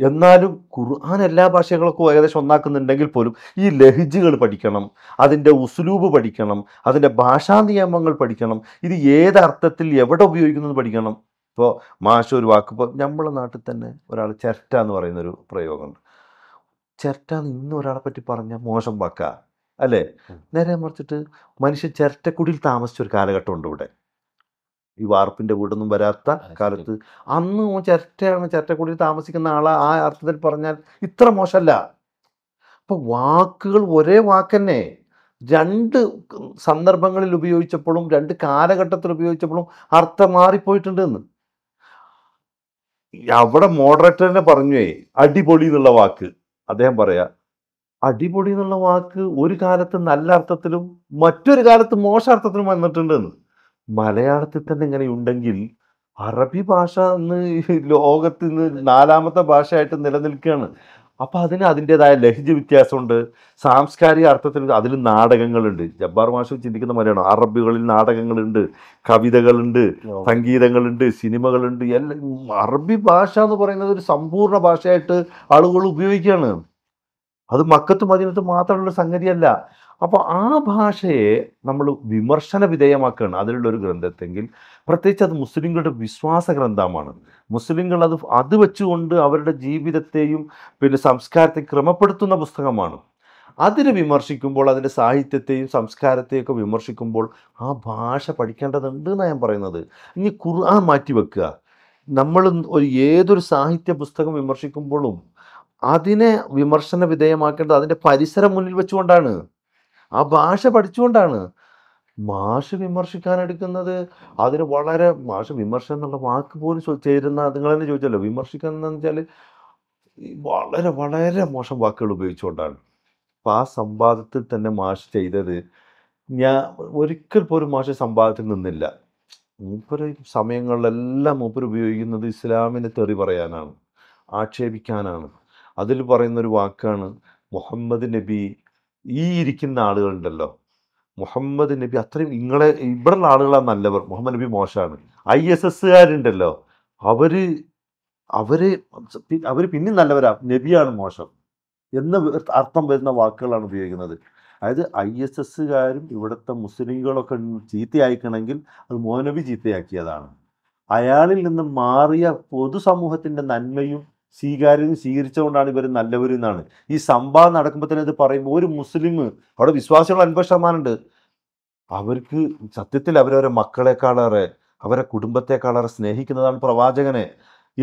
A: എന്നാലും ഖുർആൻ എല്ലാ ഭാഷകളൊക്കെ ഏകദേശം ഒന്നാക്കുന്നുണ്ടെങ്കിൽ പോലും ഈ ലഹിജുകൾ പഠിക്കണം അതിൻ്റെ ഉസ്ലൂബ് പഠിക്കണം അതിൻ്റെ ഭാഷാ നിയമങ്ങൾ പഠിക്കണം ഇത് ഏത് അർത്ഥത്തിൽ എവിടെ ഉപയോഗിക്കുന്നത് പഠിക്കണം ഇപ്പോൾ മാഷ ഒരു വാക്ക് ഇപ്പോൾ നമ്മളെ നാട്ടിൽ തന്നെ ഒരാൾ ചിരട്ട എന്ന് പറയുന്നൊരു പ്രയോഗമുണ്ട് ചിരട്ട എന്ന് ഇന്ന് ഒരാളെ പറ്റി പറഞ്ഞാൽ മോശം വാക്കാ അല്ലേ നേരെ മറിച്ചിട്ട് മനുഷ്യൻ ചിരട്ടക്കുടിയിൽ താമസിച്ച ഒരു കാലഘട്ടമുണ്ട് ഇവിടെ ഈ വാർപ്പിൻ്റെ വീടൊന്നും വരാത്ത കാലത്ത് അന്ന് ഓൻ ചിരട്ടയാണ് ചിരട്ടക്കുടിയിൽ താമസിക്കുന്ന ആളെ ആ അർത്ഥത്തിൽ പറഞ്ഞാൽ ഇത്ര മോശമല്ല അപ്പോൾ വാക്കുകൾ ഒരേ വാക്കന്നെ രണ്ട് സന്ദർഭങ്ങളിൽ ഉപയോഗിച്ചപ്പോഴും രണ്ട് കാലഘട്ടത്തിൽ ഉപയോഗിച്ചപ്പോഴും അർത്ഥം മാറിപ്പോയിട്ടുണ്ട് എന്ന് അവിടെ മോഡറേറ്ററിനെ പറഞ്ഞു അടിപൊളി എന്നുള്ള വാക്ക് അദ്ദേഹം പറയാ അടിപൊളി എന്നുള്ള വാക്ക് ഒരു കാലത്ത് നല്ല അർത്ഥത്തിലും മറ്റൊരു കാലത്ത് മോശ അർത്ഥത്തിലും വന്നിട്ടുണ്ട് എന്ന് മലയാളത്തിൽ തന്നെ ഇങ്ങനെ ഉണ്ടെങ്കിൽ അറബി ഭാഷ ഇന്ന് ലോകത്ത് നിന്ന് നാലാമത്തെ ഭാഷയായിട്ട് നിലനിൽക്കുകയാണ് അപ്പം അതിന് അതിൻ്റെതായ ലഹജ വ്യത്യാസമുണ്ട് സാംസ്കാരിക അർത്ഥത്തിൽ അതിൽ നാടകങ്ങളുണ്ട് ജബ്ബാർ മാഷ ചിന്തിക്കുന്ന മലയാളം അറബികളിൽ നാടകങ്ങളുണ്ട് കവിതകളുണ്ട് സംഗീതങ്ങളുണ്ട് സിനിമകളുണ്ട് എല്ലാ അറബി ഭാഷ എന്ന് പറയുന്നത് ഒരു സമ്പൂർണ്ണ ഭാഷയായിട്ട് ആളുകൾ ഉപയോഗിക്കുകയാണ് അത് മക്കത്തും അതിനകത്ത് മാത്രമുള്ള സംഗതിയല്ല അപ്പോൾ ആ ഭാഷയെ നമ്മൾ വിമർശന വിധേയമാക്കുകയാണ് അതിലുള്ള ഒരു ഗ്രന്ഥത്തെങ്കിൽ പ്രത്യേകിച്ച് അത് മുസ്ലിങ്ങളുടെ വിശ്വാസ ഗ്രന്ഥമാണ് മുസ്ലിങ്ങൾ അത് അത് വെച്ചുകൊണ്ട് അവരുടെ ജീവിതത്തെയും പിന്നെ സംസ്കാരത്തെ ക്രമപ്പെടുത്തുന്ന പുസ്തകമാണ് അതിനെ വിമർശിക്കുമ്പോൾ അതിൻ്റെ സാഹിത്യത്തെയും ഒക്കെ വിമർശിക്കുമ്പോൾ ആ ഭാഷ പഠിക്കേണ്ടതുണ്ട് എന്നാണ് ഞാൻ പറയുന്നത് ഇനി ഖുർആൻ മാറ്റി വെക്കുക നമ്മൾ ഒരു ഏതൊരു സാഹിത്യ പുസ്തകം വിമർശിക്കുമ്പോഴും അതിനെ വിമർശന വിധേയമാക്കേണ്ടത് അതിൻ്റെ പരിസരം മുന്നിൽ വെച്ചുകൊണ്ടാണ് ആ ഭാഷ പഠിച്ചുകൊണ്ടാണ് മാഷ് വിമർശിക്കാൻ എടുക്കുന്നത് അതിന് വളരെ മാഷ് വിമർശനം എന്നുള്ള വാക്ക് പോലും ചേരുന്ന നിങ്ങൾ തന്നെ ചോദിച്ചല്ലോ വിമർശിക്കണം എന്ന് വെച്ചാൽ വളരെ വളരെ മോശം വാക്കുകൾ ഉപയോഗിച്ചുകൊണ്ടാണ് അപ്പം ആ സംവാദത്തിൽ തന്നെ മാഷ് ചെയ്തത് ഞാൻ ഒരിക്കൽ പോലും മാഷ് സംവാദത്തിൽ നിന്നില്ല മൂപ്പര് സമയങ്ങളിലെല്ലാം മൂപ്പര് ഉപയോഗിക്കുന്നത് ഇസ്ലാമിനെ തെറി പറയാനാണ് ആക്ഷേപിക്കാനാണ് അതിൽ പറയുന്നൊരു വാക്കാണ് മുഹമ്മദ് നബി ഈ ഇരിക്കുന്ന ആളുകളുണ്ടല്ലോ മുഹമ്മദ് നബി അത്രയും നിങ്ങളെ ഇവിടെയുള്ള ആളുകളാണ് നല്ലവർ മുഹമ്മദ് നബി മോശമാണ് ഐ എസ് എസ്സുകാരുണ്ടല്ലോ അവർ അവര് അവര് പിന്നെ നല്ലവരാ നബിയാണ് മോശം എന്ന അർത്ഥം വരുന്ന വാക്കുകളാണ് ഉപയോഗിക്കുന്നത് അതായത് ഐ എസ് എസ്സുകാരും ഇവിടുത്തെ മുസ്ലിങ്ങളൊക്കെ ചീത്തയായിക്കണമെങ്കിൽ അത് മോഹനബി ചീത്തയാക്കിയതാണ് അയാളിൽ നിന്ന് മാറിയ പൊതുസമൂഹത്തിൻ്റെ നന്മയും സ്വീകാര്യം സ്വീകരിച്ചുകൊണ്ടാണ് ഇവർ നല്ലവരും എന്നാണ് ഈ സംവാദം നടക്കുമ്പോൾ തന്നെ ഇത് പറയുമ്പോൾ ഒരു മുസ്ലിം അവിടെ വിശ്വാസികൾ അൻപത് ശതമാനമുണ്ട് അവർക്ക് സത്യത്തിൽ അവരവരെ മക്കളെക്കാളേറെ അവരെ കുടുംബത്തെക്കാളേറെ സ്നേഹിക്കുന്നതാണ് പ്രവാചകനെ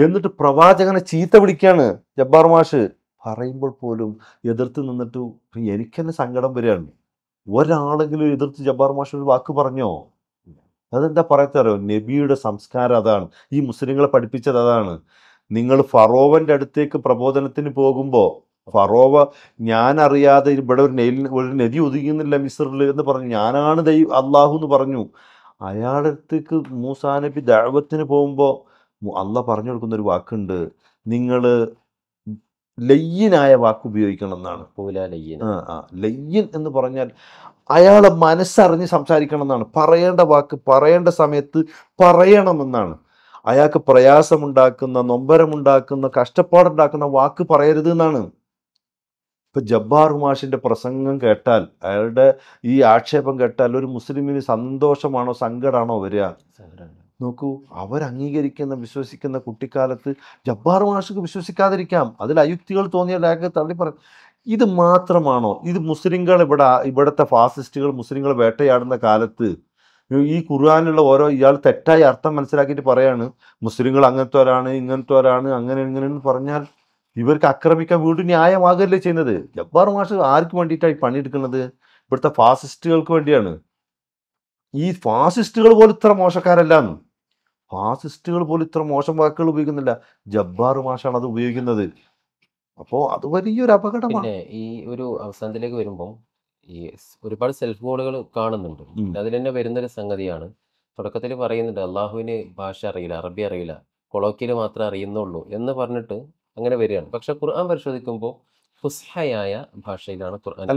A: എന്നിട്ട് പ്രവാചകനെ ചീത്ത വിളിക്കുകയാണ് ജബ്ബാർ മാഷ് പറയുമ്പോൾ പോലും എതിർത്ത് നിന്നിട്ട് എനിക്കെന്നെ സങ്കടം വരികയാണ് ഒരാളെങ്കിലും എതിർത്ത് ജബ്ബാർ മാഷ് ഒരു വാക്ക് പറഞ്ഞോ അതെന്താ പറയത്തറിയോ നബിയുടെ സംസ്കാരം അതാണ് ഈ മുസ്ലിങ്ങളെ പഠിപ്പിച്ചത് അതാണ് നിങ്ങൾ ഫറോവൻ്റെ അടുത്തേക്ക് പ്രബോധനത്തിന് പോകുമ്പോൾ ഫറോവ ഞാനറിയാതെ ഇവിടെ ഒരു നെയിൽ ഒരു നദി ഒതുങ്ങുന്നില്ല മിസ്രിൽ എന്ന് പറഞ്ഞു ഞാനാണ് ദൈവം അള്ളാഹു എന്ന് പറഞ്ഞു അയാളുടെ അടുത്തേക്ക് മൂസാ നബി പോകുമ്പോൾ അല്ല പറഞ്ഞു കൊടുക്കുന്ന ഒരു വാക്കുണ്ട് നിങ്ങൾ ലയ്യനായ വാക്ക് ഉപയോഗിക്കണം എന്നാണ് ലയ്യൻ എന്ന് പറഞ്ഞാൽ അയാളെ മനസ്സറിഞ്ഞ് സംസാരിക്കണം എന്നാണ് പറയേണ്ട വാക്ക് പറയേണ്ട സമയത്ത് പറയണമെന്നാണ് അയാൾക്ക് പ്രയാസമുണ്ടാക്കുന്ന നൊമ്പരമുണ്ടാക്കുന്ന കഷ്ടപ്പാടുണ്ടാക്കുന്ന വാക്ക് പറയരുത് എന്നാണ് ഇപ്പൊ ജബ്ബാർ ഹുമാഷിൻ്റെ പ്രസംഗം കേട്ടാൽ അയാളുടെ ഈ ആക്ഷേപം കേട്ടാൽ ഒരു മുസ്ലിമിന് സന്തോഷമാണോ സങ്കടമാണോ വരിക നോക്കൂ അവർ അംഗീകരിക്കുന്ന വിശ്വസിക്കുന്ന കുട്ടിക്കാലത്ത് ജബ്ബാർ മാഷക്ക് വിശ്വസിക്കാതിരിക്കാം അതിൽ അയുക്തികൾ തോന്നിയ അയാൾക്ക് തള്ളി പറ ഇത് മാത്രമാണോ ഇത് മുസ്ലിങ്ങൾ ഇവിടെ ഇവിടുത്തെ ഫാസിസ്റ്റുകൾ മുസ്ലിങ്ങൾ വേട്ടയാടുന്ന കാലത്ത് ഈ ഖുർആാനുള്ള ഓരോ ഇയാൾ തെറ്റായ അർത്ഥം മനസ്സിലാക്കിയിട്ട് പറയാണ് മുസ്ലിങ്ങൾ അങ്ങനത്തോരാണ് ഇങ്ങനത്തോരാണ് അങ്ങനെ ഇങ്ങനെയെന്ന് പറഞ്ഞാൽ ഇവർക്ക് ആക്രമിക്കാൻ വീണ്ടും ന്യായമാകല്ലേ ചെയ്യുന്നത് ജബ്ബാർ മാഷ് ആർക്ക് വേണ്ടിയിട്ടായി പണിയെടുക്കുന്നത് ഇവിടുത്തെ ഫാസിസ്റ്റുകൾക്ക് വേണ്ടിയാണ് ഈ ഫാസിസ്റ്റുകൾ പോലും ഇത്ര മോശക്കാരല്ല ഫാസിസ്റ്റുകൾ പോലും ഇത്ര മോശം വാക്കുകൾ ഉപയോഗിക്കുന്നില്ല ജബ്ബാർ മാഷാണ് അത് ഉപയോഗിക്കുന്നത് അപ്പോൾ അത് വലിയൊരു അപകടമാണ് ഈ ഒരു അവസാനത്തിലേക്ക് വരുമ്പോൾ
B: യെസ് ഒരുപാട് സെൽഫ് ഗോളുകൾ കാണുന്നുണ്ട് അതിൽ തന്നെ വരുന്നൊരു സംഗതിയാണ് തുടക്കത്തിൽ പറയുന്നുണ്ട് അള്ളാഹുവിന് ഭാഷ അറിയില്ല അറബി അറിയില്ല കൊളോക്കിയിൽ മാത്രമേ അറിയുന്നുള്ളൂ എന്ന് പറഞ്ഞിട്ട് അങ്ങനെ വരികയാണ് പക്ഷെ ഖുർആൻ പരിശോധിക്കുമ്പോൾ ഫുസ്ഹയായ ഭാഷയിലാണ് ഖുർആൻ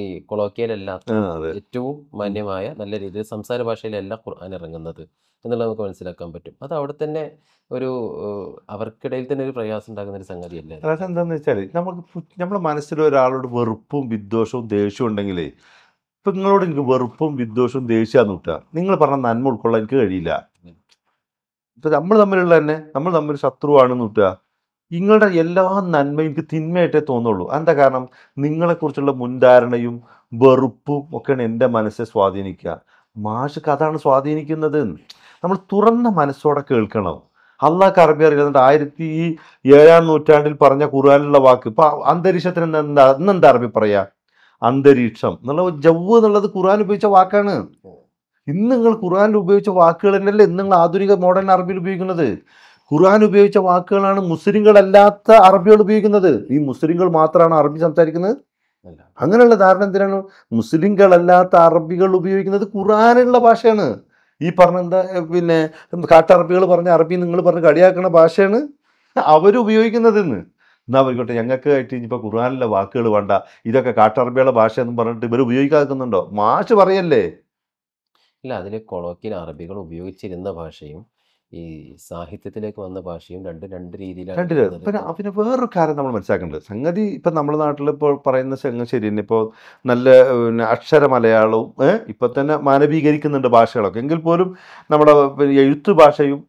B: ഈ കൊളോക്കിയലല്ലാത്ത ഏറ്റവും മാന്യമായ നല്ല രീതിയിൽ സംസാര ഭാഷയിലല്ല ഖുർആൻ ഇറങ്ങുന്നത് എന്നുള്ളത് നമുക്ക് മനസ്സിലാക്കാൻ പറ്റും അത് അവിടെ തന്നെ ഒരു അവർക്കിടയിൽ തന്നെ ഒരു പ്രയാസം ഉണ്ടാകുന്ന ഒരു സംഗതി സംഗതിയല്ലേ
A: അതായത് എന്താണെന്ന് വെച്ചാൽ നമുക്ക് നമ്മുടെ മനസ്സിൽ ഒരാളോട് വെറുപ്പും വിദ്വേഷവും ദേഷ്യവും ഉണ്ടെങ്കിലേ ഇപ്പം നിങ്ങളോട് എനിക്ക് വെറുപ്പും വിദ്വേഷവും ദേഷ്യമാന്ന് വിട്ടുക നിങ്ങൾ പറഞ്ഞ നന്മ ഉൾക്കൊള്ളാൻ എനിക്ക് കഴിയില്ല ഇപ്പം നമ്മൾ തമ്മിലുള്ള തന്നെ നമ്മൾ തമ്മിൽ ശത്രുവാണെന്ന് വിട്ടുക നിങ്ങളുടെ എല്ലാ നന്മയും തിന്മയായിട്ടേ തോന്നുള്ളൂ എന്താ കാരണം നിങ്ങളെക്കുറിച്ചുള്ള മുൻധാരണയും വെറുപ്പും ഒക്കെയാണ് എൻ്റെ മനസ്സെ സ്വാധീനിക്കുക മാഷ് അതാണ് സ്വാധീനിക്കുന്നത് നമ്മൾ തുറന്ന മനസ്സോടെ കേൾക്കണം അള്ളാ അറബി അറിയാതെ ആയിരത്തി ഏഴാം നൂറ്റാണ്ടിൽ പറഞ്ഞ ഖുർആാനിലുള്ള വാക്ക് ഇപ്പൊ അന്തരീക്ഷത്തിന് എന്താ ഇന്നെന്താ അറബി പറയാ അന്തരീക്ഷം എന്നുള്ള ജവ് എന്നുള്ളത് ഖുർആൻ ഉപയോഗിച്ച വാക്കാണ് ഇന്ന് നിങ്ങൾ ഖുർആാനിൽ ഉപയോഗിച്ച വാക്കുകൾ തന്നെയല്ലേ ഇന്ന് നിങ്ങൾ ആധുനിക മോഡേൺ അറബിയിൽ ഉപയോഗിക്കുന്നത് ഖുർആൻ ഉപയോഗിച്ച വാക്കുകളാണ് മുസ്ലിങ്ങളല്ലാത്ത അറബികൾ ഉപയോഗിക്കുന്നത് ഈ മുസ്ലിങ്ങൾ മാത്രമാണ് അറബി സംസാരിക്കുന്നത് അങ്ങനെയുള്ള ധാരണ എന്തിനാണ് മുസ്ലിങ്ങളല്ലാത്ത അറബികൾ ഉപയോഗിക്കുന്നത് ഖുറാനുള്ള ഭാഷയാണ് ഈ പറഞ്ഞ എന്താ പിന്നെ കാട്ടറബികൾ പറഞ്ഞ അറബി നിങ്ങൾ പറഞ്ഞ് കളിയാക്കുന്ന ഭാഷയാണ് അവരുപയോഗിക്കുന്നതെന്ന് എന്നാ പോയിക്കോട്ടെ ഞങ്ങൾക്ക് ആയിട്ട് ഇനിയിപ്പോൾ ഖുർആാനിലെ വാക്കുകൾ വേണ്ട ഇതൊക്കെ കാട്ടറബികളുടെ ഭാഷ എന്ന് പറഞ്ഞിട്ട് ഇവർ ഉപയോഗിക്കാക്കുന്നുണ്ടോ മാഷ് പറയല്ലേ
B: ഇല്ല അതിൽ കൊളോക്കിൽ അറബികൾ ഉപയോഗിച്ചിരുന്ന ഭാഷയും ഈ സാഹിത്യത്തിലേക്ക് വന്ന ഭാഷയും രണ്ട് രണ്ട് രീതിയിലാണ് പിന്നെ
A: അതിന് വേറൊരു കാര്യം നമ്മൾ മനസ്സിലാക്കേണ്ടത് സംഗതി ഇപ്പൊ നമ്മുടെ നാട്ടിൽ ഇപ്പോൾ പറയുന്ന സംഗതി ശരി ഇപ്പോൾ നല്ല അക്ഷര മലയാളവും ഇപ്പൊ തന്നെ മാനവീകരിക്കുന്നുണ്ട് ഭാഷകളൊക്കെ എങ്കിൽ പോലും നമ്മുടെ എഴുത്ത് ഭാഷയും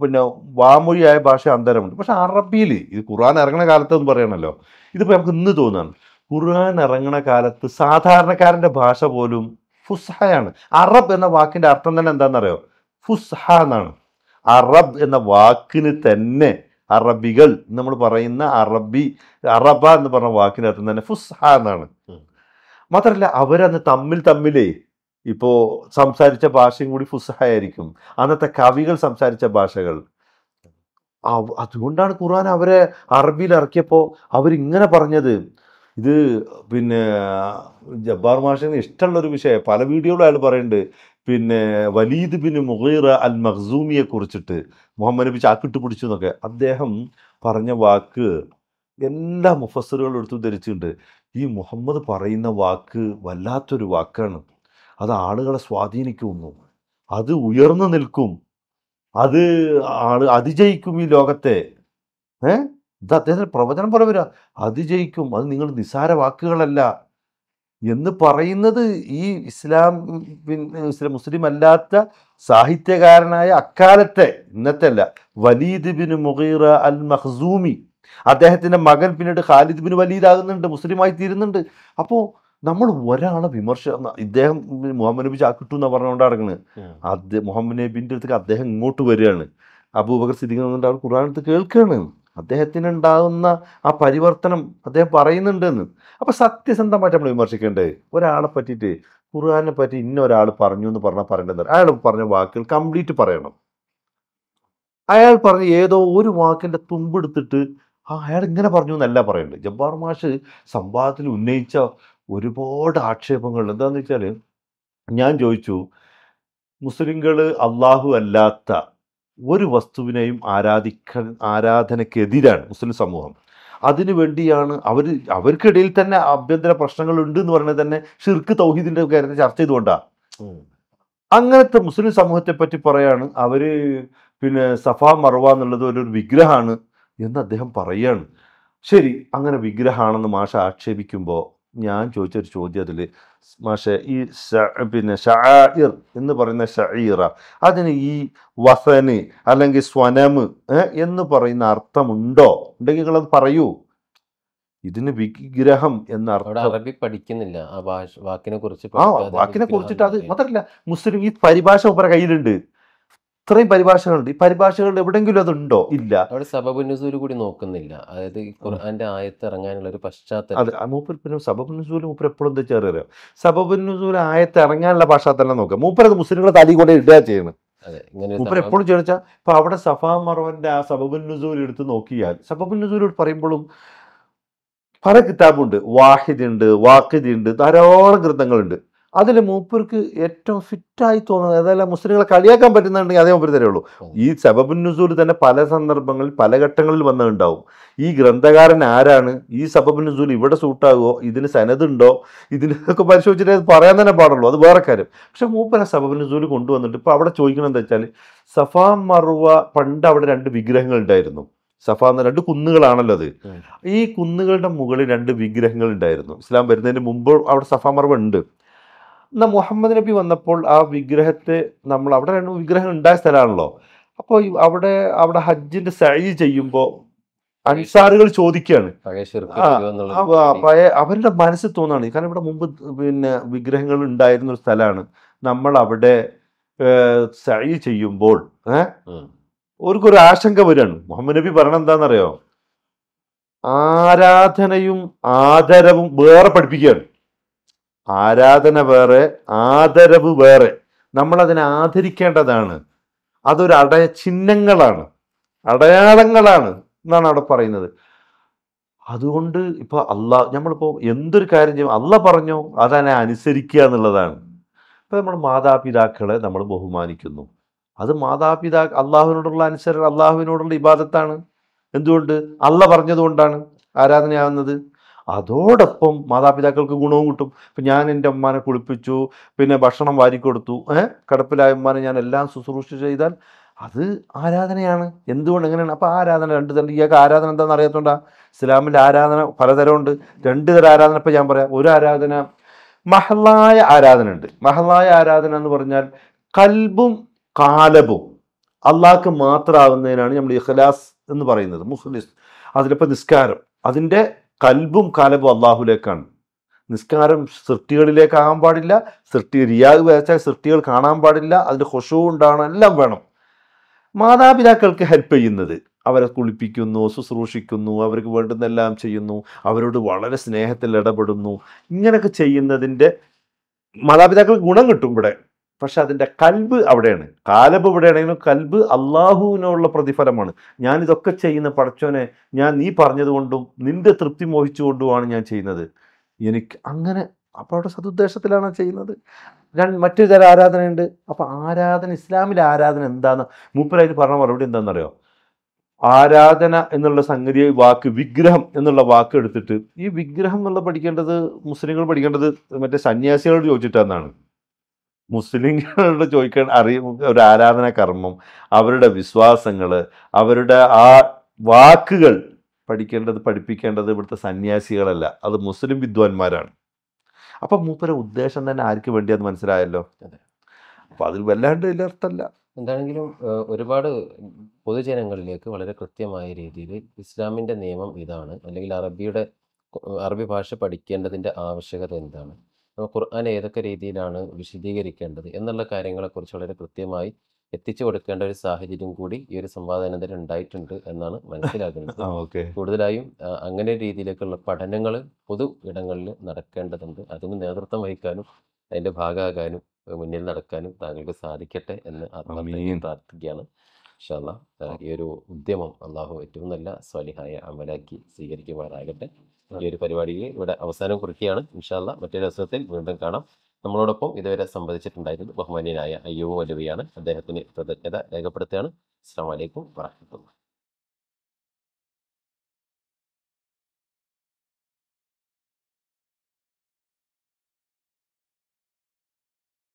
A: പിന്നെ വാമൊഴിയായ ഭാഷ അന്തരമുണ്ട് പക്ഷെ അറബിയിൽ ഇത് ഖുർആൻ ഇറങ്ങണ കാലത്ത് എന്ന് പറയണല്ലോ ഇതിപ്പോൾ നമുക്ക് ഇന്ന് തോന്നുകയാണ് ഖുർആൻ ഇറങ്ങണ കാലത്ത് സാധാരണക്കാരൻ്റെ ഭാഷ പോലും ഫുസ്ഹയാണ് അറബ് എന്ന വാക്കിൻ്റെ അർത്ഥം തന്നെ എന്താണെന്നറിയോ ഫുസ്ഹ എന്നാണ് അറബ് എന്ന വാക്കിന് തന്നെ അറബികൾ നമ്മൾ പറയുന്ന അറബി അറബ എന്ന് പറഞ്ഞ വാക്കിനകത്ത് അർത്ഥം തന്നെ ഫുസ്ഹ എന്നാണ് മാത്രമല്ല അവരന്ന് തമ്മിൽ തമ്മിലേ ഇപ്പോൾ സംസാരിച്ച ഭാഷയും കൂടി ഫുസ്ഹായിരിക്കും അന്നത്തെ കവികൾ സംസാരിച്ച ഭാഷകൾ അതുകൊണ്ടാണ് ഖുർആൻ അവരെ അറബിയിൽ ഇറക്കിയപ്പോൾ അവരിങ്ങനെ പറഞ്ഞത് ഇത് പിന്നെ ജബ്ബാർ മാഷിന് ഇഷ്ടമുള്ള ഒരു വിഷയം പല വീഡിയോകളും അയാൾ പറയുന്നുണ്ട് പിന്നെ വലീദ് ബിൻ മുഹീറ അൽ മഹ്സൂമിയെ കുറിച്ചിട്ട് മുഹമ്മദ് നബി ചാക്കിട്ട് പിടിച്ചു എന്നൊക്കെ അദ്ദേഹം പറഞ്ഞ വാക്ക് എല്ലാ മുഫസറുകളും എടുത്തും ധരിച്ചിട്ടുണ്ട് ഈ മുഹമ്മദ് പറയുന്ന വാക്ക് വല്ലാത്തൊരു വാക്കാണ് അത് ആളുകളെ സ്വാധീനിക്കുന്നു അത് ഉയർന്നു നിൽക്കും അത് ആള് അതിജയിക്കും ഈ ലോകത്തെ ഏഹ് ഇത് അദ്ദേഹത്തിന് പ്രവചനം പോലെ വരിക അതിജയിക്കും അത് നിങ്ങൾ നിസ്സാര വാക്കുകളല്ല എന്ന് പറയുന്നത് ഈ ഇസ്ലാം പിന്നെ ഇസ്ലാം മുസ്ലിം അല്ലാത്ത സാഹിത്യകാരനായ അക്കാലത്തെ ഇന്നത്തെ അല്ല Walid bin Mughira al Makhzumi അദ്ദേഹത്തിൻ്റെ മകൻ പിന്നീട് ഖാലിദ് ബിൻ വലീദ് ആകുന്നുണ്ട് മുസ്ലിമായി തീരുന്നുണ്ട് അപ്പോൾ നമ്മൾ ഒരാളെ വിമർശ ഇദ്ദേഹം മുഹമ്മദ് നബി ചാക്കിട്ടു എന്നാണ് പറഞ്ഞുകൊണ്ടാണ് നടക്കുന്നത് അദ്ദേഹം മുഹമ്മദ് നബിൻ്റെ അടുത്തേക്ക് അദ്ദേഹം ഇങ്ങോട്ട് വരികയാണ് അബൂബക്കർ സിദ്ദീഖ് എന്നുകൊണ്ട് അവർ ഖുർആാനത്ത് കേൾക്കുകയാണ് അദ്ദേഹത്തിന് ഉണ്ടാകുന്ന ആ പരിവർത്തനം അദ്ദേഹം പറയുന്നുണ്ടെന്ന് അപ്പോൾ സത്യസന്ധമായിട്ട് നമ്മൾ വിമർശിക്കേണ്ടത് ഒരാളെ പറ്റിയിട്ട് ഖുർആാനെ പറ്റി ഇന്ന ഒരാൾ പറഞ്ഞു എന്ന് പറഞ്ഞാൽ പറയേണ്ടത് അയാൾ പറഞ്ഞ വാക്കുകൾ കംപ്ലീറ്റ് പറയണം അയാൾ പറഞ്ഞ ഏതോ ഒരു വാക്കിൻ്റെ തുമ്പെടുത്തിട്ട് ആ അയാൾ ഇങ്ങനെ പറഞ്ഞു എന്നല്ല പറയേണ്ടത് ജബ്ബാർ മാഷ് സംവാദത്തിൽ ഉന്നയിച്ച ഒരുപാട് ആക്ഷേപങ്ങൾ എന്താണെന്ന് വെച്ചാൽ ഞാൻ ചോദിച്ചു മുസ്ലിങ്ങൾ അള്ളാഹു അല്ലാത്ത ഒരു വസ്തുവിനെയും ആരാധിക്ക ആരാധനക്കെതിരാണ് മുസ്ലിം സമൂഹം അതിനു വേണ്ടിയാണ് അവർ അവർക്കിടയിൽ തന്നെ ആഭ്യന്തര പ്രശ്നങ്ങളുണ്ട് എന്ന് പറഞ്ഞാൽ തന്നെ ഷിർക്ക് തൗഹീദിന്റെ കാര്യത്തിൽ ചർച്ച ചെയ്തുകൊണ്ടാണ് അങ്ങനത്തെ മുസ്ലിം സമൂഹത്തെ പറ്റി പറയാണ് അവര് പിന്നെ സഫ മറവ എന്നുള്ളത് ഒരു വിഗ്രഹമാണ് എന്ന് അദ്ദേഹം പറയാണ് ശരി അങ്ങനെ വിഗ്രഹമാണെന്ന് മാഷ ആക്ഷേപിക്കുമ്പോൾ ഞാൻ ചോദിച്ചൊരു ചോദ്യം അതിൽ മാഷെ ഈ പിന്നെ ഷായിർ എന്ന് പറയുന്ന ഷീറ അതിന് ഈ വസന് അല്ലെങ്കിൽ സ്വനമ് എന്ന് പറയുന്ന അർത്ഥമുണ്ടോ ഉണ്ടെങ്കിൽ നിങ്ങളത് പറയൂ ഇതിന് വിഗ്രഹം എന്ന അർത്ഥം അറബി പഠിക്കുന്നില്ല ആ വാക്കിനെ കുറിച്ച് ആ വാക്കിനെ കുറിച്ചിട്ട് അത് മാത്രല്ല മുസ്ലിം ഈ പരിഭാഷ ഉപര കയ്യിലുണ്ട് ഇത്രയും പരിഭാഷകളുണ്ട് ഈ പരിഭാഷകളിൽ എവിടെങ്കിലും അതുണ്ടോ ഇല്ല
B: അവിടെ സബബുനുസൂര് കൂടി നോക്കുന്നില്ല അതായത് ഖുർആന്റെ ആയത്ത് ഇറങ്ങാനുള്ള
A: ഒരു പശ്ചാത്തലം അതെ മൂപ്പർ പിന്നെ സബബുനുസൂര് മൂപ്പർ എപ്പോഴും എന്താ ചെറിയ സബബുനുസൂര് ആയത്ത് ഇറങ്ങാനുള്ള പശ്ചാത്തലം നോക്കുക മൂപ്പർ അത് മുസ്ലിങ്ങളെ തലി കൊണ്ട് ഇടുക ചെയ്യുന്നത് മൂപ്പർ എപ്പോഴും ചോദിച്ചാൽ ഇപ്പൊ അവിടെ സഫാ മറവന്റെ ആ സബബുനുസൂര് എടുത്ത് നോക്കിയാൽ സബബുനുസൂര് പറയുമ്പോഴും പല കിതാബുണ്ട് വാഹിദ് ഉണ്ട് വാക്കിദ് ഉണ്ട് ധാരാളം ഗ്രന്ഥങ്ങളുണ്ട് അതിൽ മൂപ്പർക്ക് ഏറ്റവും ഫിറ്റായി തോന്നുന്നത് ഏതായാലും മുസ്ലിങ്ങളെ കളിയാക്കാൻ പറ്റുന്നുണ്ടെങ്കിൽ അതേ മൂപ്പർ ഉള്ളൂ ഈ സബബുൻ നുസൂൽ തന്നെ പല സന്ദർഭങ്ങളിൽ പല ഘട്ടങ്ങളിൽ വന്നിട്ടുണ്ടാവും ഈ ഗ്രന്ഥകാരൻ ആരാണ് ഈ സബബുൻ നുസൂൽ ഇവിടെ സൂട്ടാകുമോ ഇതിന് സനതുണ്ടോ ഇതിനൊക്കെ പരിശോധിച്ചിട്ട് പറയാൻ തന്നെ പാടുള്ളൂ അത് വേറെ കാര്യം പക്ഷെ മൂപ്പർ ആ സബബുൻ നുസൂൽ കൊണ്ടുവന്നിട്ട് ഇപ്പോൾ അവിടെ ചോദിക്കണം എന്താ വെച്ചാൽ സഫാ മറുവ പണ്ട് അവിടെ രണ്ട് വിഗ്രഹങ്ങൾ ഉണ്ടായിരുന്നു സഫ എന്ന രണ്ട് കുന്നുകളാണല്ലോ അത് ഈ കുന്നുകളുടെ മുകളിൽ രണ്ട് വിഗ്രഹങ്ങൾ ഉണ്ടായിരുന്നു ഇസ്ലാം വരുന്നതിന് മുമ്പ് അവിടെ സഫ മറവ് ഉണ്ട് എന്നാൽ മുഹമ്മദ് നബി വന്നപ്പോൾ ആ വിഗ്രഹത്തെ നമ്മൾ അവിടെ വിഗ്രഹം ഉണ്ടായ സ്ഥലമാണല്ലോ അപ്പോൾ അവിടെ അവിടെ ഹജ്ജിന്റെ സഴി ചെയ്യുമ്പോൾ അൻസാറുകൾ ചോദിക്കുകയാണ് അവരുടെ മനസ്സ് തോന്നാണ് കാരണം ഇവിടെ മുമ്പ് പിന്നെ വിഗ്രഹങ്ങൾ ഉണ്ടായിരുന്ന ഒരു സ്ഥലമാണ് നമ്മൾ അവിടെ സഴി ചെയ്യുമ്പോൾ
B: അവർക്കൊരു
A: ആശങ്ക വരികയാണ് മുഹമ്മദ് നബി പറയണ എന്താണെന്നറിയോ ആരാധനയും ആദരവും വേറെ പഠിപ്പിക്കുകയാണ് ആരാധന വേറെ ആദരവ് വേറെ നമ്മളതിനെ ആദരിക്കേണ്ടതാണ് അതൊരു അടയ ചിഹ്നങ്ങളാണ് അടയാളങ്ങളാണ് എന്നാണ് അവിടെ പറയുന്നത് അതുകൊണ്ട് ഇപ്പോൾ അല്ല നമ്മളിപ്പോൾ എന്തൊരു കാര്യം ചെയ്യും അല്ല പറഞ്ഞോ അതതിനെ അനുസരിക്കുക എന്നുള്ളതാണ് ഇപ്പോൾ നമ്മൾ മാതാപിതാക്കളെ നമ്മൾ ബഹുമാനിക്കുന്നു അത് മാതാപിതാ അള്ളാഹുവിനോടുള്ള അനുസരണം അള്ളാഹുവിനോടുള്ള ഇബാദത്താണ് എന്തുകൊണ്ട് അല്ല പറഞ്ഞതുകൊണ്ടാണ് ആരാധനയാവുന്നത് അതോടൊപ്പം മാതാപിതാക്കൾക്ക് ഗുണവും കിട്ടും ഇപ്പം ഞാൻ എൻ്റെ അമ്മാനെ കുളിപ്പിച്ചു പിന്നെ ഭക്ഷണം വാരിക്കൊടുത്തു ഏഹ് കിടപ്പിലായ അമ്മാനെ ഞാൻ എല്ലാം ശുശ്രൂഷ ചെയ്താൽ അത് ആരാധനയാണ് എന്തുകൊണ്ട് എങ്ങനെയാണ് അപ്പോൾ ആരാധന രണ്ട് തരം ഇയാൾക്ക് ആരാധന എന്താണെന്ന് അറിയാത്തോണ്ടാ ഇസ്ലാമിൽ ആരാധന പലതരമുണ്ട് രണ്ട് തരം ആരാധന ഇപ്പം ഞാൻ പറയാം ഒരു ആരാധന മഹലായ ആരാധന ഉണ്ട് മഹലായ ആരാധന എന്ന് പറഞ്ഞാൽ കൽബും കാലബും അള്ളാഹ്ക്ക് മാത്രമാവുന്നതിനാണ് നമ്മൾ ഇഖ്ലാസ് എന്ന് പറയുന്നത് മുഖ്ലിസ് അതിലിപ്പോൾ നിസ്കാരം അതിൻ്റെ കൽബും കാലബും അള്ളാഹുലേക്കാണ് നിസ്കാരം സൃഷ്ടികളിലേക്കാകാൻ പാടില്ല സൃഷ്ടി റിയാദ് വരച്ചാൽ സൃഷ്ടികൾ കാണാൻ പാടില്ല അതിൻ്റെ ഹൊഷവും ഉണ്ടാകണം എല്ലാം വേണം മാതാപിതാക്കൾക്ക് ഹെൽപ്പ് ചെയ്യുന്നത് അവരെ കുളിപ്പിക്കുന്നു ശുശ്രൂഷിക്കുന്നു അവർക്ക് വേണ്ടുന്നെല്ലാം ചെയ്യുന്നു അവരോട് വളരെ സ്നേഹത്തിൽ ഇടപെടുന്നു ഇങ്ങനെയൊക്കെ ചെയ്യുന്നതിൻ്റെ മാതാപിതാക്കൾക്ക് ഗുണം കിട്ടും ഇവിടെ പക്ഷെ അതിൻ്റെ കൽബ് അവിടെയാണ് കാലബ് എവിടെയാണെങ്കിലും കൽബ് അള്ളാഹുവിനുള്ള പ്രതിഫലമാണ് ഞാൻ ഇതൊക്കെ ചെയ്യുന്ന പടച്ചോനെ ഞാൻ നീ പറഞ്ഞതുകൊണ്ടും നിന്റെ തൃപ്തി മോഹിച്ചുകൊണ്ടുമാണ് ഞാൻ ചെയ്യുന്നത് എനിക്ക് അങ്ങനെ അപ്പോൾ അവിടെ സതുദ്ദേശത്തിലാണ് ചെയ്യുന്നത് ഞാൻ മറ്റൊരു തരം ആരാധനയുണ്ട് അപ്പോൾ ആരാധന ഇസ്ലാമിലെ ആരാധന എന്താന്ന് മൂപ്പരായി പറഞ്ഞ മറുപടി എന്താണെന്നറിയോ ആരാധന എന്നുള്ള സംഗതി വാക്ക് വിഗ്രഹം എന്നുള്ള വാക്ക് എടുത്തിട്ട് ഈ വിഗ്രഹം എന്നുള്ള പഠിക്കേണ്ടത് മുസ്ലിങ്ങൾ പഠിക്കേണ്ടത് മറ്റേ സന്യാസികളോട് ചോദിച്ചിട്ടെന്നാണ് മുസ്ലിങ്ങളോട് ചോദിക്കാൻ അറിയും ഒരു ആരാധന കർമ്മം അവരുടെ വിശ്വാസങ്ങൾ അവരുടെ ആ വാക്കുകൾ പഠിക്കേണ്ടത് പഠിപ്പിക്കേണ്ടത് ഇവിടുത്തെ സന്യാസികളല്ല അത് മുസ്ലിം വിദ്വാൻമാരാണ് അപ്പം മൂപ്പര ഉദ്ദേശം തന്നെ ആർക്ക് വേണ്ടിയെന്ന് മനസ്സിലായല്ലോ അപ്പം അതിൽ വല്ലാണ്ട് ഇല്ലർത്ഥല്ല
B: എന്താണെങ്കിലും ഒരുപാട് പൊതുജനങ്ങളിലേക്ക് വളരെ കൃത്യമായ രീതിയിൽ ഇസ്ലാമിൻ്റെ നിയമം ഇതാണ് അല്ലെങ്കിൽ അറബിയുടെ അറബി ഭാഷ പഠിക്കേണ്ടതിൻ്റെ ആവശ്യകത എന്താണ് ഖുർആൻ ഏതൊക്കെ രീതിയിലാണ് വിശദീകരിക്കേണ്ടത് എന്നുള്ള കാര്യങ്ങളെക്കുറിച്ച് വളരെ കൃത്യമായി എത്തിച്ചു കൊടുക്കേണ്ട ഒരു സാഹചര്യം കൂടി ഈ ഒരു സംവാദനത്തിൽ ഉണ്ടായിട്ടുണ്ട് എന്നാണ് മനസ്സിലാക്കുന്നത് കൂടുതലായും അങ്ങനെ രീതിയിലേക്കുള്ള പഠനങ്ങൾ പൊതു ഇടങ്ങളിൽ നടക്കേണ്ടതുണ്ട് അതിന് നേതൃത്വം വഹിക്കാനും അതിന്റെ ഭാഗമാകാനും മുന്നിൽ നടക്കാനും താങ്കൾക്ക് സാധിക്കട്ടെ എന്ന് ആത്മാർത്ഥം പ്രാർത്ഥിക്കുകയാണ് ഈ ഒരു ഉദ്യമം അള്ളാഹു ഏറ്റവും നല്ല സ്വാലിഹായ അമലാക്കി സ്വീകരിക്കുമാറാകട്ടെ ഈ ഒരു പരിപാടിയിൽ ഇവിടെ അവസാനം കുറിക്കുകയാണ് ഇൻഷാല്ല മറ്റൊരു അവസരത്തിൽ വീണ്ടും കാണാം നമ്മളോടൊപ്പം ഇതുവരെ സംബന്ധിച്ചിട്ടുണ്ടായിരുന്നു ബഹുമാനീയനായ അയ്യോ വലുവിയാണ് അദ്ദേഹത്തിന് കൃതജ്ഞത രേഖപ്പെടുത്തുകയാണ് അസ്സാം വലൈക്കും വാഹത്തുള്ള